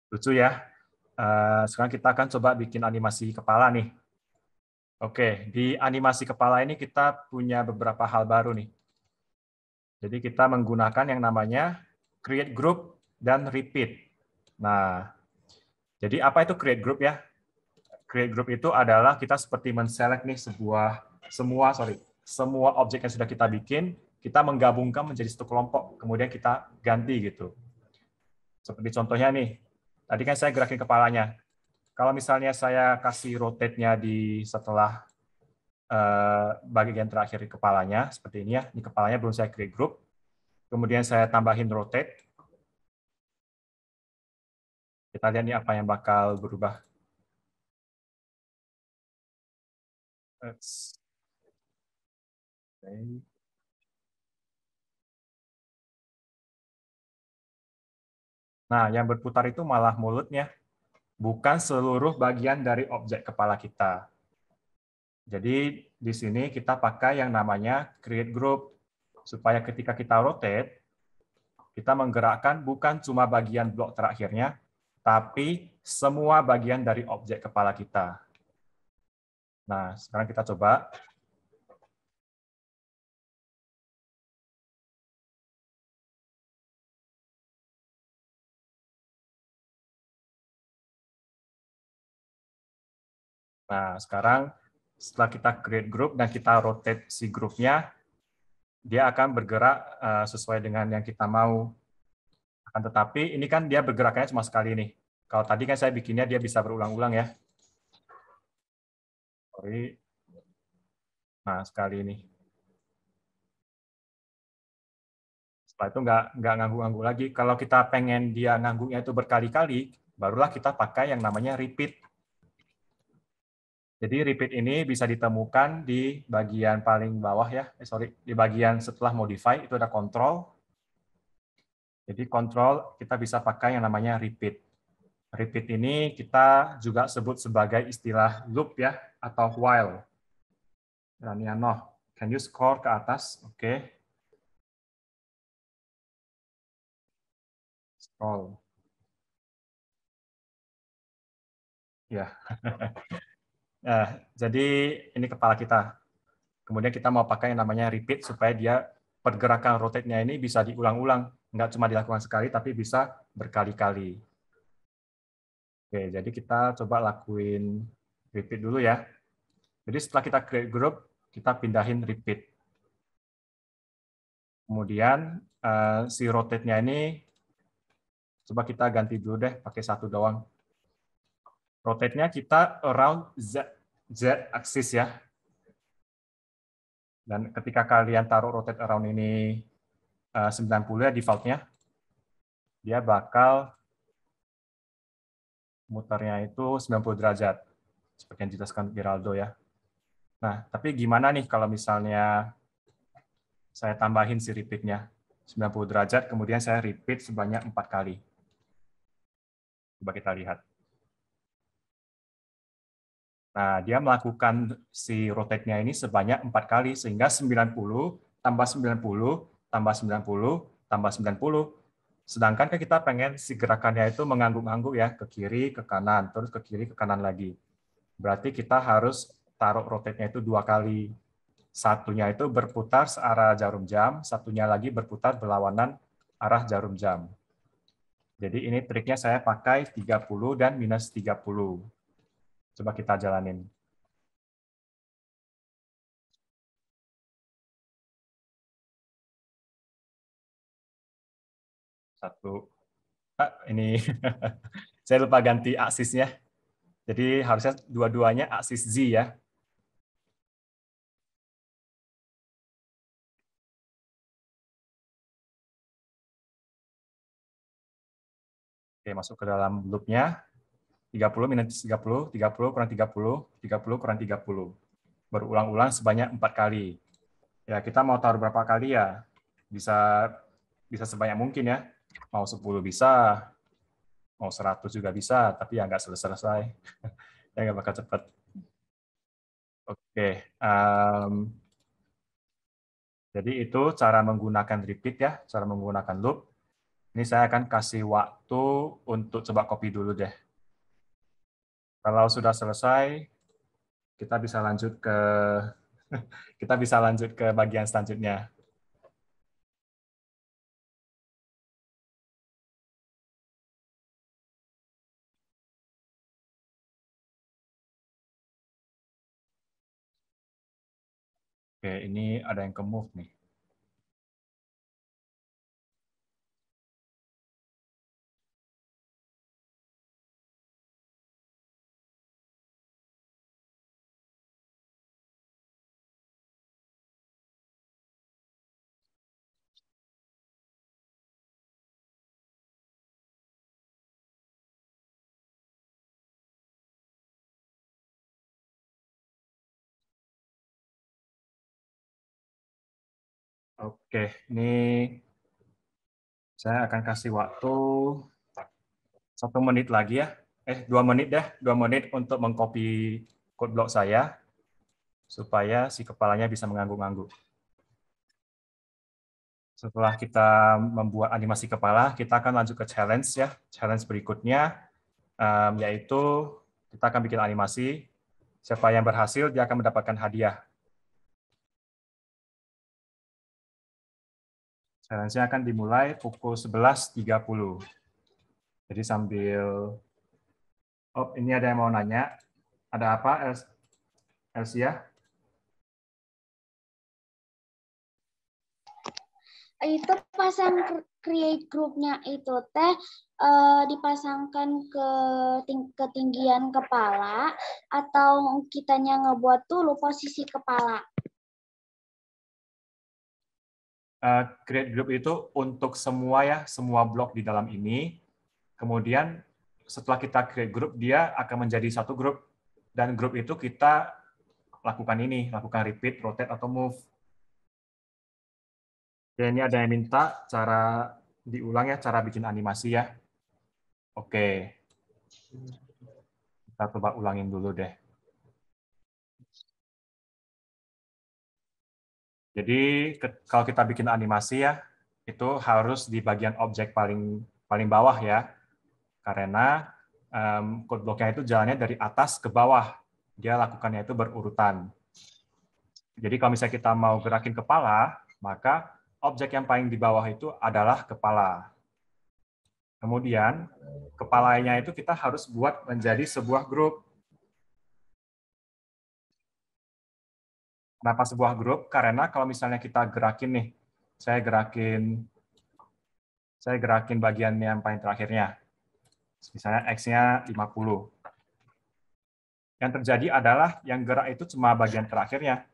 lucu ya. Uh, sekarang kita akan coba bikin animasi kepala nih. Oke, di animasi kepala ini kita punya beberapa hal baru nih. Jadi kita menggunakan yang namanya create group dan repeat. Nah, jadi apa itu create group ya? Create group itu adalah kita seperti menselek nih sebuah semua sorry semua objek yang sudah kita bikin kita menggabungkan menjadi satu kelompok kemudian kita ganti gitu. Seperti contohnya nih, tadi kan saya gerakin kepalanya. Kalau misalnya saya kasih rotate-nya di setelah eh, bagian terakhir di kepalanya, seperti ini ya, di kepalanya belum saya create group. Kemudian saya tambahin rotate. Kita lihat nih apa yang bakal berubah. Let's... Okay. Nah, yang berputar itu malah mulutnya, bukan seluruh bagian dari objek kepala kita. Jadi di sini kita pakai yang namanya create group, supaya ketika kita rotate, kita menggerakkan bukan cuma bagian blok terakhirnya, tapi semua bagian dari objek kepala kita. Nah, sekarang kita coba Nah, sekarang setelah kita create group dan kita rotate si grupnya, dia akan bergerak eh, sesuai dengan yang kita mau. Akan tetapi ini kan dia bergeraknya cuma sekali nih. Kalau tadi kan saya bikinnya dia bisa berulang-ulang ya. Sorry. Nah, sekali ini. Setelah itu nggak nggak nganggu-nganggu lagi. Kalau kita pengen dia nganggunya itu berkali-kali, barulah kita pakai yang namanya repeat. Jadi repeat ini bisa ditemukan di bagian paling bawah ya, eh, sorry, di bagian setelah modify itu ada control. Jadi control kita bisa pakai yang namanya repeat. Repeat ini kita juga sebut sebagai istilah loop ya, atau while. Raniano, can you score ke atas? Oke. Okay. Scroll. Ya. Yeah. Nah, jadi ini kepala kita. Kemudian kita mau pakai yang namanya repeat supaya dia pergerakan rotate-nya ini bisa diulang-ulang. Nggak cuma dilakukan sekali, tapi bisa berkali-kali. Oke, jadi kita coba lakuin repeat dulu ya. Jadi setelah kita create group, kita pindahin repeat. Kemudian eh, si rotate-nya ini, coba kita ganti dulu deh pakai satu doang. Rotate-nya kita around Z, Z axis ya. Dan ketika kalian taruh rotate around ini 90 eh, ya defaultnya, dia bakal muternya itu 90 derajat. Seperti yang dijelaskan Geraldo ya. Nah, tapi gimana nih kalau misalnya saya tambahin si repeat-nya 90 derajat, kemudian saya repeat sebanyak empat kali. Coba kita lihat. Nah, dia melakukan si rotate-nya ini sebanyak empat kali, sehingga 90 tambah 90 tambah 90 tambah 90. Sedangkan kan kita pengen si gerakannya itu mengangguk-angguk ya, ke kiri, ke kanan, terus ke kiri, ke kanan lagi. Berarti kita harus taruh rotate-nya itu dua kali. Satunya itu berputar searah jarum jam, satunya lagi berputar berlawanan arah jarum jam. Jadi ini triknya saya pakai 30 dan minus 30. Coba kita jalanin. Satu. Ah, ini saya lupa ganti aksisnya. Jadi harusnya dua-duanya aksis Z ya. Oke, masuk ke dalam loop-nya. 30 minus 30, 30 kurang 30, 30 kurang 30. Berulang-ulang sebanyak empat kali. Ya, kita mau taruh berapa kali ya? Bisa bisa sebanyak mungkin ya. Mau 10 bisa, mau 100 juga bisa, tapi ya nggak selesai-selesai. ya nggak bakal cepat. Oke. Okay. Um, jadi itu cara menggunakan repeat ya, cara menggunakan loop. Ini saya akan kasih waktu untuk coba copy dulu deh. Kalau sudah selesai, kita bisa lanjut ke kita bisa lanjut ke bagian selanjutnya. Oke, ini ada yang ke move nih. Oke, ini saya akan kasih waktu satu menit lagi ya. Eh, dua menit deh, dua menit untuk mengcopy code block saya supaya si kepalanya bisa mengangguk-angguk. Setelah kita membuat animasi kepala, kita akan lanjut ke challenge ya. Challenge berikutnya um, yaitu kita akan bikin animasi. Siapa yang berhasil, dia akan mendapatkan hadiah. Dan saya akan dimulai pukul 11.30. Jadi sambil, oh ini ada yang mau nanya. Ada apa, Elsia? Itu pasang create group-nya itu teh eh, dipasangkan ke ketinggian kepala atau kitanya ngebuat dulu posisi kepala. Eh, create group itu untuk semua ya, semua blok di dalam ini. Kemudian setelah kita create group, dia akan menjadi satu grup. Dan grup itu kita lakukan ini, lakukan repeat, rotate, atau move. Dan ini ada yang minta cara diulang ya, cara bikin animasi ya. Oke. Kita coba ulangin dulu deh. Jadi kalau kita bikin animasi ya, itu harus di bagian objek paling paling bawah ya. Karena um, code blocknya itu jalannya dari atas ke bawah. Dia lakukannya itu berurutan. Jadi kalau misalnya kita mau gerakin kepala, maka objek yang paling di bawah itu adalah kepala. Kemudian kepalanya itu kita harus buat menjadi sebuah grup. Kenapa sebuah grup? Karena kalau misalnya kita gerakin nih, saya gerakin saya gerakin bagian yang paling terakhirnya. Misalnya X-nya 50. Yang terjadi adalah yang gerak itu cuma bagian terakhirnya.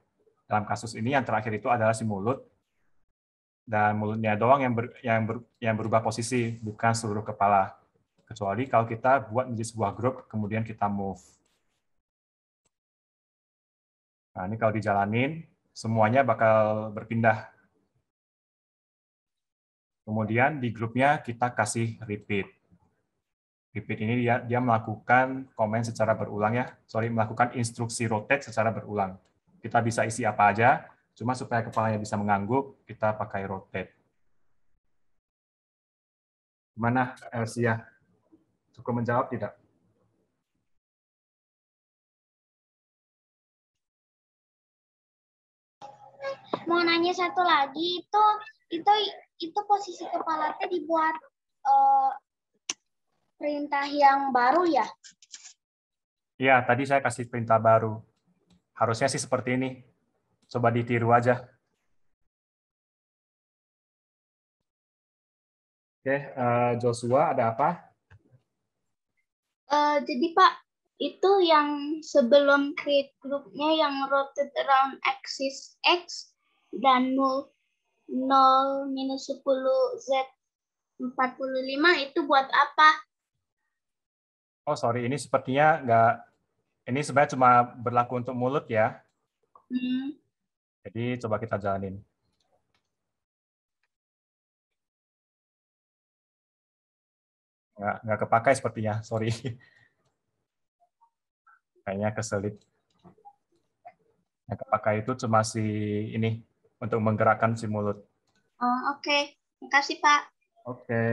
Dalam kasus ini yang terakhir itu adalah si mulut. Dan mulutnya doang yang, ber, yang, ber, yang berubah posisi, bukan seluruh kepala. Kecuali kalau kita buat menjadi sebuah grup, kemudian kita move. Nah, ini kalau dijalanin, semuanya bakal berpindah. Kemudian di grupnya kita kasih repeat. Repeat ini dia, dia melakukan komen secara berulang ya. Sorry, melakukan instruksi rotate secara berulang. Kita bisa isi apa aja, cuma supaya kepalanya bisa mengangguk, kita pakai rotate. Gimana, Elsia? Ya? Cukup menjawab tidak? mau nanya satu lagi itu itu itu posisi kepala teh dibuat uh, perintah yang baru ya? Ya tadi saya kasih perintah baru. Harusnya sih seperti ini. Coba ditiru aja. Oke, uh, Joshua ada apa? Uh, jadi Pak, itu yang sebelum create grupnya yang rotate around axis X dan 0 minus 10 Z 45 itu buat apa? Oh sorry, ini sepertinya nggak, ini sebenarnya cuma berlaku untuk mulut ya. Hmm. Jadi coba kita jalanin. Nggak, nggak kepakai sepertinya, sorry. Kayaknya keselit. Yang kepakai itu cuma si ini, untuk menggerakkan si mulut. Oh, Oke, okay. makasih Pak. Oke. Okay.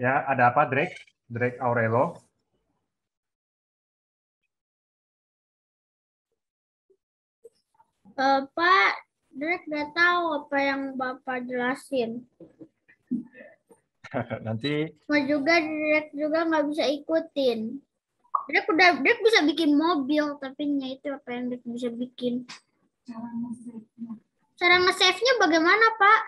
Ya, ada apa Drake? Drake Aurelo. Uh, Pak, Drake nggak tahu apa yang Bapak jelasin. Nanti. Mau juga Drake juga nggak bisa ikutin. Drake udah Drake bisa bikin mobil, tapi itu apa yang Drake bisa bikin? Cara nge-save-nya bagaimana, Pak?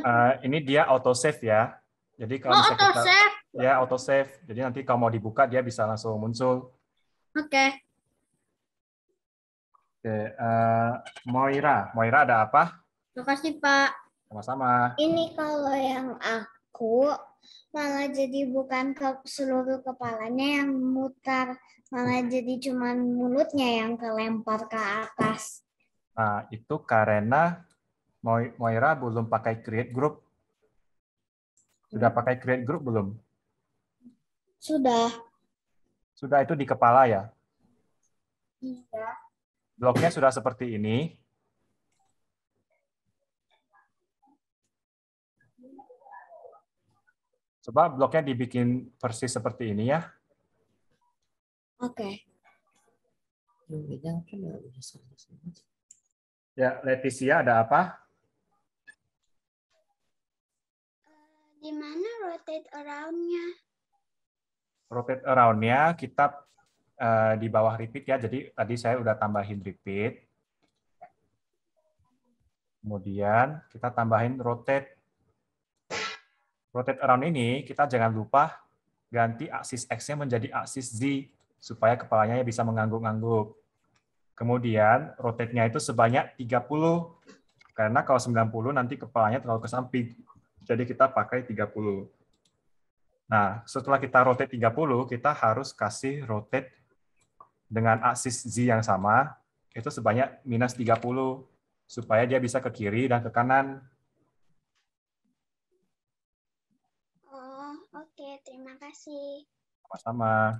Uh, ini dia auto-save ya. Jadi kalau oh, auto-save? Ya, auto-save. Jadi nanti kalau mau dibuka, dia bisa langsung muncul. Oke. Okay. Oke, okay, uh, eh, Moira. Moira ada apa? Terima kasih, Pak. Sama-sama. Ini kalau yang aku malah jadi bukan ke seluruh kepalanya yang mutar, malah jadi cuma mulutnya yang kelempar ke atas. Nah, itu karena Moira belum pakai create group. Sudah hmm. pakai create group belum? Sudah. Sudah itu di kepala ya? Iya. Bloknya sudah seperti ini. Coba bloknya dibikin persis seperti ini ya. Oke. Okay. Ya, Leticia ada apa? Eh, di mana rotate around-nya? Rotate around-nya kita eh, di bawah repeat ya. Jadi tadi saya udah tambahin repeat. Kemudian kita tambahin rotate. Rotate around ini kita jangan lupa ganti aksis X-nya menjadi aksis Z supaya kepalanya bisa mengangguk-angguk. Kemudian rotate-nya itu sebanyak 30 karena kalau 90 nanti kepalanya terlalu ke samping. Jadi kita pakai 30. Nah, setelah kita rotate 30, kita harus kasih rotate dengan aksis Z yang sama, itu sebanyak minus 30, supaya dia bisa ke kiri dan ke kanan. Oh, oke. Okay. Terima kasih. Sama-sama.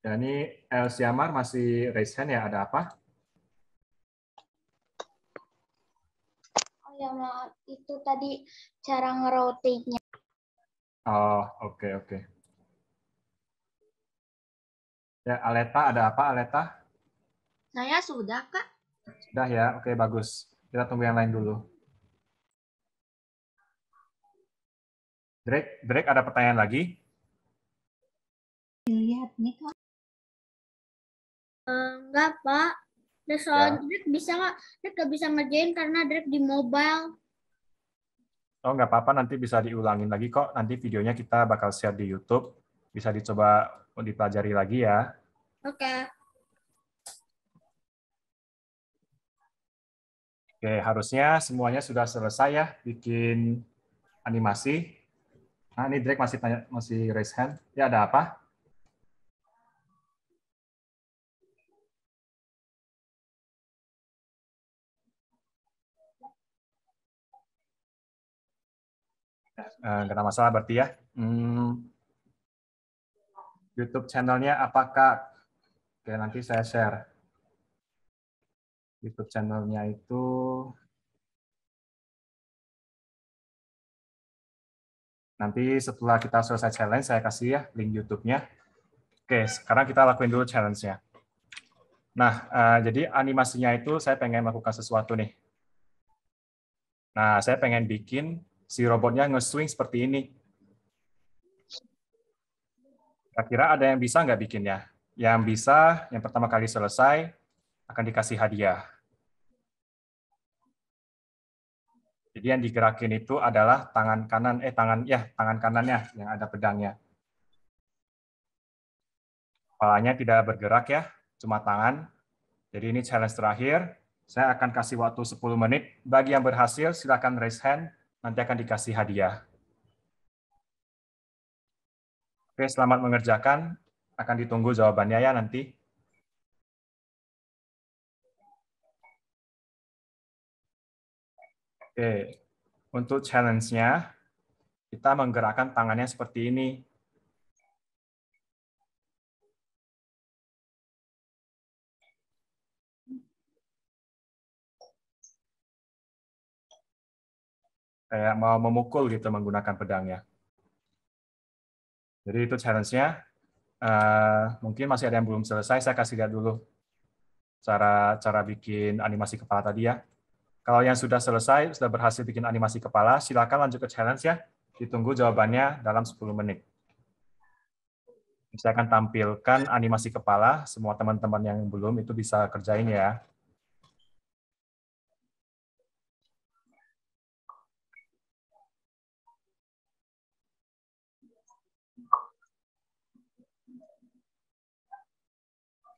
Ya, ini El Siamar masih raise hand ya, ada apa? Oh ya, maaf. itu tadi cara nya. Oh, oke, okay, oke. Okay. Ya, Aleta, ada apa Aleta? Saya sudah, Kak. Sudah ya, oke bagus. Kita tunggu yang lain dulu. Drake, Drake ada pertanyaan lagi? Lihat nih, Kak. Enggak, eh, Pak. Dan nah, soal ya. Drake bisa nggak? Drake nggak bisa ngerjain karena Drake di mobile. Oh, nggak apa-apa. Nanti bisa diulangin lagi kok. Nanti videonya kita bakal share di YouTube. Bisa dicoba dipelajari lagi ya. Oke. Okay. Oke, harusnya semuanya sudah selesai ya bikin animasi. Nah, ini Drake masih tanya, masih raise hand. Ya, ada apa? Eh, kena ada masalah berarti ya. Hmm. YouTube channelnya apakah? Oke, nanti saya share. YouTube channelnya itu Nanti setelah kita selesai challenge, saya kasih ya link YouTube-nya. Oke, sekarang kita lakuin dulu challenge-nya. Nah, uh, jadi animasinya itu saya pengen melakukan sesuatu nih. Nah, saya pengen bikin si robotnya nge-swing seperti ini. Kira-kira ada yang bisa nggak bikinnya? Yang bisa, yang pertama kali selesai, akan dikasih hadiah. Jadi yang digerakin itu adalah tangan kanan, eh tangan, ya tangan kanannya yang ada pedangnya. Kepalanya tidak bergerak ya, cuma tangan. Jadi ini challenge terakhir. Saya akan kasih waktu 10 menit. Bagi yang berhasil, silakan raise hand nanti akan dikasih hadiah. Oke, selamat mengerjakan. Akan ditunggu jawabannya ya nanti. Oke, untuk challenge-nya, kita menggerakkan tangannya seperti ini. kayak mau memukul gitu menggunakan pedangnya. Jadi itu challenge-nya. Uh, mungkin masih ada yang belum selesai, saya kasih lihat dulu cara cara bikin animasi kepala tadi ya. Kalau yang sudah selesai, sudah berhasil bikin animasi kepala, silakan lanjut ke challenge ya. Ditunggu jawabannya dalam 10 menit. Saya akan tampilkan animasi kepala, semua teman-teman yang belum itu bisa kerjain ya.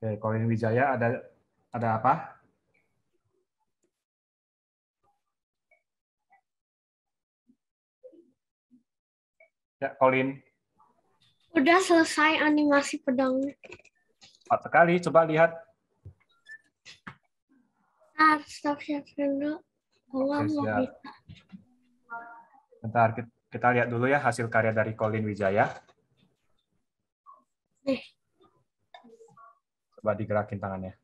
Oke, Kolin Wijaya ada ada apa? Ya, Colin. Udah selesai animasi pedangnya. Cepat sekali, coba lihat. Ah, stop siap dulu. Oke, kita lihat dulu ya hasil karya dari Colin Wijaya. Nih. Coba digerakin tangannya.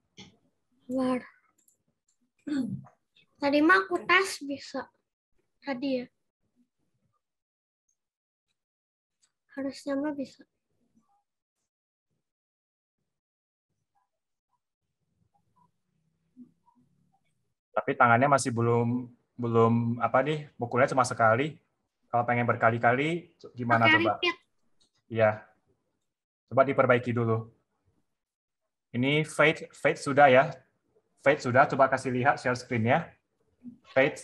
Luar. Tadi mah aku tes bisa. Tadi ya. Harusnya mah bisa. Tapi tangannya masih belum belum apa nih pukulnya cuma sekali. Kalau pengen berkali-kali gimana Oke, coba? Iya. Coba diperbaiki dulu. Ini fade fade sudah ya. fade sudah, coba kasih lihat share screen ya. fade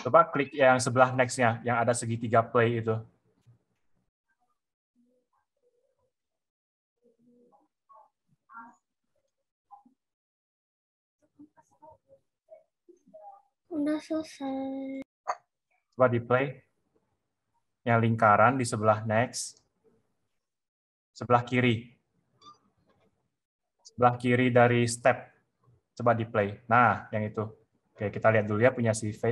Coba klik yang sebelah nextnya yang ada segitiga play itu. Udah selesai. Coba di play. Yang lingkaran di sebelah next. Sebelah kiri. Sebelah kiri dari step. Coba di play. Nah, yang itu. Oke, kita lihat dulu ya punya si V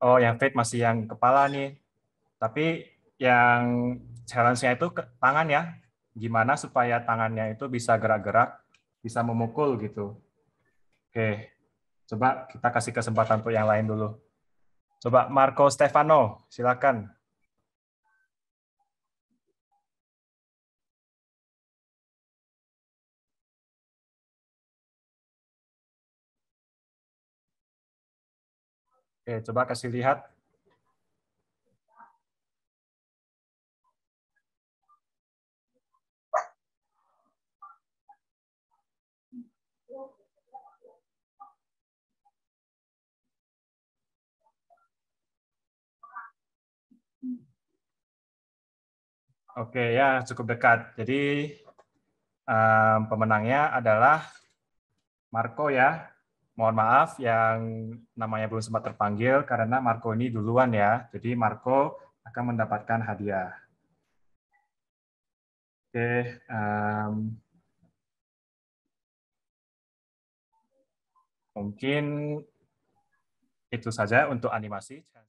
Oh, yang fade masih yang kepala nih. Tapi yang challenge-nya itu ke tangan ya. Gimana supaya tangannya itu bisa gerak-gerak, bisa memukul gitu. Oke, coba kita kasih kesempatan untuk yang lain dulu. Coba Marco Stefano, silakan. Oke, coba kasih lihat Oke ya cukup dekat. Jadi um, pemenangnya adalah Marco ya. Mohon maaf yang namanya belum sempat terpanggil karena Marco ini duluan ya. Jadi Marco akan mendapatkan hadiah. Oke. Um, mungkin itu saja untuk animasi.